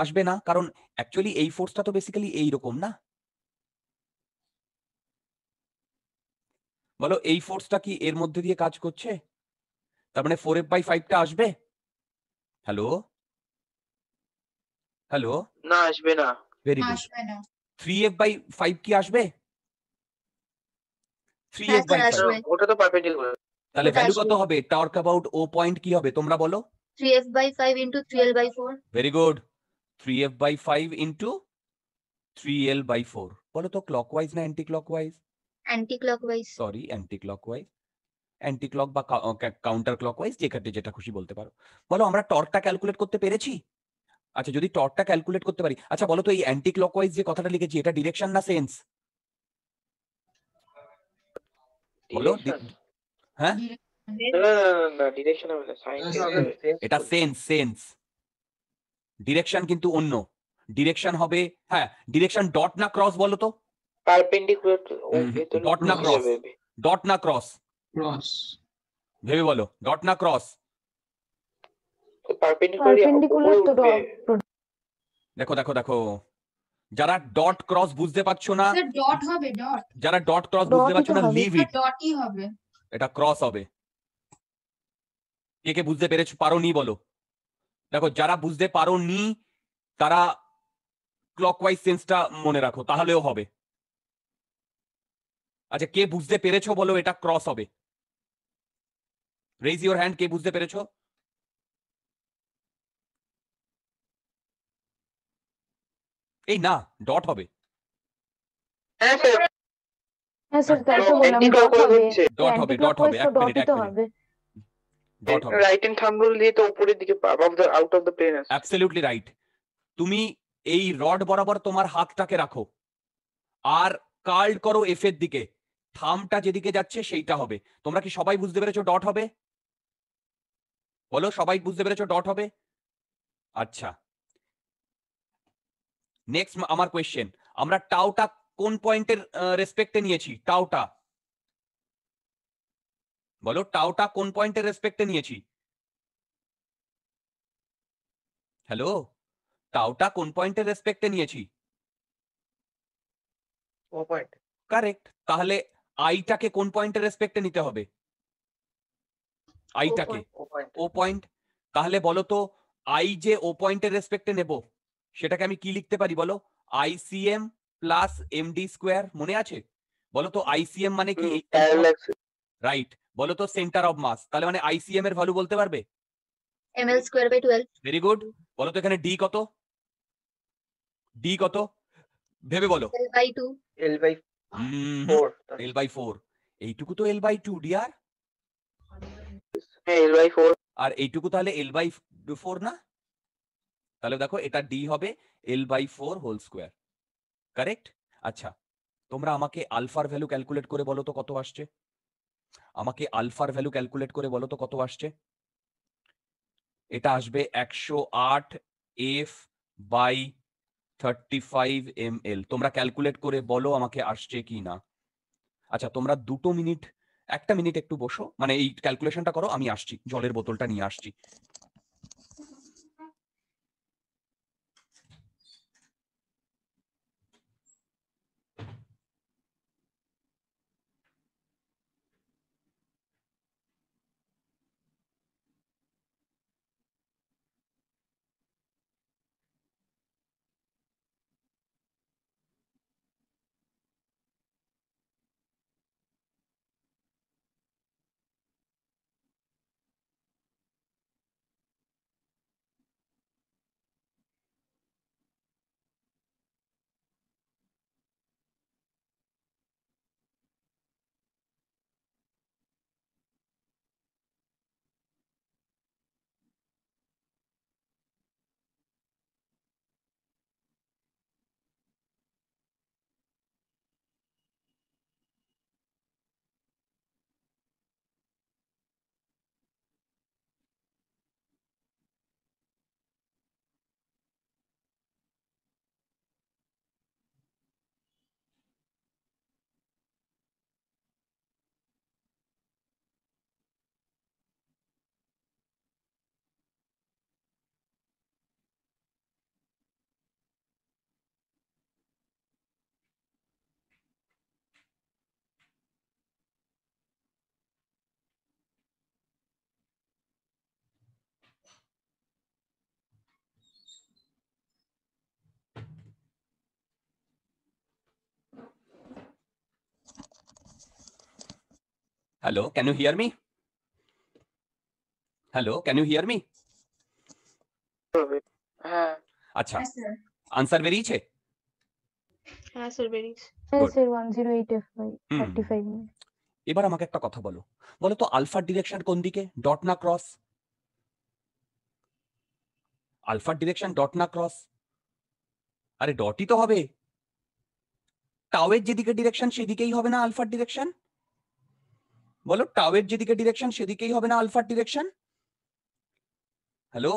আসবে না কারণ অ্যাকচুয়ালি এই ফোর্সটা তো বেসিক্যালি এইরকম না বলো এই ফোর্সটা কি এর মধ্যে দিয়ে কাজ করছে তার মানে ফোর এফ বাই ফাইভটা আসবে হ্যালো হ্যালো না আসবে না very good three F by five কি আসবে তাহলে ভ্যালু কত হবে টর্ক অ্যাবাউট ও পয়েন্ট কি হবে তোমরা বলো 3f 5 3l 4 3f 5 3l 4 বলো তো ক্লকওয়াইজ না anti anticlockwise anticlockwise sorry anticlockwise anti clock বা কাউন্টার ক্লকওয়াইজ যেখানে যেটা খুশি বলতে পারো বলো আমরা টর্কটা ক্যালকুলেট করতে পেরেছি আচ্ছা যদি টর্কটা ক্যালকুলেট করতে পারি আচ্ছা বলো তো এই অ্যান্টি ক্লকওয়াইজ যে কথাটা লিখেছি এটা ডিরেকশন না সেন্স বলো হ্যাঁ এটা সেন্স সেন্স ডিরেকশন কিন্তু অন্য ডিরেকশন হবে হ্যাঁ ডিরেকশন ডট না ক্রস বলো তো ডট না ক্রস ডট না ক্রস ক্রস ভেবে বলো ডট না ক্রস দেখো দেখো দেখো যারা ডট ক্রস বুঝতে পারছো না ডট আচ্ছা, হবে ডট যারা ডট ক্রস বুঝতে পারছো না লিভ ইট ডটই হবে এটা ক্রস হবে কে কে বুঝতে পেরেছো পারো নি বলো দেখো যারা বুঝতে পারো নি তারা ক্লকওয়াইজ সেন্সটা মনে রাখো তাহলেও হবে আচ্ছা কে বুঝতে পেরেছো বলো এটা ক্রস হবে রেজ ইউর হ্যান্ড কে বুঝতে পেরেছো এই না ডট হবে ডট হ্যাঁ, হ্যাঁ, হবে ডট হবে এক মিনিট এক মিনিট তুমি এই রড বরাবর তোমার হাতটাকে রাখো আর কার্ল করো এফ এর দিকে থামটা যেদিকে যাচ্ছে সেইটা হবে তোমরা কি সবাই বুঝতে পেরেছো ডট হবে বলো সবাই বুঝতে পেরেছো ডট হবে আচ্ছা নেক্সট আমার কোয়েশ্চেন আমরা টাউটা কোন পয়েন্টের রেসপেক্টে নিয়েছি টাউটা বলো টাউটা কোন পয়েন্টের রেসপেক্টে নিয়েছি হ্যালো টাউটা কোন পয়েন্টের রেসপেক্টে নিয়েছি ও পয়েন্ট কারেক্ট তাহলে আইটাকে কোন পয়েন্টের রেসপেক্টে নিতে হবে আইটাকে ও পয়েন্ট তাহলে বলো তো আই যে ও পয়েন্টের রেসপেক্টে নেব সেটাকে আমি কি লিখতে পারি বলো আইসিএম প্লাস এমডি স্কোয়ার মনে আছে বলো তো আইসিএম মানে কি রাইট হ্যাঁ, বলো তো সেন্টার অফ মাস তাহলে মানে আইসিএম এর ভ্যালু বলতে পারবে ml square by 12 very good বলো তো এখানে ডি কত ডি কত ভেবে বলো L by 2 L by 4 L by 4 এইটুকু তো এল বাই 2 ডিআর এল বাই 4 আর এইটুকু তাহলে এল বাই 4 না তাহলে দেখো এটা ডি হবে L by four whole square correct আচ্ছা তোমরা আমাকে আলফার ভ্যালু ক্যালকুলেট করে বলো তো কত আসছে আমাকে আলফার ভ্যালু ক্যালকুলেট করে বলো তো কত আসছে এটা আসবে একশো আট F by thirty five M L তোমরা ক্যালকুলেট করে বলো আমাকে আসছে কি না আচ্ছা তোমরা দুটো মিনিট একটা মিনিট একটু বসো মানে এই ক্যালকুলেশনটা করো আমি আসছি জলের বোতলটা নিয়ে আসছি Hello, can you hear me? Hello, can you hear me? হ্যাঁ। আচ্ছা আনসার হ্যাঁ, বেরিয়েছে হ্যাঁ স্যার বেরিয়েছে স্যার 1085 এবার আমাকে একটা কথা বলো বলো তো আলফার ডিরেকশন কোন দিকে ডট না ক্রস আলফার ডিরেকশন ডট না ক্রস আরে ডটই তো হবে টাওয়ের যেদিকে ডিরেকশন সেদিকেই হবে না আলফার ডিরেকশন বলো টাওয়ের যেদিকে ডিরেকশন সেদিকেই হবে না আলফার ডিরেকশন হ্যালো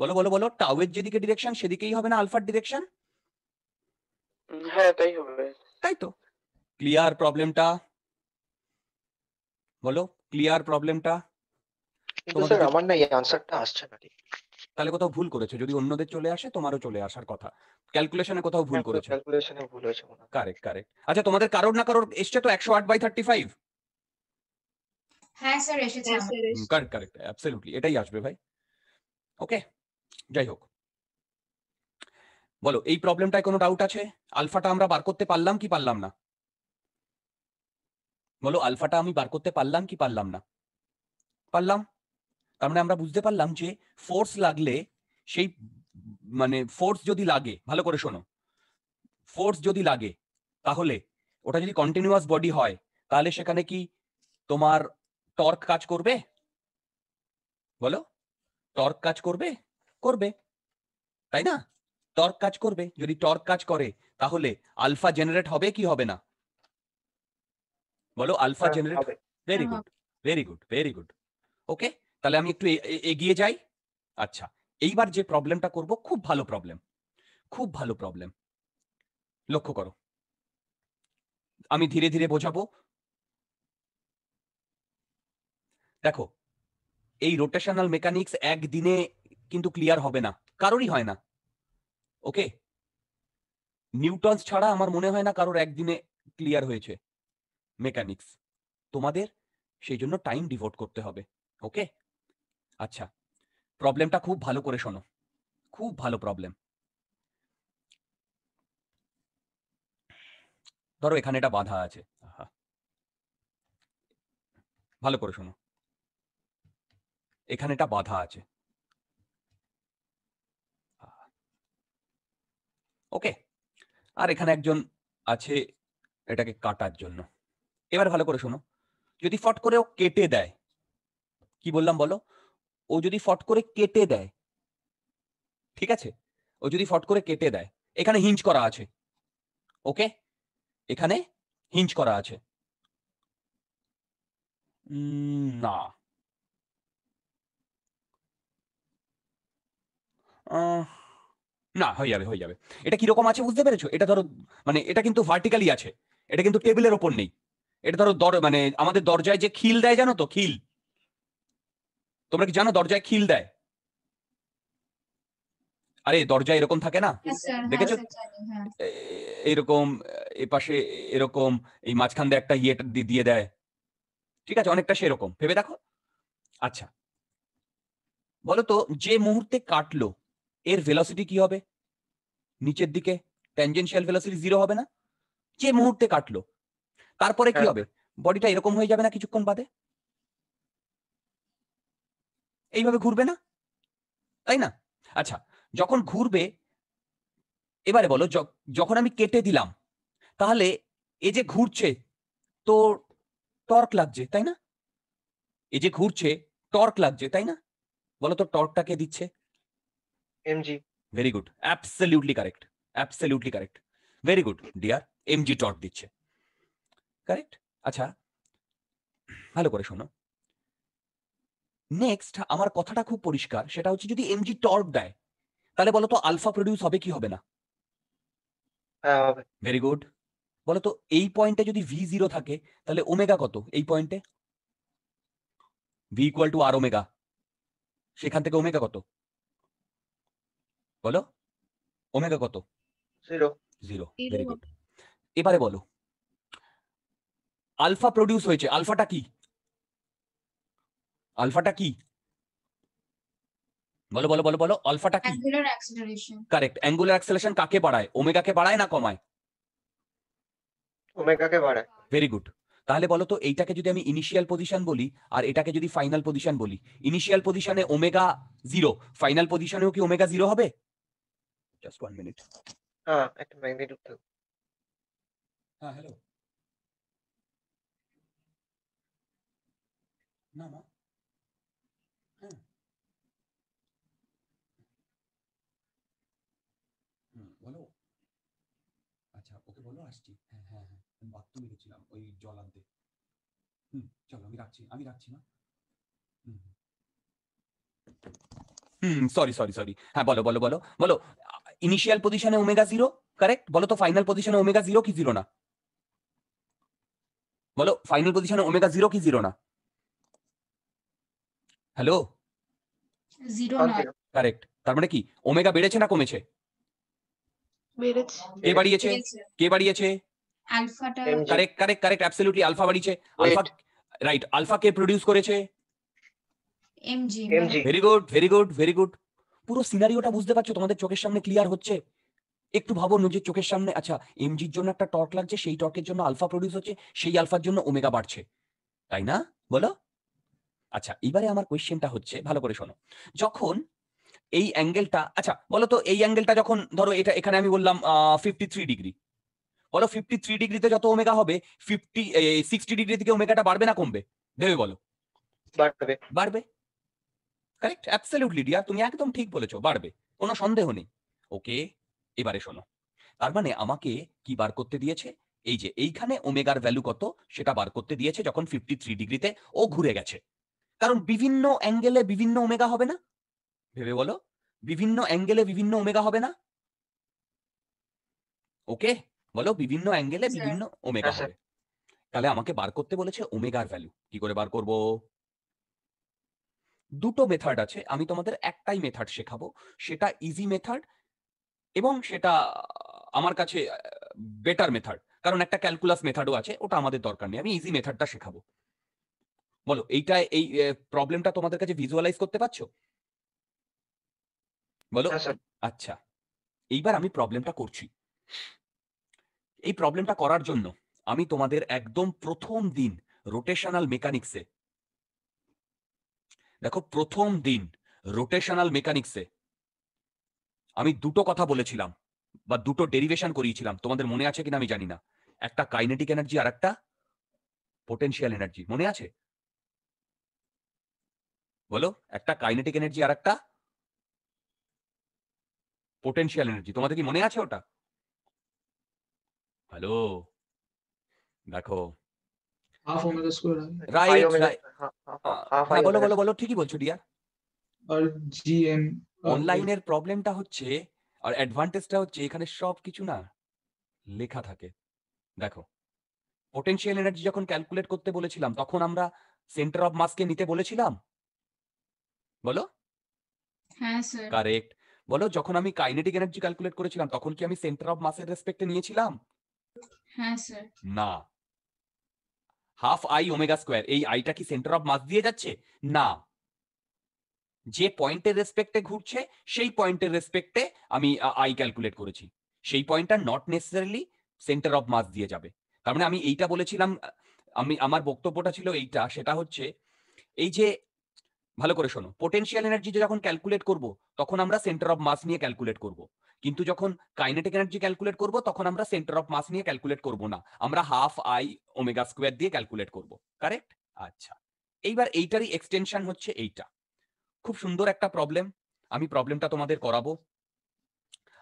বলো বলো বলো টাওয়ের যেদিকে ডিরেকশন সেদিকেই হবে না আলফার ডিরেকশন হ্যাঁ, তাই তো ক্লিয়ার প্রবলেমটা বলো ক্লিয়ার প্রবলেমটা আমার তাহলে কোথাও ভুল করেছে যদি অন্যদের চলে আসে তোমারও চলে আসার কথা ক্যালকুলেশনে কোথাও ভুল করেছে কারেক্ট কারেক্ট আচ্ছা তোমাদের কারোর না কারোর এসছে তো একশো আট বাই থার্টি ফাইভ হ্যাঁ, হ্যাঁ, এটাই আসবে ভাই ওকে যাই হোক বলো এই প্রবলেমটায় কোনো ডাউট আছে আলফাটা আমরা বার করতে পারলাম কি পারলাম না বলো আলফাটা আমি বার করতে পারলাম কি পারলাম না পারলাম তার মানে আমরা বুঝতে পারলাম যে ফোর্স লাগলে সেই মানে ফোর্স যদি লাগে ভালো করে শোনো ফোর্স যদি লাগে তাহলে ওটা যদি কন্টিনিউয়াস বডি হয় তাহলে সেখানে কি তোমার টর্ক কাজ করবে বলো টর্ক কাজ করবে করবে তাই না টর্ক কাজ করবে যদি টর্ক কাজ করে তাহলে আলফা জেনারেট হবে কি হবে না বলো আলফা হ্যাঁ, generate very good very good very good okay তাহলে আমি একটু এগিয়ে যাই আচ্ছা এইবার যে প্রবলেমটা করব খুব ভালো প্রবলেম খুব ভালো প্রবলেম লক্ষ্য করো আমি ধীরে ধীরে বোঝাবো দেখো এই রোটেশনাল মেকানিক্স একদিনে কিন্তু ক্লিয়ার হবে না কারোরই হয় না ওকে নিউটনস ছাড়া আমার মনে হয় না কারোর একদিনে ক্লিয়ার হয়েছে মেকানিক্স তোমাদের সেই জন্য টাইম ডিভোট করতে হবে ওকে আচ্ছা প্রবলেমটা খুব ভালো করে শোনো খুব ভালো প্রবলেম ধরো এখানে এটা বাধা আছে ভালো করে শোনো এখানে এটা বাধা আছে ওকে আর এখানে একজন আছে এটাকে কাটার জন্য এবার ভালো করে শোনো যদি ফট করে ও কেটে দেয় কি বললাম বলো ও যদি ফট করে কেটে দেয় ঠিক আছে ও যদি ফট করে কেটে দেয় এখানে হিঞ্জ করা আছে ওকে এখানে হিঞ্জ করা আছে না না হয়ে যাবে হয়ে যাবে এটা কিরকম আছে বুঝতে পেরেছো এটা ধরো মানে এটা কিন্তু ভার্টিক্যালি আছে এটা কিন্তু টেবিলের ওপর নেই এটা ধরো দর মানে আমাদের দরজায় যে খিল দেয় জানো তো খিল তোমরা কি জানো দরজায় খিল দেয় আরে দরজা এরকম থাকে না হ্যাঁ, দেখেছো হ্যাঁ, হ্যাঁ। এরকম এপাশে এরকম এই মাঝখান দিয়ে একটা ইয়ে দিয়ে দেয় ঠিক আছে অনেকটা সেরকম ভেবে দেখো আচ্ছা বলো তো যে মুহূর্তে কাটলো এর ভেলোসিটি কি হবে নিচের দিকে ট্যানজেনশিয়াল ভেলোসিটি জিরো হবে না যে মুহূর্তে কাটলো তারপরে কি হ্যাঁ। হবে বডিটা এরকম হয়ে যাবে না কিছুক্ষণ বাদে এইভাবে ঘুরবে না তাই না আচ্ছা যখন ঘুরবে এবারে বলো যখন আমি কেটে দিলাম তাহলে এ যে ঘুরছে তো টর্ক লাগছে তাই না এ যে ঘুরছে টর্ক লাগছে তাই না বলো তো টর্কটা কে দিচ্ছে mg very good absolutely correct absolutely correct very good dear mg dot দিচ্ছে কারেক্ট আচ্ছা ভালো করে শোনো নেক্সট আমার কথাটা খুব পরিষ্কার সেটা হচ্ছে যদি এমজি টর্ক দেয় তাহলে বলো আলফা প্রডিউস হবে কি হবে না ভেরি গুড বলতো এই পয়েন্টে যদি ভি জিরো থাকে তাহলে ওমেগা কত এই পয়েন্টে V equal to r omega সেখান থেকে ওমেগা কত বলো ওমেগা কত জিরো জিরো ভেরি গুড এবারে বলো আলফা প্রডিউস হয়েছে আলফাটা কি আলফাটা কি বলো বলো বলো বলো আলফাটা কি কারেক্ট অ্যাঙ্গুলার অ্যাক্সেলারেশন কাকে বাড়ায় ওমেগাকে বাড়ায় না কমায় ওমেগাকে বাড়ায় ভেরি গুড তাহলে বলো তো এইটাকে যদি আমি ইনিশিয়াল পজিশন বলি আর এটাকে যদি ফাইনাল পজিশন বলি ইনিশিয়াল পজিশনে ওমেগা জিরো ফাইনাল পজিশনেও কি ওমেগা জিরো হবে just one minute. Ah, একটা ম্যাগনেট উঠতে আচ্ছা ওকে বলো হ্যাঁ হ্যাঁ জল চলো আমি রাখছি আমি রাখছি না হুম সরি সরি সরি হ্যাঁ বলো বলো বলো বলো ইনিশিয়াল পজিশনে ওমেগা জিরো কারেক্ট বলো তো ফাইনাল পজিশনে ওমেগা জিরো কি জিরো না বলো ফাইনাল পজিশনে ওমেগা জিরো কি জিরো না হ্যালো জিরো না কারেক্ট তার মানে কি ওমেগা বেড়েছে না কমেছে বেড়েছে কে বাড়িয়েছে কে বাড়িয়েছে আলফাটা correct correct correct absolutely alpha বাড়িয়েছে আলফা রাইট আলফা কে প্রোডিউস করেছে mg very good very good very good পুরো সিনারিওটা বুঝতে পারছো তোমাদের চোখের সামনে ক্লিয়ার হচ্ছে একটু ভাবো নিজের চোখের সামনে আচ্ছা এমজির জন্য একটা টর্ক লাগছে সেই টর্কের জন্য আলফা প্রডিউস হচ্ছে সেই আলফার জন্য ওমেগা বাড়ছে তাই না বলো আচ্ছা এবারে আমার কোয়েশ্চেনটা হচ্ছে ভালো করে শোনো যখন এই অ্যাঙ্গেলটা আচ্ছা বলো তো এই অ্যাঙ্গেলটা যখন ধরো এটা এখানে আমি বললাম ফিফটি থ্রি ডিগ্রি বলো ফিফটি থ্রি ডিগ্রিতে যত ওমেগা হবে ফিফটি সিক্সটি ডিগ্রি থেকে ওমেগাটা বাড়বে না কমবে ভেবে বলো বাড়বে বাড়বে কারেক্ট অ্যাবসলিউটলি ডিয়ার তুমি একদম ঠিক বলেছো বাড়বে কোনো সন্দেহ নেই ওকে এবারে শোনো তার মানে আমাকে কি বার করতে দিয়েছে এই যে এইখানে ওমেগার ভ্যালু কত সেটা বার করতে দিয়েছে যখন ফিফটি থ্রি ডিগ্রিতে ও ঘুরে গেছে কারণ বিভিন্ন অ্যাঙ্গেলে বিভিন্ন ওমেগা হবে না ভেবে বলো বিভিন্ন অ্যাঙ্গেলে বিভিন্ন ওমেগা হবে না ওকে বলো বিভিন্ন অ্যাঙ্গেলে আচ্ছা। বিভিন্ন ওমেগা আচ্ছা। হবে তাহলে আমাকে বার করতে বলেছে ওমেগার ভ্যালু কি করে বার করবো দুটো মেথড আছে আমি তোমাদের একটাই মেথড শেখাবো সেটা ইজি মেথড এবং সেটা আমার কাছে বেটার মেথড কারণ একটা ক্যালকুলাস মেথডও আছে ওটা আমাদের দরকার নেই আমি ইজি মেথডটা শেখাবো বলো এইটা এই প্রবলেমটা তোমাদের কাছে ভিজুয়ালাইজ করতে পারছো বলো হ্যাঁ, আচ্ছা এইবার আমি প্রবলেমটা করছি এই প্রবলেমটা করার জন্য আমি তোমাদের একদম প্রথম দিন রোটেশনাল মেকানিক্সে দেখো প্রথম দিন রোটেশনাল মেকানিক্সে আমি দুটো কথা বলেছিলাম বা দুটো ডেরিভেশন করিয়েছিলাম তোমাদের মনে আছে কিনা আমি জানি না একটা কাইনেটিক এনার্জি আর একটা পোটেন্সিয়াল এনার্জি মনে আছে বলো একটা কাইনেটিক এনার্জি আর একটা পোটেন্সিয়াল এনার্জি তোমাদের কি মনে আছে ওটা হ্যালো দেখো হাফ ওমেগা স্কয়ার হবে রাইট রাইট বলো বলো বলো ঠিকই বলছো ডিয়ার আর জিএম অনলাইনের প্রবলেমটা হচ্ছে আর অ্যাডভান্টেজটা হচ্ছে এখানে সব কিছু না লেখা থাকে দেখো পোটেনশিয়াল এনার্জি যখন ক্যালকুলেট করতে বলেছিলাম তখন আমরা সেন্টার অফ মাসকে নিতে বলেছিলাম বলো কারেক্ট হ্যাঁ, বলো যখন আমি কাইনেটিক এনার্জি ক্যালকুলেট করেছিলাম তখন কি আমি সেন্টার অফ মাসের রেসপেক্টে নিয়েছিলাম হ্যাঁ, না হাফ আই ওমেগা স্কোয়ার এই আইটা কি সেন্টার অফ মাস দিয়ে যাচ্ছে না যে পয়েন্টের রেসপেক্টে ঘুরছে সেই পয়েন্টের রেসপেক্টে আমি আই ক্যালকুলেট করেছি সেই পয়েন্টটা not necessarily centre of mass দিয়ে যাবে তার মানে আমি এইটা বলেছিলাম আমি আমার বক্তব্যটা ছিল এইটা সেটা হচ্ছে এই যে ভালো করে শোনো পোটেনশিয়াল এনার্জি যখন ক্যালকুলেট করব তখন আমরা সেন্টার অফ মাস নিয়ে ক্যালকুলেট করব কিন্তু যখন কাইনেটিক এনার্জি ক্যালকুলেট করব তখন আমরা সেন্টার অফ মাস নিয়ে ক্যালকুলেট করব না আমরা হাফ আই ওমেগা স্কোয়ার দিয়ে ক্যালকুলেট করব কারেক্ট আচ্ছা এইবার এইটারই এক্সটেনশন হচ্ছে এইটা খুব সুন্দর একটা প্রবলেম আমি প্রবলেমটা তোমাদের করাবো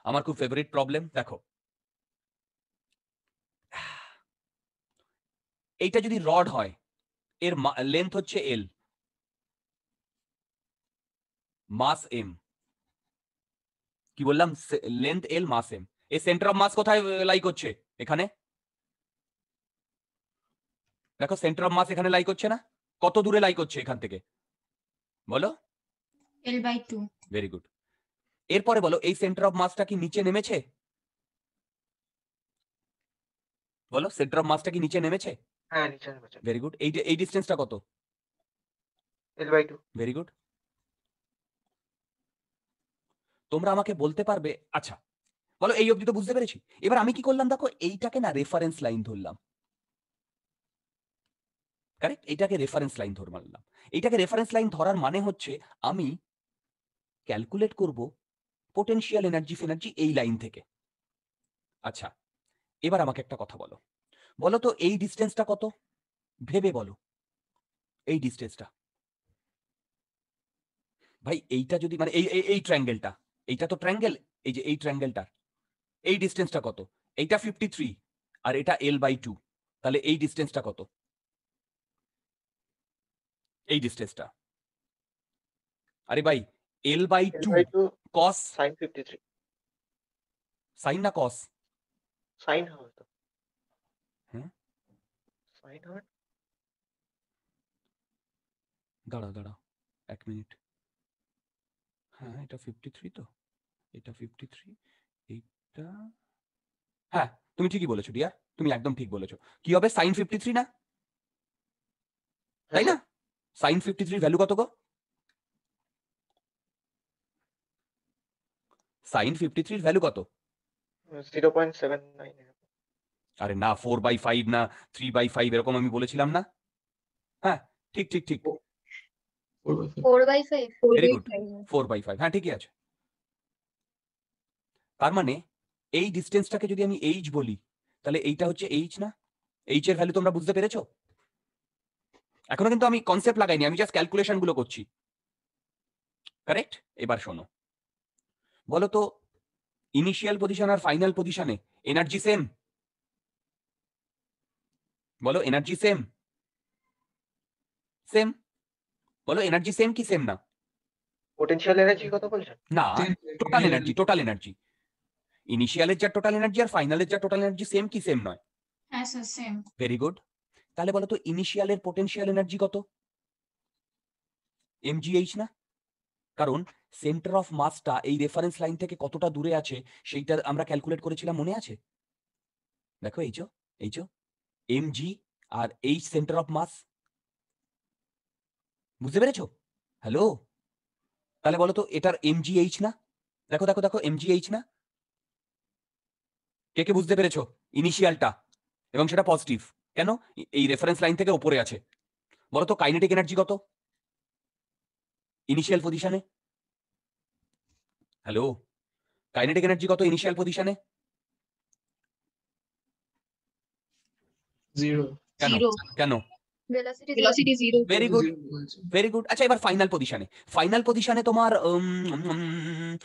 আমার খুব ফেভারিট প্রবলেম দেখো এইটা যদি রড হয় এর লেন্থ হচ্ছে এল মাস এম কি বললাম লেন্থ এল মাস এম এই সেন্টার অফ মাস কোথায় লাই uh, করছে এখানে দেখো সেন্টার অফ মাস এখানে লাই করছে না কত দূরে লাই করছে এখান থেকে বলো L by two very good এরপরে বলো এই সেন্টার অফ মাসটা কি নিচে নেমেছে বলো সেন্টার অফ মাসটা কি নিচে নেমেছে হ্যাঁ নিচে নেমেছে ভেরি গুড এই এই ডিসটেন্সটা কত L by two very good তোমরা আমাকে বলতে পারবে আচ্ছা বলো এই অবধি তো বুঝতে পেরেছি এবার আমি কি করলাম দেখো এইটাকে না রেফারেন্স লাইন ধরলাম কারেক্ট এটাকে রেফারেন্স লাইন ধর মানলাম এইটাকে রেফারেন্স লাইন ধরার মানে হচ্ছে আমি ক্যালকুলেট করব পোটেনশিয়াল এনার্জি ফেনার্জি এই লাইন থেকে আচ্ছা এবার আমাকে একটা কথা বলো বলো তো এই ডিস্টেন্সটা কত ভেবে বলো এই ডিস্টেন্সটা ভাই এইটা যদি মানে এই এই ট্রাঙ্গেলটা এইটা তো ট্র্যাঙ্গেল এই যে এই ট্র্যাঙ্গেলটার এই ডিস্টেন্সটা কত এইটা ফিফটি থ্রি আর এটা এল বাই টু তাহলে এই ডিস্টেন্সটা কত এই ডিস্টেন্সটা আরে ভাই L by two cos sine fifty three sine না কস সাইন দাঁড়া দাঁড়া এক মিনিট হ্যাঁ এটা ফিফটি থ্রি তো এটা এইটা হ্যাঁ তুমি ঠিকই বলেছো ডিয়ার তুমি একদম ঠিক বলেছো কি হবে সাইন ফিফটি থ্রি না তাই না সাইন ফিফটি ভ্যালু কত গো সাইন ফিফটি থ্রির ভ্যালু কত পয়েন্ট সেভেন আরে না ফোর বাই ফাইভ না থ্রি বাই ফাইভ এরকম আমি বলেছিলাম না হ্যাঁ ঠিক ঠিক ঠিক four by five four by five হ্যাঁ ঠিকই আছে তার মানে এই ডিস্টেন্সটাকে যদি আমি এইচ বলি তাহলে এইটা হচ্ছে এইচ না এইচ এর ভ্যালু তোমরা বুঝতে পেরেছো এখনো কিন্তু আমি কনসেপ্ট লাগাইনি আমি জাস্ট ক্যালকুলেশন গুলো করছি কারেক্ট এবার শোনো বলো তো ইনিশিয়াল পজিশন আর ফাইনাল পজিশনে এনার্জি সেম বলো এনার্জি সেম সেম বলো এনার্জি সেম কি সেম না পোটেনশিয়াল এনার্জি কথা বলছো না টোটাল এনার্জি টোটাল এনার্জি ইনিশিয়ালের যা টোটাল এনার্জি আর ফাইনালের যা টোটাল এনার্জি সেম কি সেম নয় হ্যাঁ স্যার সেম ভেরি গুড তাহলে বলো তো ইনিশিয়ালের পোটেনশিয়াল এনার্জি কত এমজিএইচ না কারণ সেন্টার অফ মাসটা এই রেফারেন্স লাইন থেকে কতটা দূরে আছে সেইটা আমরা ক্যালকুলেট করেছিলাম মনে আছে দেখো এইচ এইচো এমজি আর এইচ সেন্টার অফ মাস বুঝতে পেরেছো হ্যালো তাহলে বলো তো এটার এমজিএইচ না দেখো দেখো দেখো এমজিএইচ না কে কে বুঝতে পেরেছো ইনিশিয়ালটা এবং সেটা পজিটিভ কেন এই রেফারেন্স লাইন থেকে ওপরে আছে বলতো কাইনেটিক এনার্জি কত ইনিশিয়াল পজিশনে হ্যালো কাইনেটিক এনার্জি কত ইনিশিয়াল পজিশনে কেন ভেরি গুড আচ্ছা এবার ফাইনাল ফাইনাল তোমার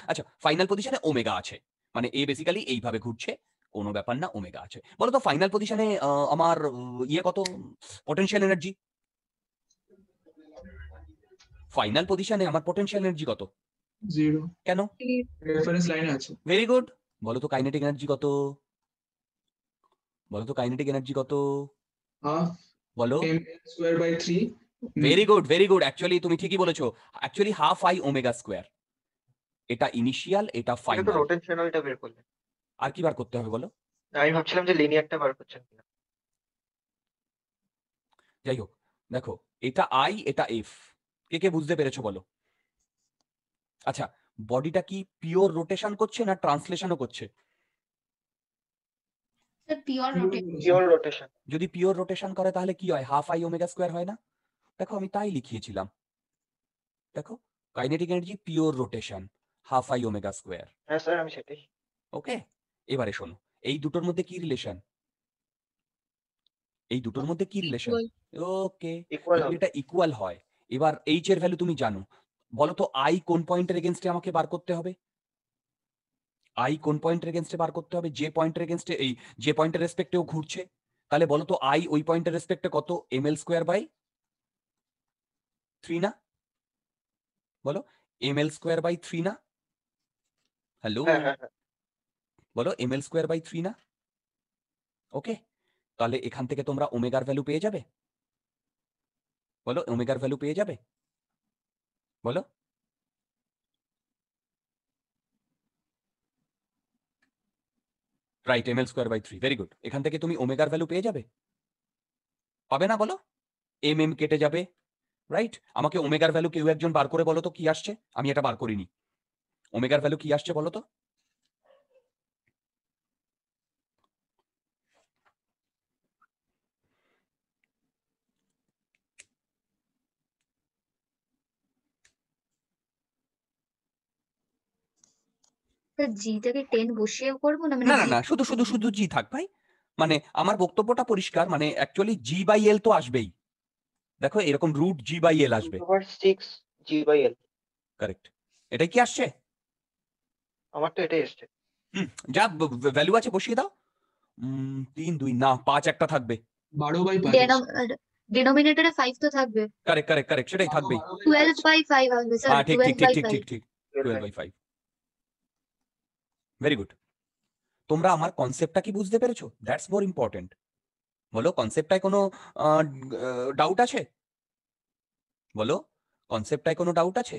আচ্ছা ফাইনাল ওমেগা আছে মানে এ বেসিক্যালি এইভাবে ঘুরছে কোনো ব্যাপার না ওমেগা আছে বলো তো ফাইনাল পজিশনে আমার ইয়ে কত পটেনশিয়াল এনার্জি ফাইনাল পজিশনে আমার পটেনশিয়াল এনার্জি কত জিরো কেন রেফারেন্স লাইন আছে ভেরি গুড বলো তো কাইনেটিক এনার্জি কত বলো তো কাইনেটিক এনার্জি কত বলো square by 3 very good very good actually তুমি ঠিকই বলেছো actually half I omega square এটা ইনিশিয়াল এটা ফাইনাল রোটেশনালটা বের করলে আর কি বার করতে হবে বলো আমি ভাবছিলাম যে লিনিয়ারটা বার করছেন কিনা যাই হোক দেখো এটা আই এটা এফ কে কে বুঝতে পেরেছো বলো আচ্ছা বডিটা কি পিওর রোটেশন করছে না ট্রান্সলেশনও করছে যদি পিওর রোটেশন করে তাহলে কি হয় হাফ আই ওমেগা স্কোয়ার হয় না দেখো আমি তাই লিখিয়েছিলাম দেখো kinetic energy pure rotation half I omega square হ্যাঁ স্যার আমি সেটাই ওকে এবারে শোনো এই দুটোর মধ্যে কি রিলেশন এই দুটোর মধ্যে কি রিলেশন ওকে এটা ইকুয়াল হয় এবার এইচ এর ভ্যালু তুমি জানো বলো তো আই কোন পয়েন্টের এগেনস্টে আমাকে বার করতে হবে আই কোন পয়েন্টের এগেনস্টে বার করতে হবে যে পয়েন্টের এগেনস্টে এই যে পয়েন্টের রেসপেক্টে ও ঘুরছে তাহলে বলো তো আই ওই পয়েন্টের রেসপেক্টে কত m L square by three না বলো m L square by three না হ্যালো হ্যাঁ, হ্যাঁ। বলো m L square by three না ওকে তাহলে এখান থেকে তোমরা ওমেগার ভ্যালু পেয়ে যাবে বলো ওমেগার ভ্যালু পেয়ে যাবে বলো right m L square by three very good এখান থেকে তুমি ওমেগার ভ্যালু পেয়ে যাবে পাবে না বলো এম এম কেটে যাবে রাইট আমাকে ওমেগার ভ্যালু কেউ একজন বার করে বলো তো কি আসছে আমি এটা বার করিনি ওমেগার ভ্যালু কি আসছে বলো তো মানে শুধু শুধু শুধু জি থাক ভাই মানে আমার বক্তব্যটা পরিষ্কার মানে অ্যাকচুয়ালি জি বাই এল তো আসবেই দেখো এরকম রুট জি বাই এল আসবে কারেক্ট এটা কি আসছে আমার তো এটাই আসছে যা ভ্যালু আছে বসিয়ে দাও তিন দুই না পাঁচ একটা থাকবে বারো বাই ডিনোমিনেটরে তো থাকবে কারেক্ট কারেক্ট কারেক্ট সেটাই থাকবে 12 বাই স্যার হ্যাঁ ঠিক ঠিক ঠিক ঠিক বাই 5 ভেরি গুড তোমরা আমার কনসেপ্টটা কি বুঝতে পেরেছো দ্যাটস মোর ইম্পর্টেন্ট বলো কনসেপ্টটায় কোনো ডাউট আছে বলো কনসেপ্টটায় কোনো ডাউট আছে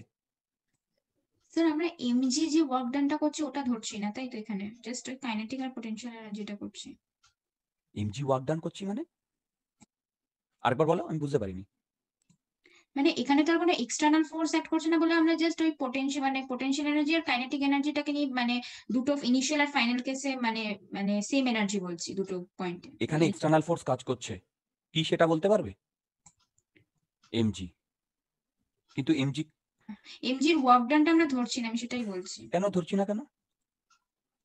স্যার আমরা এমজি যে ওয়ার্ক ডানটা করছি ওটা ধরছি না তাই তো এখানে জাস্ট ওই কাইনেটিক আর পটেনশিয়াল এনার্জিটা করছি এমজি ওয়ার্ক ডান করছি মানে আরেকবার বলো আমি বুঝতে পারিনি মানে এখানে আর কোনো এক্সটার্নাল ফোর্স অ্যাক্ট করছে না বলে আমরা জাস্ট ওই পোটেনশিয়াল মানে পোটেনশিয়াল এনার্জি আর কাইনেটিক এনার্জিটাকে নিয়ে মানে দুটো ইনিশিয়াল আর ফাইনাল কেসে মানে মানে সেম এনার্জি বলছি দুটো পয়েন্টে এখানে এক্সটার্নাল ফোর্স কাজ করছে কি সেটা বলতে পারবে এমজি কিন্তু এমজি এর ওয়ার্ক ডানটা আমরা ধরছি না আমি সেটাই বলছি কেন ধরছি না কেন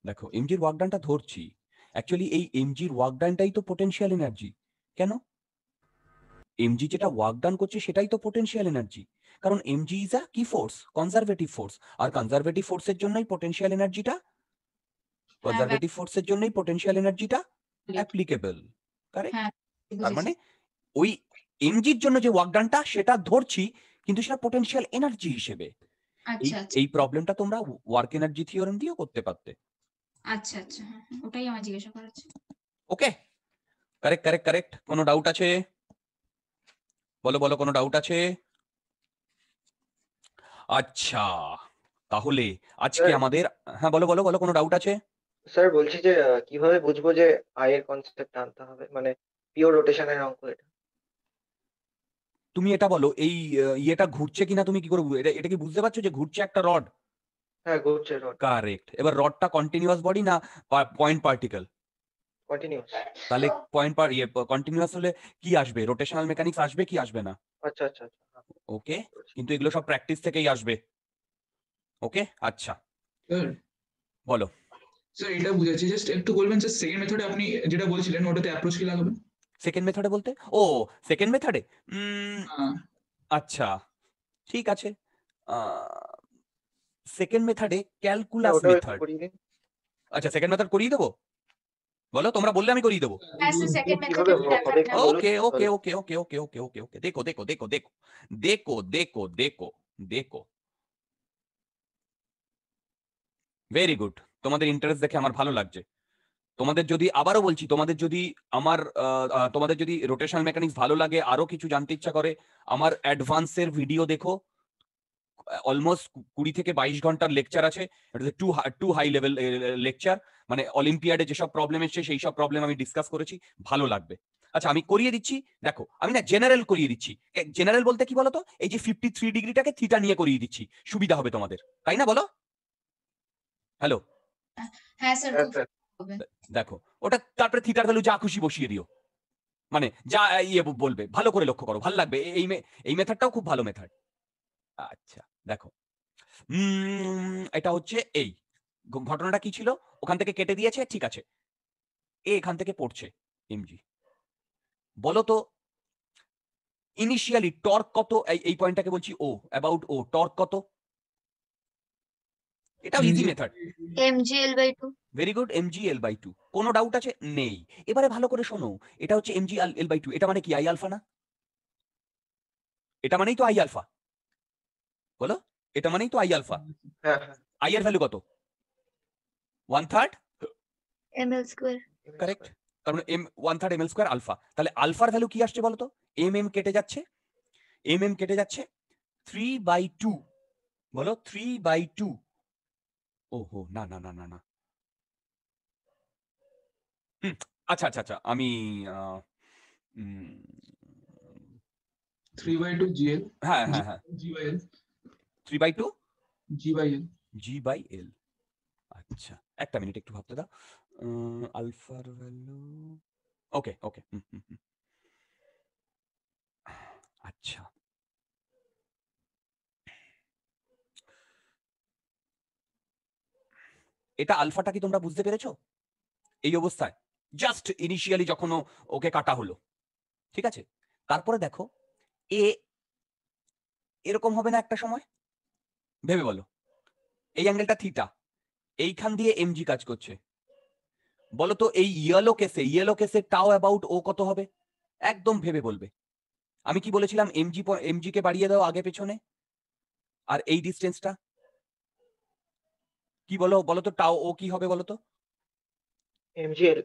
দেখো এর ওয়ার্ক ডানটা ধরছি অ্যাকচুয়ালি এই এর ওয়ার্ক ডানটাই তো পোটেনশিয়াল এনার্জি কেন এমজি যেটা ওয়ার্ক ডান করছে সেটাই তো পোটেনশিয়াল এনার্জি কারণ এমজি ইজ আ কি ফোর্স কনজারভেটিভ ফোর্স আর কনজারভেটিভ ফোর্সের জন্যই পোটেনশিয়াল এনার্জিটা কনজারভেটিভ ফোর্সের জন্যই পোটেনশিয়াল এনার্জিটা অ্যাপ্লিকেবল কারেক্ট তার মানে ওই এমজির জন্য যে ওয়ার্ক ডানটা সেটা ধরছি কিন্তু সেটা পোটেনশিয়াল এনার্জি হিসেবে এই প্রবলেমটা আচ্ছা, আচ্ছা। তোমরা ওয়ার্ক এনার্জি থিওরেম দিয়েও করতে পারতে আচ্ছা আচ্ছা হ্যাঁ, হ্যাঁ, ওটাই আমার জিজ্ঞাসা করার ওকে কারেক্ট কারেক্ট কারেক্ট কোনো ডাউট আছে বলো বলো কোনো ডাউট আছে আচ্ছা তাহলে আজকে আমাদের হ্যাঁ বলো বলো বলো কোনো ডাউট আছে স্যার বলছি যে কিভাবে বুঝবো যে আই এর কনসেপ্ট আনতে হবে মানে পিওর রোটেশনের অঙ্ক এটা তুমি এটা বলো এই ইয়েটা ঘুরছে কিনা তুমি কি করে এটা এটা কি বুঝতে পারছো যে ঘুরছে একটা রড হ্যাঁ ঘুরছে রড কারেক্ট এবার রডটা কন্টিনিউয়াস বডি না পয়েন্ট পার্টিকেল কন্টিনিউয়াস তাহলে পয়েন্ট পার ইয়ে কন্টিনিউয়াস হলে কি আসবে রোটেশনাল মেকানিক্স আসবে কি আসবে না আচ্ছা আচ্ছা ওকে আচ্ছা, হ্যাঁ। কিন্তু এগুলো সব প্র্যাকটিস থেকেই আসবে ওকে আচ্ছা বলো স্যার এটা বুঝাচ্ছি জাস্ট একটু বলবেন স্যার সেকেন্ড মেথডে আপনি যেটা বলছিলেন ওটাতে অ্যাপ্রোচ কি লাগাবেন সেকেন্ড মেথডে বলতে ও সেকেন্ড হ্যাঁ। মেথডে আচ্ছা ঠিক আছে সেকেন্ড মেথডে ক্যালকুলাস মেথড আচ্ছা সেকেন্ড মেথড করিয়ে দেবো বলো তোমরা বললে আমি করিয়ে দেবো ওকে ওকে ওকে ওকে ওকে ওকে ওকে ওকে দেখো দেখো দেখো দেখো দেখো দেখো দেখো দেখো ভেরি গুড তোমাদের ইন্টারেস্ট দেখে আমার ভালো লাগছে তোমাদের যদি আবারও বলছি তোমাদের যদি আমার তোমাদের যদি রোটেশনাল মেকানিক্স ভালো লাগে আরো কিছু জানতে ইচ্ছা করে আমার অ্যাডভান্সের ভিডিও দেখো অলমোস্ট কুড়ি থেকে বাইশ ঘন্টার লেকচার আছে too too high level lecture মানে অলিম্পিয়াডে যেসব প্রবলেম এসছে সেই সব প্রবলেম আমি ডিসকাস করেছি ভালো লাগবে আচ্ছা আমি করিয়ে দিচ্ছি দেখো আমি না জেনারেল করিয়ে দিচ্ছি জেনারেল বলতে কি বলতো এই যে ফিফটি থ্রি ডিগ্রিটাকে থিটা নিয়ে করিয়ে দিচ্ছি সুবিধা হবে তোমাদের তাই না বলো হ্যালো হ্যাঁ, দেখো ওটা তারপরে থিটার ভ্যালু যা খুশি বসিয়ে দিও মানে যা ইয়ে বলবে ভালো করে লক্ষ্য করো ভালো লাগবে এই এই মেথডটাও খুব ভালো মেথড আচ্ছা দেখো এটা হচ্ছে এই ঘটনাটা কি ছিল ওখান থেকে কেটে দিয়েছে ঠিক আছে এ এখান থেকে পড়ছে এমজি বলতো ইনিশিয়ালি টর্ক কত এই পয়েন্টটাকে বলছি ও অ্যাবাউট ও টর্ক কত এটা easy method MGL by 2 very good MGL by 2 কোনো ডাউট আছে নেই এবারে ভালো করে শোনো এটা হচ্ছে এমজিএল বাই 2 এটা মানে কি আই আলফা না এটা মানেই তো আই আলফা বলো এটা মানেই তো আই আলফা আই এর ভ্যালু কত one third M L square correct কারণ M one third M L square alpha তাহলে আলফার ভ্যালু কি আসছে বলতো এম এম কেটে যাচ্ছে এম এম কেটে যাচ্ছে থ্রি বাই টু বলো থ্রি বাই টু ওহো না না না না না আচ্ছা আচ্ছা আচ্ছা আমি থ্রি বাই টু জিএল হ্যাঁ হ্যাঁ হ্যাঁ three by two G by L G by L আচ্ছা একটা মিনিট একটু ভাবতে দাও আলফার ভ্যালু ওকে ওকে আচ্ছা এটা আলফাটা কি তোমরা বুঝতে পেরেছো এই অবস্থায় জাস্ট ইনিশিয়ালি যখন ওকে কাটা হলো ঠিক আছে তারপরে দেখো এ এরকম হবে না একটা সময় ভেবে বলো এই অ্যাঙ্গেলটা থিটা এইখান দিয়ে এমজি কাজ করছে বলো তো এই ইয়েলো কেসে ইয়েলো কেসে টাও অ্যাবাউট ও কত হবে একদম ভেবে বলবে আমি কি বলেছিলাম এমজি এমজি কে বাড়িয়ে দাও আগে পেছনে আর এই ডিস্টেন্সটা কি বলো বলো তো টাও ও কি হবে বলো তো এমজি এর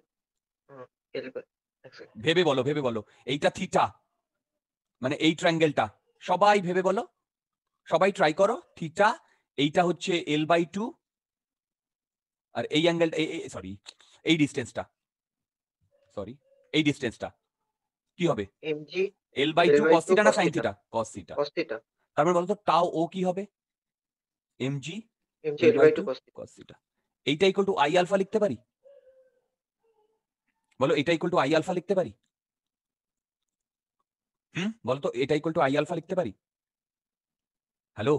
ভেবে বলো ভেবে বলো এইটা থিটা মানে এই ট্রায়াঙ্গেলটা সবাই ভেবে বলো সবাই ট্রাই করো থিটা এইটা হচ্ছে এল বাই টু আর এই অ্যাঙ্গেলটা সরি এই ডিস্টেন্সটা সরি এই ডিস্টেন্সটা কি হবে L by two cos theta না sin theta cos theta cos theta টাও ও কি হবে M G L by two cos theta এইটা ইকুয়াল টু আই আলফা লিখতে পারি বলো এটা ইকুয়াল টু আই আলফা লিখতে পারি হুম বলতো এটা ইকুয়াল টু আই আলফা লিখতে পারি হ্যালো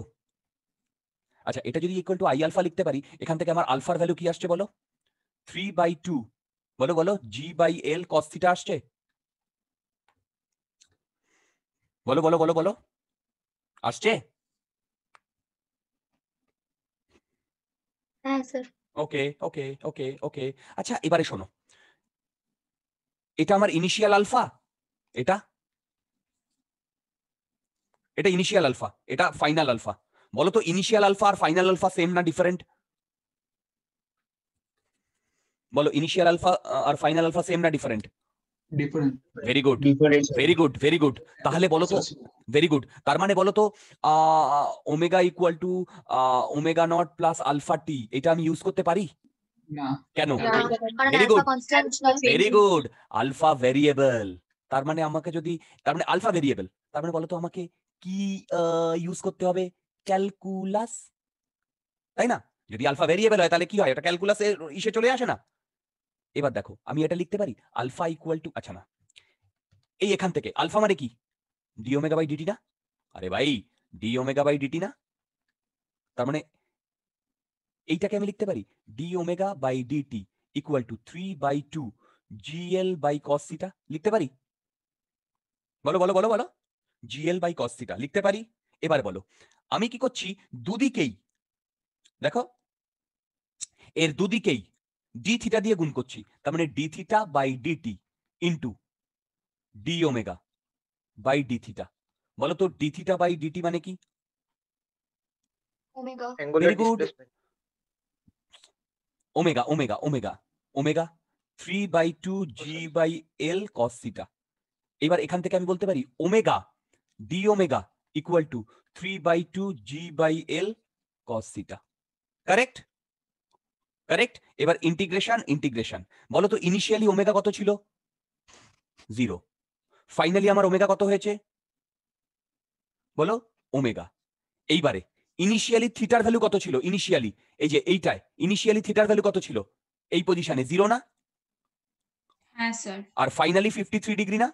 আচ্ছা এটা যদি ইকুয়াল টু আই আলফা লিখতে পারি এখান থেকে আমার আলফার ভ্যালু কি আসছে বলো থ্রি বাই টু বলো বলো জি বাই এল কস্তিটা আসছে বলো বলো বলো বলো আসছে ওকে ওকে ওকে ওকে আচ্ছা এবারে শোনো এটা আমার ইনিশিয়াল আলফা এটা এটা ইনিশিয়াল আলফা এটা ফাইনাল আলফা বলো তো ইনিশিয়াল আলফা আর ফাইনাল আলফা সেম না ডিফারেন্ট বলো ইনিশিয়াল আলফা আর ফাইনাল আলফা সেম না different very good very good very good তাহলে বলো তো ভেরি গুড তার মানে বলো তো omega equal to omega naught plus alpha T এটা আমি ইউজ করতে পারি কেন very good very good alpha variable তার মানে আমাকে যদি তার মানে আলফা ভেরিয়েবল তার মানে বলো তো আমাকে কি ইউজ করতে হবে ক্যালকুলাস তাই না যদি আলফা ভেরিয়েবল হয় তাহলে কি হয় এটা ক্যালকুলাস ইসে চলে আসে না এবার দেখো আমি এটা লিখতে পারি আলফা ইকুয়াল টু আচ্ছা না এই এখান থেকে আলফা মানে কি ডি ওমেগা বাই ডিটি না আরে ভাই ডি ওমেগা বাই ডিটি না তার মানে এইটাকে আমি লিখতে পারি D omega by DT equal to three by two GL by cos theta লিখতে পারি বলো বলো বলো বলো জিএল বাই কস্তিটা লিখতে পারি এবার বলো আমি কি করছি দুদিকেই দেখো এর দুদিকেই ডি থিটা দিয়ে গুণ করছি তার মানে D theta by DT into D omega by D theta বলো তো ডি থিটা বাই ডিটি মানে কি omega omega omega omega three by two G by L cos theta এবার এখান থেকে আমি বলতে পারি omega d omega equal to 3 by 2 g by l cos theta. Correct? Correct? এবার ইন্টিগ্রেশন ইন্টিগ্রেশন বলো তো ইনিশিয়ালি ওমেগা কত ছিল জিরো ফাইনালি আমার ওমেগা কত হয়েছে বলো ওমেগা এইবারে ইনিশিয়ালি থিটার ভ্যালু কত ছিল ইনিশিয়ালি এই যে এইটায় ইনিশিয়ালি থিটার ভ্যালু কত ছিল এই পজিশনে জিরো না হ্যাঁ, আর ফাইনালি ফিফটি থ্রি ডিগ্রি না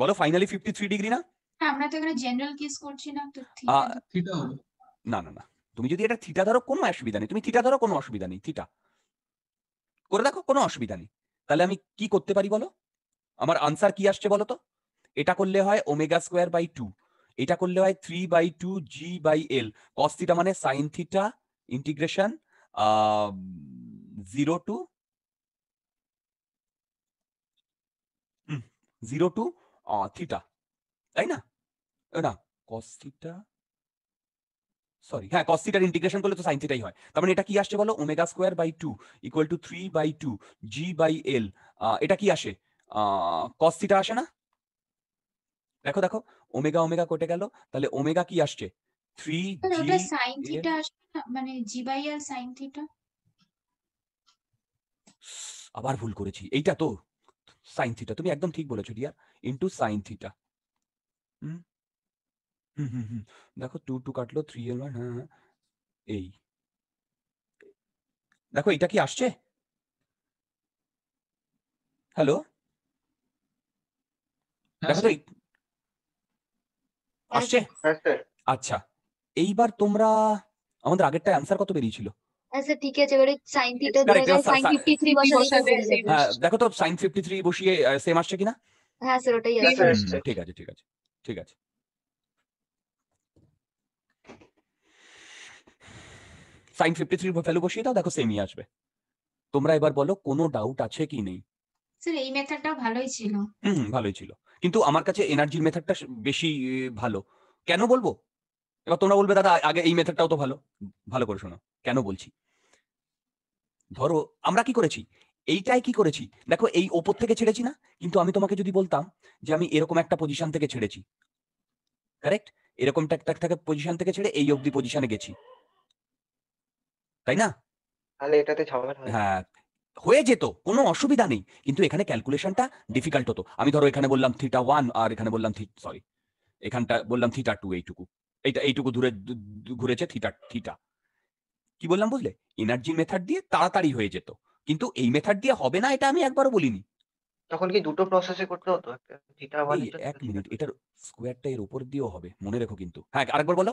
বলো ফাইনালি 53 ডিগ্রি না হ্যাঁ, আমরা তো এখানে জেনারেল কেস করছি না তো থিটা না না না তুমি যদি এটা থিটা ধরো কোনো অসুবিধা নেই তুমি থিটা ধরো কোনো অসুবিধা নেই থিটা করে দেখো কোনো অসুবিধা নেই তাহলে আমি কি করতে পারি বলো আমার আনসার কি আসছে বলো তো এটা করলে হয় ওমেগা স্কোয়ার বাই টু এটা করলে হয় three by two G by L cos theta মানে sine theta integration zero to zero to theta তাই না না কস থিটা সরি হ্যাঁ কস থিটার ইন্টিগ্রেশন করলে তো সাইন থিটাই হয় তার মানে এটা কি আসছে বলো omega square by two equal to three by two G by L এটা কি আসে কস থিটা আসে না দেখো দেখো ওমেগা ওমেগা কটে গেল তাহলে ওমেগা কি আসছে three G sine G by L আবার ভুল করেছি এইটা তো সাইন থিটা তুমি একদম ঠিক বলেছো রিয়া ইন্টু সাইন থিটা হুম হুম হুম হুম দেখো টু টু কাটলো থ্রি এল ওয়ান হ্যাঁ এই দেখো এটা কি আসছে হ্যালো দেখো আসছে হ্যাঁ, আচ্ছা এইবার তোমরা আমাদের আগেরটা অ্যান্সার কত বেরিয়েছিল আচ্ছা ঠিক আছে এবারে ধরে যায় 53 হ্যাঁ দেখো তো 53 বসিয়ে সেম আসছে কিনা হ্যাঁ স্যার ওটাই আসছে ঠিক আছে ঠিক আছে ঠিক আছে 53 বসিয়ে দাও দেখো সেমই আসবে তোমরা এবার বলো কোনো ডাউট আছে কি নেই স্যার এই ভালোই ছিল হুম ভালোই ছিল কিন্তু আমার কাছে এনার্জির মেথডটা বেশি ভালো কেন বলবো এবার তোমরা বলবে দাদা আগে এই মেথডটাও তো ভালো ভালো করে শোনো কেন বলছি ধরো আমরা কি করেছি এইটাই কি করেছি দেখো এই ওপর থেকে ছেড়েছি না কিন্তু আমি তোমাকে যদি বলতাম যে আমি এরকম একটা পজিশন থেকে ছেড়েছি কারেক্ট এরকম পজিশন থেকে ছেড়ে এই অবধি পজিশনে গেছি তাই না হ্যাঁ হয়ে যেত কোনো অসুবিধা নেই কিন্তু এখানে ক্যালকুলেশনটা ডিফিকাল্ট হতো আমি ধরো এখানে বললাম থিটা ওয়ান আর এখানে বললাম সরি এখানটা বললাম থিটা টু এইটুকু এইটা এইটুকু ঘুরেছে থিটা থিটা কি বললাম বুঝলে এনার্জি মেথড দিয়ে তাড়াতাড়ি হয়ে যেত কিন্তু এই মেথড দিয়ে হবে না এটা আমি একবারও বলিনি তখন কি দুটো প্রসেসে করতে হতো থিটা ওয়ান এক মিনিট এটার স্কোয়ারটা এর উপর দিয়েও হবে মনে রেখো কিন্তু হ্যাঁ আরেকবার বলো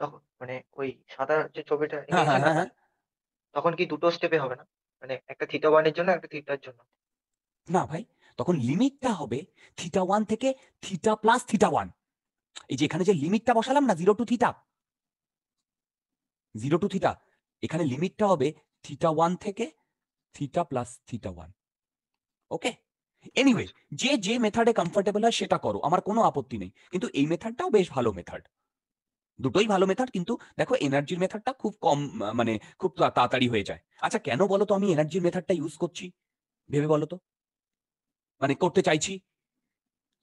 তখন মানে ওই সাদা যে ছবিটা হ্যাঁ, হ্যাঁ, হ্যাঁ, তখন কি দুটো স্টেপে হবে না মানে একটা থিটা ওয়ানের জন্য একটা থিটার জন্য না ভাই তখন লিমিটটা হবে থিটা ওয়ান থেকে থিটা প্লাস থিটা ওয়ান এই যে এখানে যে লিমিটটা বসালাম না zero to theta zero to theta এখানে লিমিটটা হবে থিটা ওয়ান থেকে theta plus theta one okay anyway যে যে মেথডে কমফোর্টেবল হয় সেটা করো আমার কোনো আপত্তি নেই কিন্তু এই মেথডটাও বেশ ভালো মেথড দুটোই ভালো মেথড কিন্তু দেখো এনার্জির মেথডটা খুব কম মানে খুব তাড়াতাড়ি হয়ে যায় আচ্ছা কেন বলো তো আমি এনার্জির মেথডটা ইউজ করছি ভেবে বলো তো মানে করতে চাইছি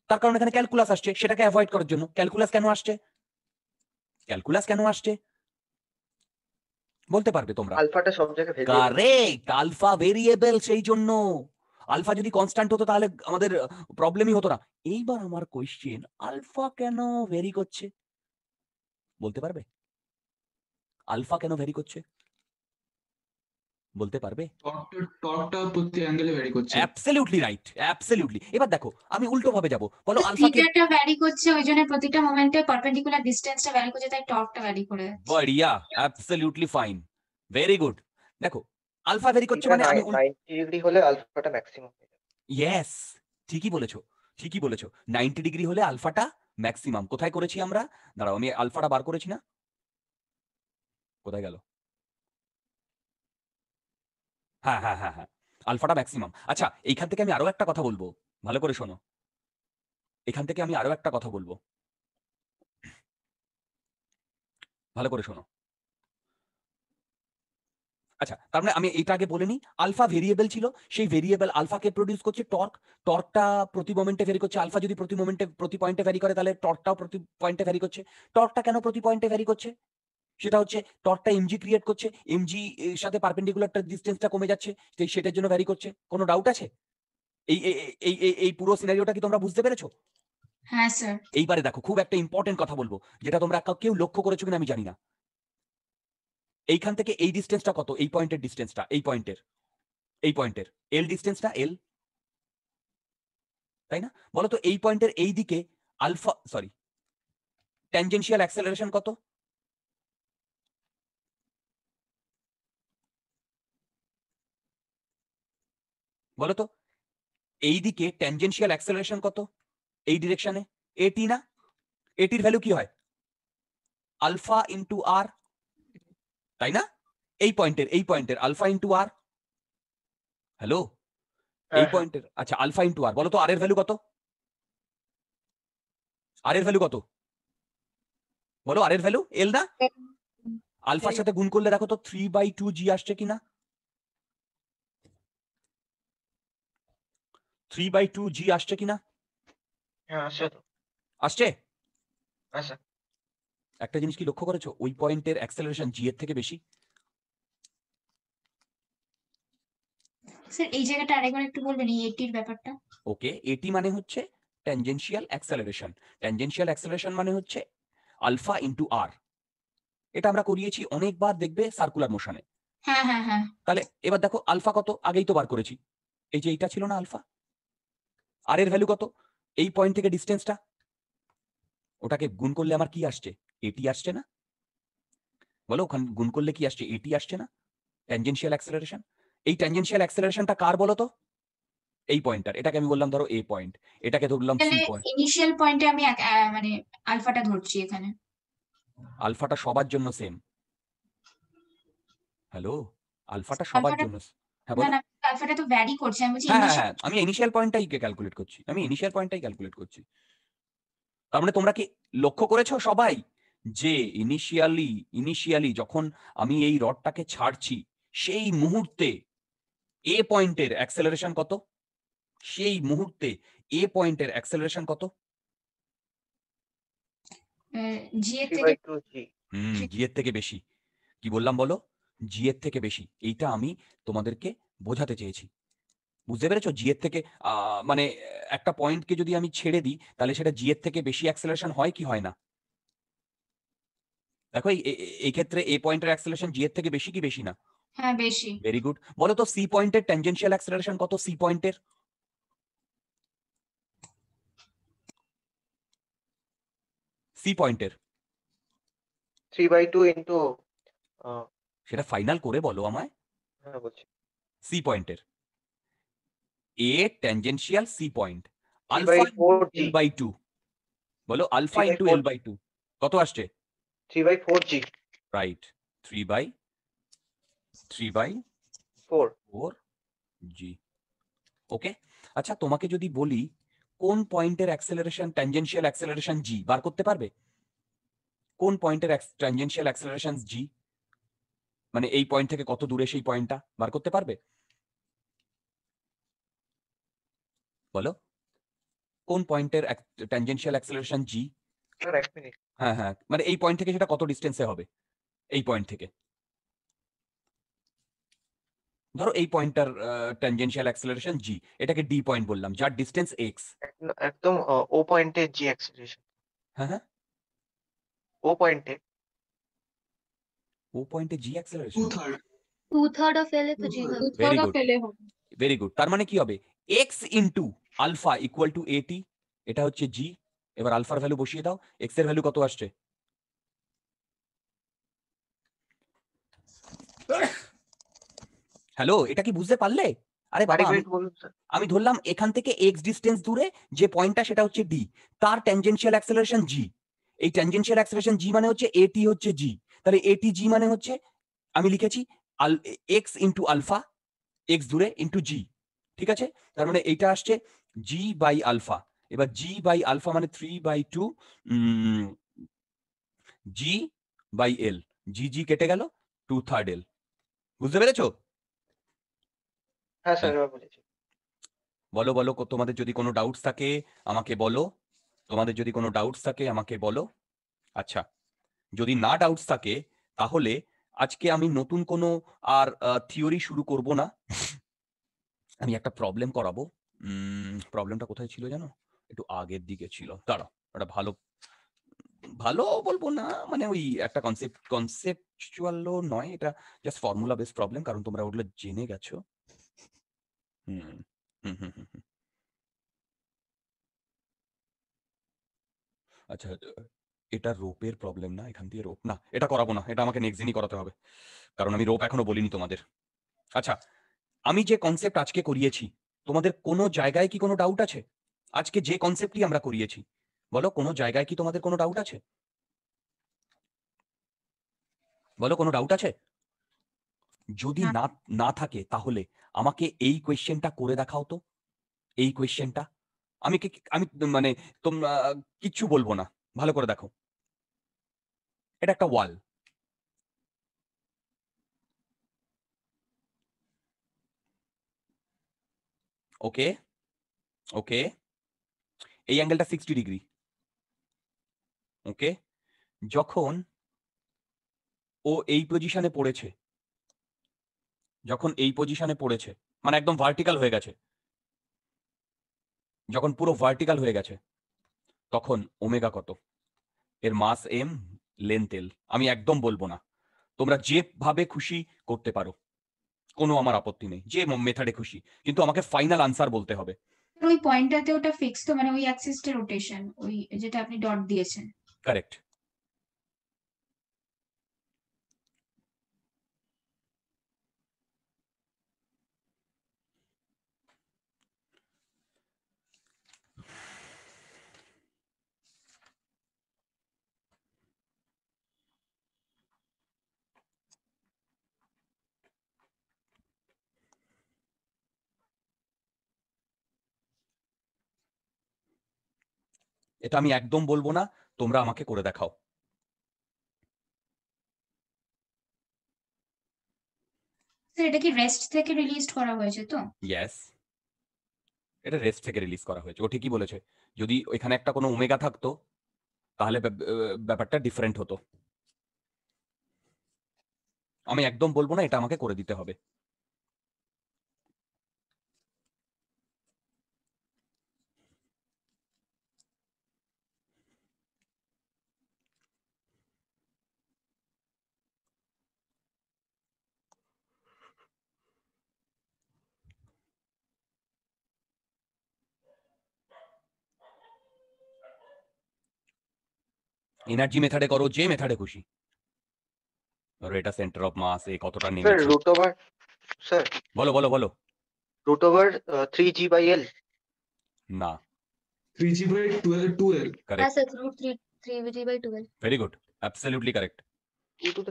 তার কারণে এখানে ক্যালকুলাস আসছে সেটাকে অ্যাভয়েড করার জন্য ক্যালকুলাস কেন আসছে ক্যালকুলাস কেন আসছে বলতে পারবে তোমরা আলফাটা সব জায়গায় কারেক্ট আলফা ভেরিয়েবল সেই জন্য আলফা যদি কনস্ট্যান্ট হতো তাহলে আমাদের প্রবলেমই হতো না এইবার আমার কোয়েশ্চেন আলফা কেন ভেরি করছে বলতে পারবে আলফা কেন ভেরি করছে বলতে পারবে এবার দেখো আমি উল্টো ভাবে যাবো বলো ভ্যারি করছে ওই জন্য প্রতিটা ফাইন ভেরি গুড দেখো আলফা ভেরি করছে মানে আমি 90 ডিগ্রি হলে আলফাটা ম্যাক্সিমাম ইয়েস ঠিকই বলেছো ঠিকই বলেছো 90 ডিগ্রি হলে আলফাটা ম্যাক্সিমাম কোথায় করেছি আমরা দাঁড়াও আমি আলফাটা বার করেছি না কোথায় গেল হ্যাঁ হ্যাঁ হ্যাঁ হ্যাঁ আলফাটা ম্যাক্সিমাম আচ্ছা এইখান থেকে আমি আরো একটা কথা বলবো ভালো করে শোনো এখান থেকে আমি আরো একটা কথা বলবো ভালো করে শোনো আচ্ছা তার মানে আমি এটা আগে বলে নিই আলফা ভেরিয়েবল ছিল সেই ভেরিয়েবল আলফাকে প্রডিউস করছে টর্ক টর্কটা প্রতি মোমেন্টে ভ্যারি করছে আলফা যদি প্রতি মোমেন্টে প্রতি পয়েন্টে ভ্যারি করে তাহলে টর্কটাও প্রতি পয়েন্টে ভ্যারি করছে টর্কটা কেন প্রতি পয়েন্টে ভ্যারি করছে সেটা হচ্ছে টর্কটা এমজি ক্রিয়েট করছে এমজি এর সাথে পারপেন্ডিকুলারটা ডিসটেন্সটা কমে যাচ্ছে সেটার জন্য ভ্যারি করছে কোনো ডাউট আছে এই এই এই পুরো সিনারিওটা কি তোমরা বুঝতে পেরেছো হ্যাঁ স্যার এইবারে দেখো খুব একটা ইম্পর্টেন্ট কথা বলবো যেটা তোমরা কেউ লক্ষ্য করেছো কিনা আমি জানি না এইখান থেকে এই ডিসটেন্সটা কত এই পয়েন্টের ডিসটেন্সটা এই পয়েন্টের এই পয়েন্টের এল ডিসটেন্সটা এল তাই না বলো তো এই পয়েন্টের এই দিকে আলফা সরি ট্যানজেনশিয়াল অ্যাক্সেলারেশন কত তো এই দিকে ট্যানজেন্সিয়াল অ্যাক্সেলারেশন কত এই ডিরেকশনে এটি না এটির ভ্যালু কি হয় আলফা ইন্টু আর তাই না এই পয়েন্টের এই পয়েন্টের আলফা ইন্টু আর হ্যালো এই পয়েন্টের হ্যাঁ। আচ্ছা আলফা ইন্টু আর বলো তো আর এর ভ্যালু কত আর এর ভ্যালু কত বলো আর এর ভ্যালু এল না আলফার সাথে গুণ করলে দেখো তো থ্রি বাই টু জি আসছে কিনা থ্রি বাই টু জি আসছে কিনা হ্যাঁ, আসছে একটা জিনিস কি লক্ষ্য করেছো ওই পয়েন্টের অ্যাক্সেলারেশন জি এর থেকে বেশি স্যার এই জায়গাটা আরেকবার একটু বলবেন এই এটির ব্যাপারটা ওকে এটি মানে হচ্ছে ট্যানজেনশিয়াল অ্যাক্সেলারেশন ট্যানজেনশিয়াল অ্যাক্সেলারেশন মানে হচ্ছে আলফা ইনটু আর এটা আমরা করিয়েছি অনেকবার দেখবে সার্কুলার মোশনে হ্যাঁ হ্যাঁ হ্যাঁ তাহলে এবার দেখো আলফা কত আগেই তো বার করেছি এই যে এটা ছিল না আলফা আর এর ভ্যালু কত এই পয়েন্ট থেকে ডিস্টেন্সটা ওটাকে গুণ করলে আমার কি আসছে এটি আসছে না বলো ওখানে গুণ করলে কি আসছে এটি আসছে না ট্যানজেন্সিয়াল অ্যাক্সেলারেশন এই ট্যানজেন্সিয়াল অ্যাক্সেলারেশনটা কার বলো তো এই পয়েন্টটার এটাকে আমি বললাম ধরো এ পয়েন্ট এটাকে ধরলাম সি পয়েন্ট ইনিশিয়াল পয়েন্টে আমি মানে আলফাটা ধরছি এখানে আলফাটা সবার জন্য সেম হ্যালো আলফাটা সবার জন্য হ্যাঁ, না আমি ইনিশিয়াল পয়েন্টটাই ক্যালকুলেট করছি আমি ইনিশিয়াল পয়েন্টটাই ক্যালকুলেট করছি তার মানে তোমরা কি লক্ষ্য করেছো সবাই যে ইনিশিয়ালি ইনিশিয়ালি যখন আমি এই রডটাকে ছাড়ছি সেই মুহূর্তে এ পয়েন্টের অ্যাক্সেলারেশন কত সেই মুহূর্তে এ পয়েন্টের অ্যাক্সেলারেশন কত জি এর থেকে বেশি কি বললাম বলো জি এর থেকে বেশি এইটা আমি তোমাদেরকে বোঝাতে চেয়েছি বুঝতে পেরেছো জিয়ের থেকে মানে একটা পয়েন্টকে যদি আমি ছেড়ে দিই তাহলে সেটা জিয়ের থেকে বেশি অ্যাক্সেলারেশন হয় কি হয় না দেখো এই ক্ষেত্রে এ পয়েন্টের অ্যাক্সেলারেশন জি এর থেকে বেশি কি বেশি না হ্যাঁ বেশি ভেরি গুড বলো তো সি পয়েন্টের ট্যানজেনশিয়াল অ্যাক্সেলারেশন কত সি পয়েন্টের সি পয়েন্টের 3 2 ইনটু সেটা ফাইনাল করে বলো আমায় সি পয়েন্টের এ tangential C point alpha L by two বলো alpha into L by two কত আসছে three by four G right three by three by four four G okay আচ্ছা তোমাকে যদি বলি কোন পয়েন্টের অ্যাক্সেলারেশন ট্যানজেনশিয়াল অ্যাক্সেলারেশন জি বার করতে পারবে কোন পয়েন্টের ট্যানজেনশিয়াল অ্যাক্সেলারেশন জি মানে এই পয়েন্ট থেকে কত দূরে সেই পয়েন্টটা বার করতে পারবে বলো কোন পয়েন্টের ট্যানজেনশিয়াল অ্যাক্সেলারেশন জি হ্যাঁ হ্যাঁ মানে এই পয়েন্ট থেকে সেটা কত ডিস্টেন্সে হবে এই পয়েন্ট থেকে ধরো এই পয়েন্টটার ট্যানজেনশিয়াল অ্যাক্সেলারেশন জি এটাকে ডি পয়েন্ট বললাম যার ডিস্টেন্স এক্স একদম ও পয়েন্টে জি অ্যাক্সেলারেশন হ্যাঁ হ্যাঁ ও পয়েন্টে ও পয়েন্টে G acceleration third of L তো জি হবে ভেরি গুড তার মানে কি হবে x into alpha equal to এটি এটা হচ্ছে জি এবার আলফার ভ্যালু বসিয়ে দাও x এর ভ্যালু কত আসছে হ্যালো এটা কি বুঝতে পারলে আরে বাবা আমি ধরলাম এখান থেকে এক্স ডিস্টেন্স দূরে যে পয়েন্টটা সেটা হচ্ছে ডি তার ট্যানজেনশিয়াল অ্যাক্সেলারেশন জি এই ট্যানজেনশিয়াল অ্যাক্সেলারেশন জি মানে হচ্ছে এটি হচ্ছে জি তাহলে এটি জি মানে হচ্ছে আমি লিখেছি এক্স ইন্টু আলফা এক্স দূরে ইন্টু জি ঠিক আছে তার মানে এইটা আসছে জি বাই আলফা এবার জি বাই আলফা মানে three by two G by L G G কেটে গেল টু থার্ড এল বুঝতে পেরেছ হ্যাঁ স্যার হ্যাঁ। বলো বলো তোমাদের যদি কোনো ডাউটস থাকে আমাকে বলো তোমাদের যদি কোনো ডাউটস থাকে আমাকে বলো আচ্ছা যদি না ডাউটস থাকে তাহলে আজকে আমি নতুন কোনো আর থিওরি শুরু করব না আমি একটা প্রবলেম করাবো প্রবলেমটা কোথায় ছিল জানো একটু আগের দিকে ছিল দাঁড়াও একটা ভালো ভালো বলবো না মানে ওই একটা কনসেপ্ট কনসেপচুয়ালও নয় এটা জাস্ট ফর্মুলা বেস প্রবলেম কারণ তোমরা ওগুলো জেনে গেছো হুম আচ্ছা এটা রোপের প্রবলেম না এখান দিয়ে রোপ না এটা করাবো না এটা আমাকে নেক্সট দিনই করাতে হবে কারণ আমি রোপ এখনো বলিনি তোমাদের আচ্ছা আমি যে কনসেপ্ট আজকে করিয়েছি তোমাদের কোনো জায়গায় কি কোনো ডাউট আছে আজকে যে কনসেপ্টটি আমরা করিয়েছি বলো কোনো জায়গায় কি তোমাদের কোনো ডাউট আছে বলো কোনো ডাউট আছে যদি না না থাকে তাহলে আমাকে এই কোয়েশ্চেনটা করে দেখাও তো এই কোয়েশ্চেনটা আমি কি আমি মানে তোমরা কিচ্ছু বলবো না ভালো করে দেখো এটা একটা ওয়াল ওকে ওকে এই অ্যাঙ্গেলটা সিক্সটি ডিগ্রি ওকে যখন ও এই পজিশনে পড়েছে যখন এই পজিশনে পড়েছে মানে একদম ভার্টিক্যাল হয়ে গেছে যখন পুরো ভার্টিক্যাল হয়ে গেছে তখন ওমেগা কত এর মাস এম লেনতেল আমি একদম বলবো না তোমরা যেভাবে খুশি করতে পারো কোনো আমার আপত্তি নেই যে মেথডে খুশি কিন্তু আমাকে ফাইনাল আনসার বলতে হবে ওই পয়েন্টটাতে ওটা ফিক্স তো মানে ওই অ্যাক্সিসের রোটেশন ওই যেটা আপনি ডট দিয়েছেন কারেক্ট এটা আমি একদম বলবো না তোমরা আমাকে করে দেখাও এটা কি রেস্ট থেকে রিলিজ করা হয়েছে তো ইয়েস এটা রেস্ট থেকে রিলিজ করা হয়েছে ও ঠিকই বলেছে যদি ওইখানে একটা কোনো ওমেগা থাকতো তাহলে ব্যাপারটা ডিফারেন্ট হতো আমি একদম বলবো না এটা আমাকে করে দিতে হবে এনার্জি মেথডে করো যে মেথডে খুশি ধরো এটা সেন্টার অফ মাস এ কতটা নেমে স্যার রুট ওভার স্যার বলো বলো বলো root over G by L না 3g by 12 2l correct sir root 3 3g by 12 very good absolutely correct too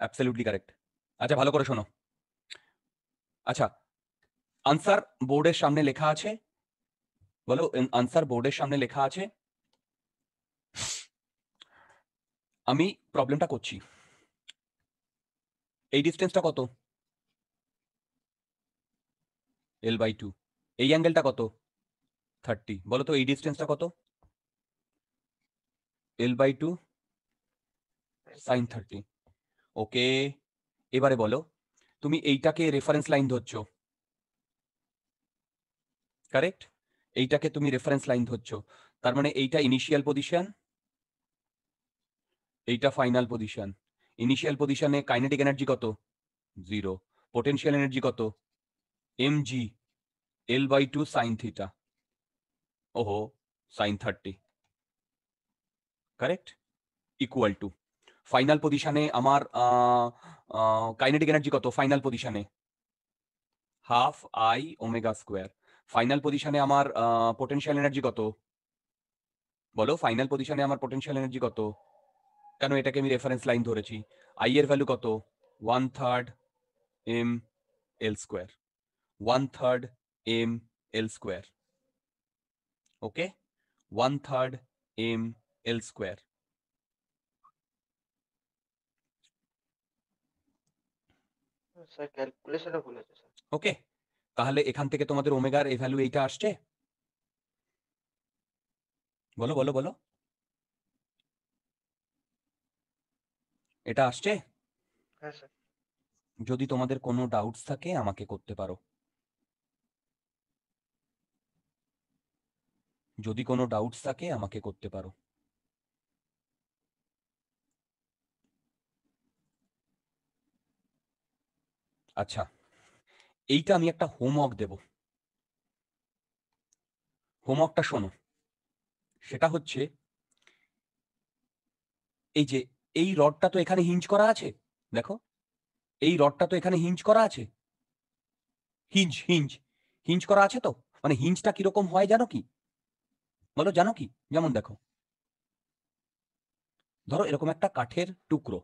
absolutely correct আচ্ছা ভালো করে শোনো আচ্ছা আনসার বোর্ডের সামনে লেখা আছে বলো আনসার বোর্ডের সামনে লেখা আছে আমি প্রবলেমটা করছি এই ডিস্টেন্সটা কত এল বাই টু এই অ্যাঙ্গেলটা কত থার্টি বলো তো এই ডিস্টেন্সটা কত L by two sine thirty okay এবারে বলো তুমি এইটাকে রেফারেন্স লাইন ধরছো কারেক্ট এইটাকে তুমি রেফারেন্স লাইন ধরছো তার মানে এইটা ইনিশিয়াল পজিশন এইটা ফাইনাল পজিশন ইনিশিয়াল পজিশনে কাইনেটিক এনার্জি কত জিরো পোটেনশিয়াল এনার্জি কত M G L by two sine theta ওহো sine thirty correct equal to final পজিশনে আমার কাইনেটিক এনার্জি কত ফাইনাল পজিশনে half I omega square final পজিশনে আমার পোটেনশিয়াল এনার্জি কত বলো ফাইনাল পজিশনে আমার পোটেনশিয়াল এনার্জি কত কেন এটাকে আমি রেফারেন্স লাইন ধরেছি আই এর ভ্যালু কত one third M L square one third M L square okay one third M L square okay তাহলে এখান থেকে তোমাদের ওমেগার এ ভ্যালু এইটা আসছে বলো বলো বলো এটা আসছে হ্যাঁ, যদি তোমাদের কোনো ডাউটস থাকে আমাকে করতে পারো যদি কোনো ডাউটস থাকে আমাকে করতে পারো আচ্ছা এইটা আমি একটা হোমওয়ার্ক দেব হোমওয়ার্কটা শোনো সেটা হচ্ছে এই যে এই রডটা তো এখানে হিঞ্জ করা আছে দেখো এই রডটা তো এখানে হিঞ্জ করা আছে হিঞ্জ হিঞ্জ হিঞ্জ করা আছে তো মানে হিঞ্জটা কিরকম হয় জানো কি বলো জানো কি যেমন দেখো ধরো এরকম একটা কাঠের টুকরো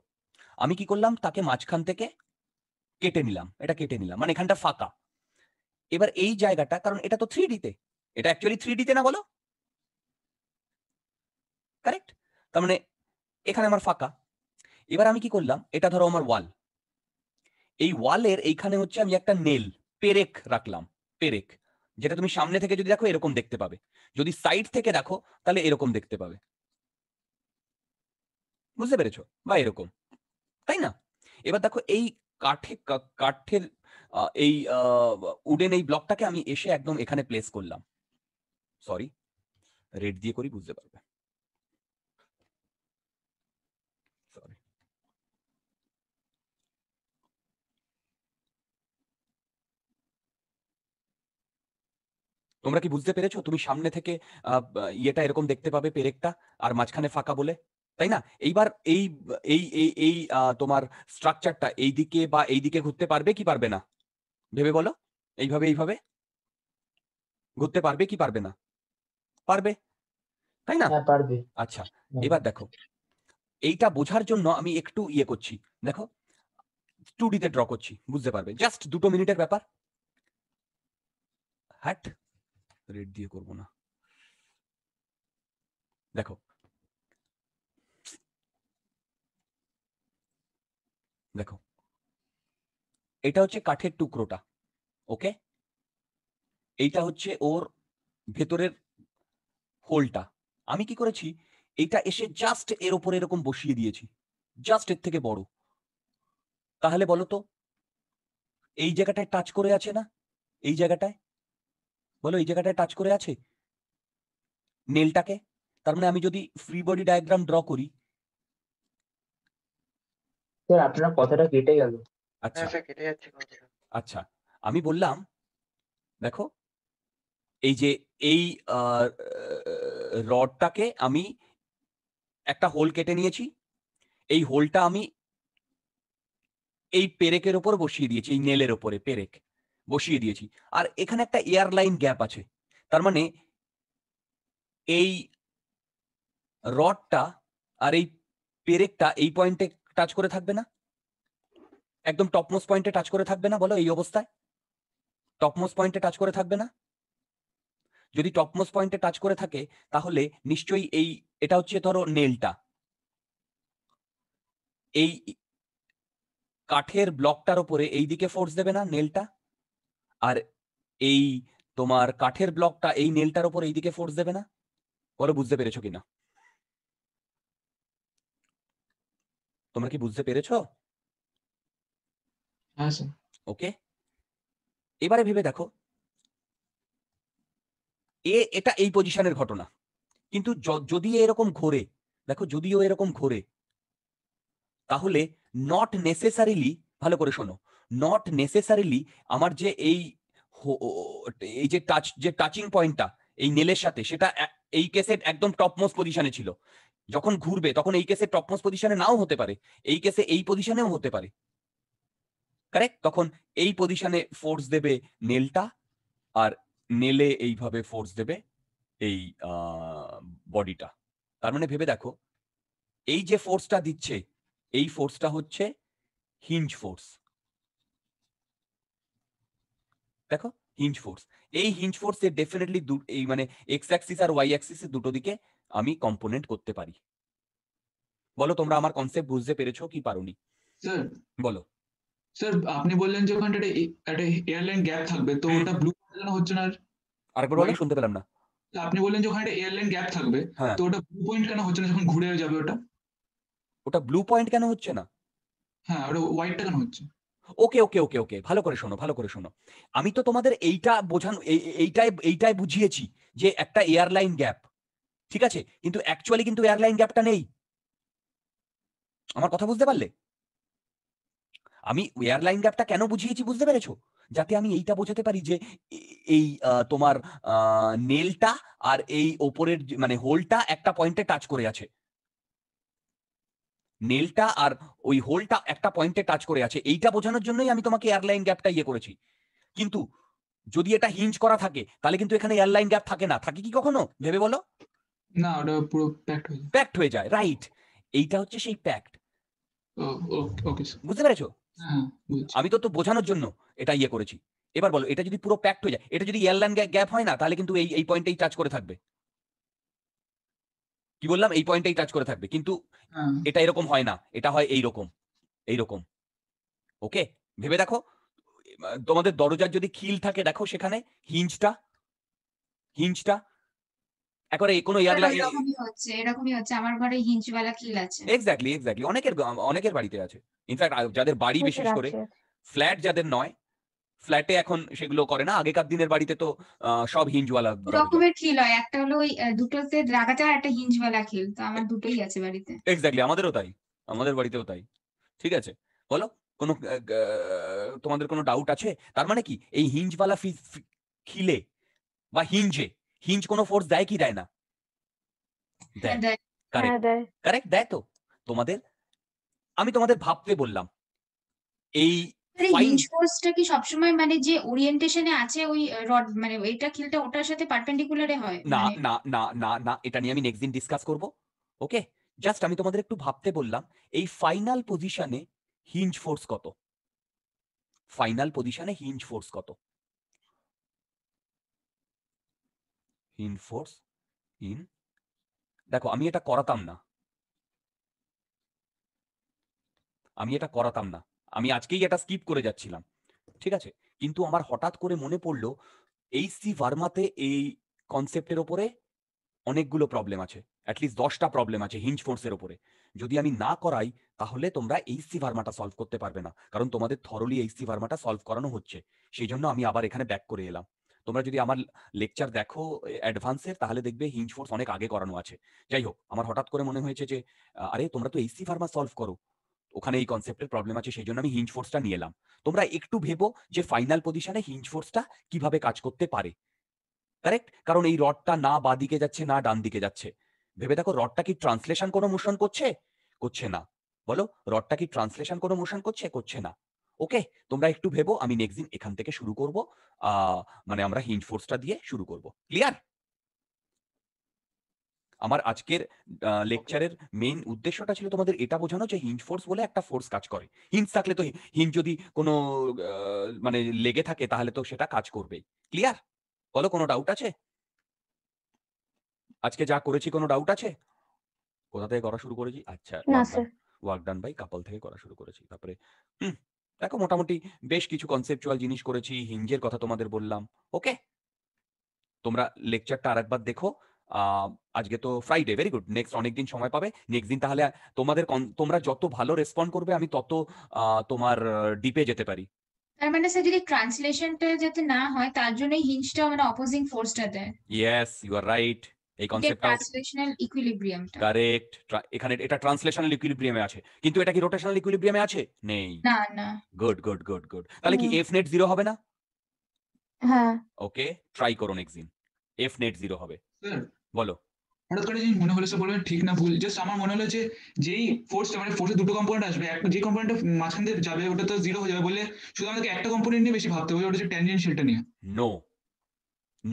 আমি কি করলাম তাকে মাঝখান থেকে কেটে নিলাম এটা কেটে নিলাম মানে এখানটা ফাঁকা এবার এই জায়গাটা কারণ এটা তো থ্রি ডিতে এটা অ্যাকচুয়ালি থ্রি ডিতে না বলো কারেক্ট তার মানে এখানে আমার ফাঁকা এবার আমি কি করলাম এটা ধরো আমার ওয়াল এই ওয়ালের এইখানে হচ্ছে আমি একটা নেল পেরেক রাখলাম পেরেক যেটা তুমি সামনে থেকে যদি দেখো এরকম দেখতে পাবে যদি সাইড থেকে দেখো তাহলে এরকম দেখতে পাবে বুঝতে পেরেছো বা এরকম তাই না এবার দেখো এই কাঠে কাঠের এই উডেন এই ব্লকটাকে আমি এসে একদম এখানে প্লেস করলাম সরি রেড দিয়ে করি বুঝতে পারবে তোমরা কি বুঝতে পেরেছো তুমি সামনে থেকে ইয়েটা এরকম দেখতে পাবে পেরেকটা আর মাঝখানে ফাঁকা বলে তাই না এইবার এই এই এই এই তোমার স্ট্রাকচারটা এইদিকে বা এইদিকে ঘুরতে পারবে কি পারবে না ভেবে বলো এইভাবে এইভাবে ঘুরতে পারবে কি পারবে না পারবে তাই না হ্যাঁ, পারবে আচ্ছা হ্যাঁ। এবার দেখো এইটা বোঝার জন্য আমি একটু ইয়ে করছি দেখো স্টুডিতে ড্র করছি বুঝতে পারবে জাস্ট দুটো মিনিটের ব্যাপার হ্যাট রেড দিয়ে করব না দেখো দেখো এটা হচ্ছে কাঠের টুকরোটা ওকে এইটা হচ্ছে ওর ভেতরের হোলটা আমি কি করেছি এটা এসে জাস্ট এর ওপর এরকম বসিয়ে দিয়েছি জাস্ট এর থেকে বড় তাহলে বলো তো এই জায়গাটায় টাচ করে আছে না এই জায়গাটায় বলো এই জায়গাটায় টাচ করে আছে নেলটাকে তার মানে আমি যদি ফ্রি বডি ডায়াগ্রাম ড্র করি স্যার আপনার কথাটা কেটে গেল আচ্ছা স্যার কেটে যাচ্ছে আচ্ছা আমি বললাম দেখো এই যে এই রডটাকে আমি একটা হোল কেটে নিয়েছি এই হোলটা আমি এই পেরেকের ওপর বসিয়ে দিয়েছি এই নেলের ওপরে পেরেক বসিয়ে দিয়েছি আর এখানে একটা এয়ারলাইন গ্যাপ আছে তার মানে এই রডটা আর এই পেরেকটা এই পয়েন্টে টাচ করে থাকবে না একদম টপমোস্ট পয়েন্টে টাচ করে থাকবে না বলো এই অবস্থায় টপমোস্ট পয়েন্টে টাচ করে থাকবে না যদি টপমোস্ট পয়েন্টে টাচ করে থাকে তাহলে নিশ্চয়ই এই এটা হচ্ছে ধরো নেলটা এই কাঠের ব্লকটার উপরে এই দিকে ফোর্স দেবে না নেলটা আর এই তোমার কাঠের ব্লকটা এই নেলটার উপর এইদিকে ফোর্স দেবে না বলো বুঝতে পেরেছো কিনা তোমরা কি বুঝতে পেরেছ হ্যাঁ, ওকে এবারে ভেবে দেখো এ এটা এই পজিশনের ঘটনা কিন্তু যদি এরকম ঘোরে দেখো যদিও এরকম ঘোরে তাহলে নট নেসেসারিলি ভালো করে শোনো নট নেসেসারিলি আমার যে এই এই যে টাচ যে টাচিং পয়েন্টটা এই নেলের সাথে সেটা এই কেসের একদম টপ মোস্ট পজিশনে ছিল যখন ঘুরবে তখন এই কেসে টপ মোস্ট পজিশনে নাও হতে পারে এই কেসে এই পজিশনেও হতে পারে কারেক্ট তখন এই পজিশনে ফোর্স দেবে নেলটা আর নেলে এইভাবে ফোর্স দেবে এই বডিটা তার মানে ভেবে দেখো এই যে ফোর্সটা দিচ্ছে এই ফোর্সটা হচ্ছে হিঞ্জ ফোর্স দেখো হিঞ্জ ফোর্স এই হিঞ্জ ফোর্স এর ডেফিনেটলি এই মানে এক্স অ্যাক্সিস আর ওয়াই অ্যাক্সিস দুটো দিকে আমি কম্পোনেন্ট করতে পারি বলো তোমরা আমার কনসেপ্ট বুঝতে পেরেছো কি পারোনি বলো স্যার আপনি বললেন যে একটা এয়ারলাইন গ্যাপ থাকবে তো ওটা ব্লু হচ্ছে না আরেকবার শুনতে পেলাম না আপনি বললেন যে ওখানে এয়ারলাইন গ্যাপ থাকবে হ্যাঁ। তো ওটা ব্লু পয়েন্ট কেন হচ্ছে না যখন ঘুরে যাবে ওটা ওটা ব্লু পয়েন্ট কেন হচ্ছে না হ্যাঁ ওটা হোয়াইটটা কেন হচ্ছে ওকে ওকে ওকে ওকে ভালো করে শোনো ভালো করে শোনো আমি তো তোমাদের এইটা বোঝানো এইটাই এইটাই বুঝিয়েছি যে একটা এয়ারলাইন গ্যাপ ঠিক আছে কিন্তু অ্যাকচুয়ালি কিন্তু এয়ারলাইন গ্যাপটা নেই আমার কথা বুঝতে পারলে আমি এয়ারলাইন গ্যাপটা কেন বুঝিয়েছি বুঝতে পেরেছো যাতে আমি এইটা বোঝাতে পারি যে এই তোমার নেলটা আর এই ওপরের মানে হোলটা একটা পয়েন্টে টাচ করে আছে নেলটা আর ওই হোলটা একটা পয়েন্টে টাচ করে আছে এইটা বোঝানোর জন্যই আমি তোমাকে এয়ারলাইন গ্যাপটা ইয়ে করেছি কিন্তু যদি এটা হিঞ্জ করা থাকে তাহলে কিন্তু এখানে এয়ারলাইন গ্যাপ থাকে না থাকে কি কখনো ভেবে বলো না ওটা পুরো প্যাক্ট হয়ে যায় প্যাক্ট হয়ে যায় রাইট এইটা হচ্ছে সেই প্যাক্ট বুঝতে পেরেছো হ্যাঁ, আমি তো তো বোঝানোর জন্য এটা ইয়ে করেছি এবার বলো এটা যদি পুরো প্যাক্ট হয়ে যায় এটা যদি এয়ারলাইন গ্যাপ হয় না তাহলে কিন্তু এই এই পয়েন্টেই টাচ করে থাকবে কি বললাম এই পয়েন্টেই টাচ করে থাকবে কিন্তু হ্যাঁ। এটা এরকম হয় না এটা হয় এই রকম এই রকম ওকে ভেবে দেখো তোমাদের দরজার যদি খিল থাকে দেখো সেখানে হিঞ্জটা হিঞ্জটা এখন এই কোনো ইয়ার লাগে হচ্ছে এরকমই হচ্ছে আমার ঘরে হিঞ্জওয়ালা কিল আছে এক্স্যাক্টলি এক্স্যাক্টলি অনেকের অনেকের বাড়িতে আছে ইনফ্যাক্ট যাদের বাড়ি বিশেষ করে ফ্ল্যাট যাদের নয় ফ্ল্যাটে এখন সেগুলো করে না আগেকার দিনের বাড়িতে তো সব হিঞ্জওয়ালা রকমের খিল হয় একটা হলো ওই দুটোতে রাগাটা একটা হিঞ্জওয়ালা খিল তো আমার দুটোই আছে বাড়িতে এক্স্যাক্টলি আমাদেরও তাই আমাদের বাড়িতেও তাই ঠিক আছে বলো কোনো তোমাদের কোনো ডাউট আছে তার মানে কি এই হিঞ্জওয়ালা খিলে বা হিঞ্জে হিঞ্জ কোনো ফোর্স দেয় কি দেয় না দেয় কারেক্ট হ্যাঁ, হ্যাঁ, দেয় তো তোমাদের আমি তোমাদের ভাবতে বললাম এই হিঞ্জ ফোর্সটা কি সবসময় মানে যে ওরিয়েন্টেশনে আছে ওই রড মানে এটা কিলটা ওটার সাথে পারপেন্ডিকুলারে হয় না মানে না না না না এটা নিয়ে আমি নেক্সট দিন ডিসকাস করব ওকে জাস্ট আমি তোমাদের একটু ভাবতে বললাম এই ফাইনাল পজিশনে হিঞ্জ ফোর্স কত ফাইনাল পজিশনে হিঞ্জ ফোর্স কত ফোর্স ইন দেখো আমি এটা করাতাম না আমি এটা করাতাম না আমি আজকেই এটা স্কিপ করে যাচ্ছিলাম ঠিক আছে কিন্তু আমার হঠাৎ করে মনে পড়লো এই সি ভার্মাতে এই কনসেপ্টের ওপরে অনেকগুলো প্রবলেম আছে অ্যাটলিস্ট দশটা প্রবলেম আছে হিঞ্জ ফোর্সের ওপরে যদি আমি না করাই তাহলে তোমরা এই সি ভার্মাটা সলভ করতে পারবে না কারণ তোমাদের থরলি এই সি ভার্মাটা সলভ করানো হচ্ছে সেই জন্য আমি আবার এখানে ব্যাক করে এলাম তোমরা যদি আমার লেকচার দেখো অ্যাডভান্সের তাহলে দেখবে হিঞ্জ ফোর্স অনেক আগে করানো আছে যাই হোক আমার হঠাৎ করে মনে হয়েছে যে আরে তোমরা তো এসি ফার্মা সলভ করো ওখানে এই কনসেপ্টের প্রবলেম আছে সেই জন্য আমি হিঞ্জ ফোর্সটা নিয়ে এলাম তোমরা একটু ভেবো যে ফাইনাল পজিশনে হিঞ্জ ফোর্সটা কিভাবে কাজ করতে পারে কারেক্ট কারণ এই রডটা না বা দিকে যাচ্ছে না ডান দিকে যাচ্ছে ভেবে দেখো রডটা কি ট্রান্সলেশন কোনো মোশন করছে করছে না বলো রডটা কি ট্রান্সলেশন কোনো মোশন করছে করছে না ওকে তোমরা একটু ভেবো আমি নেক্সট দিন এখান থেকে শুরু করব মানে আমরা হিঞ্জ ফোর্সটা দিয়ে শুরু করব ক্লিয়ার আমার আজকের লেকচারের মেইন উদ্দেশ্যটা ছিল তোমাদের এটা বোঝানো যে হিঞ্জ ফোর্স বলে একটা ফোর্স কাজ করে হিঞ্জ থাকলে তো হিঞ্জ যদি কোনো মানে লেগে থাকে তাহলে তো সেটা কাজ করবেই ক্লিয়ার বলো কোনো ডাউট আছে আজকে যা করেছি কোনো ডাউট আছে কোথা থেকে করা শুরু করেছি আচ্ছা ওয়ার্ক ডান বাই কাপল থেকে করা শুরু করেছি তারপরে দেখো মোটামুটি বেশ কিছু কনসেপচুয়াল জিনিস করেছি হিঞ্জের কথা তোমাদের বললাম ওকে তোমরা লেকচারটা আর দেখো আজকে তো ফ্রাইডে ভেরি গুড নেক্সট অনেকদিন সময় পাবে নেক্সট দিন তাহলে তোমাদের তোমরা যত ভালো রেসপন্ড করবে আমি তত তোমার ডিপে যেতে পারি তার মানে স্যার যদি ট্রান্সলেশনটা যাতে না হয় তার জন্য হিঞ্জটা মানে অপোজিং ফোর্সটা দেয় ইয়েস ইউ আর রাইট এই কনসেপ্ট ট্রান্সলেশনাল এখানে এটা ট্রান্সলেশনাল ইকুইলিব্রিয়ামে আছে কিন্তু এটা কি রোটেশনাল ইকুইলিব্রিয়ামে আছে নেই না না গুড গুড গুড গুড তাহলে কি এফ নেট জিরো হবে না হ্যাঁ ওকে ট্রাই করো একদিন এফ নেট জিরো হবে বলো হঠাৎ করে মনে হলো সে বলবেন ঠিক না ভুল জাস্ট আমার মনে হলো যে যেই ফোর্স মানে ফোর্সের দুটো কম্পোনেন্ট আসবে একটা যে কম্পোনেন্টটা মাঝখান দিয়ে যাবে ওটা তো জিরো হয়ে যাবে বলে শুধু আমাদেরকে একটা কম্পোনেন্ট নিয়ে বেশি ভাবতে হবে ওটা হচ্ছে সেটা নিয়ে নো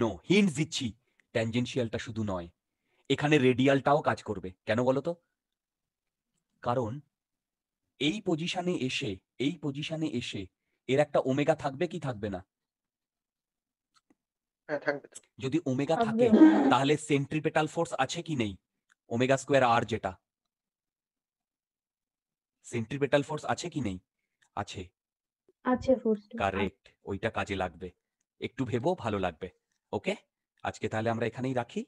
নো হিন্ট দিচ্ছি ট্যানজেনশিয়ালটা শুধু নয় এখানে রেডিয়ালটাও কাজ করবে কেন বলো তো কারণ এই পজিশনে এসে এই পজিশনে এসে এর একটা ওমেগা থাকবে কি থাকবে না হ্যাঁ, যদি ওমেগা থাকে তাহলে সেন্ট্রিপেটাল ফোর্স আছে কি নেই ওমেগা স্কোয়ার আর যেটা সেন্ট্রিপেটাল ফোর্স আছে কি নেই আছে আছে ফোর্স কারেক্ট ওইটা কাজে লাগবে একটু ভেবো ভালো লাগবে ওকে আজকে তাহলে আমরা এখানেই রাখি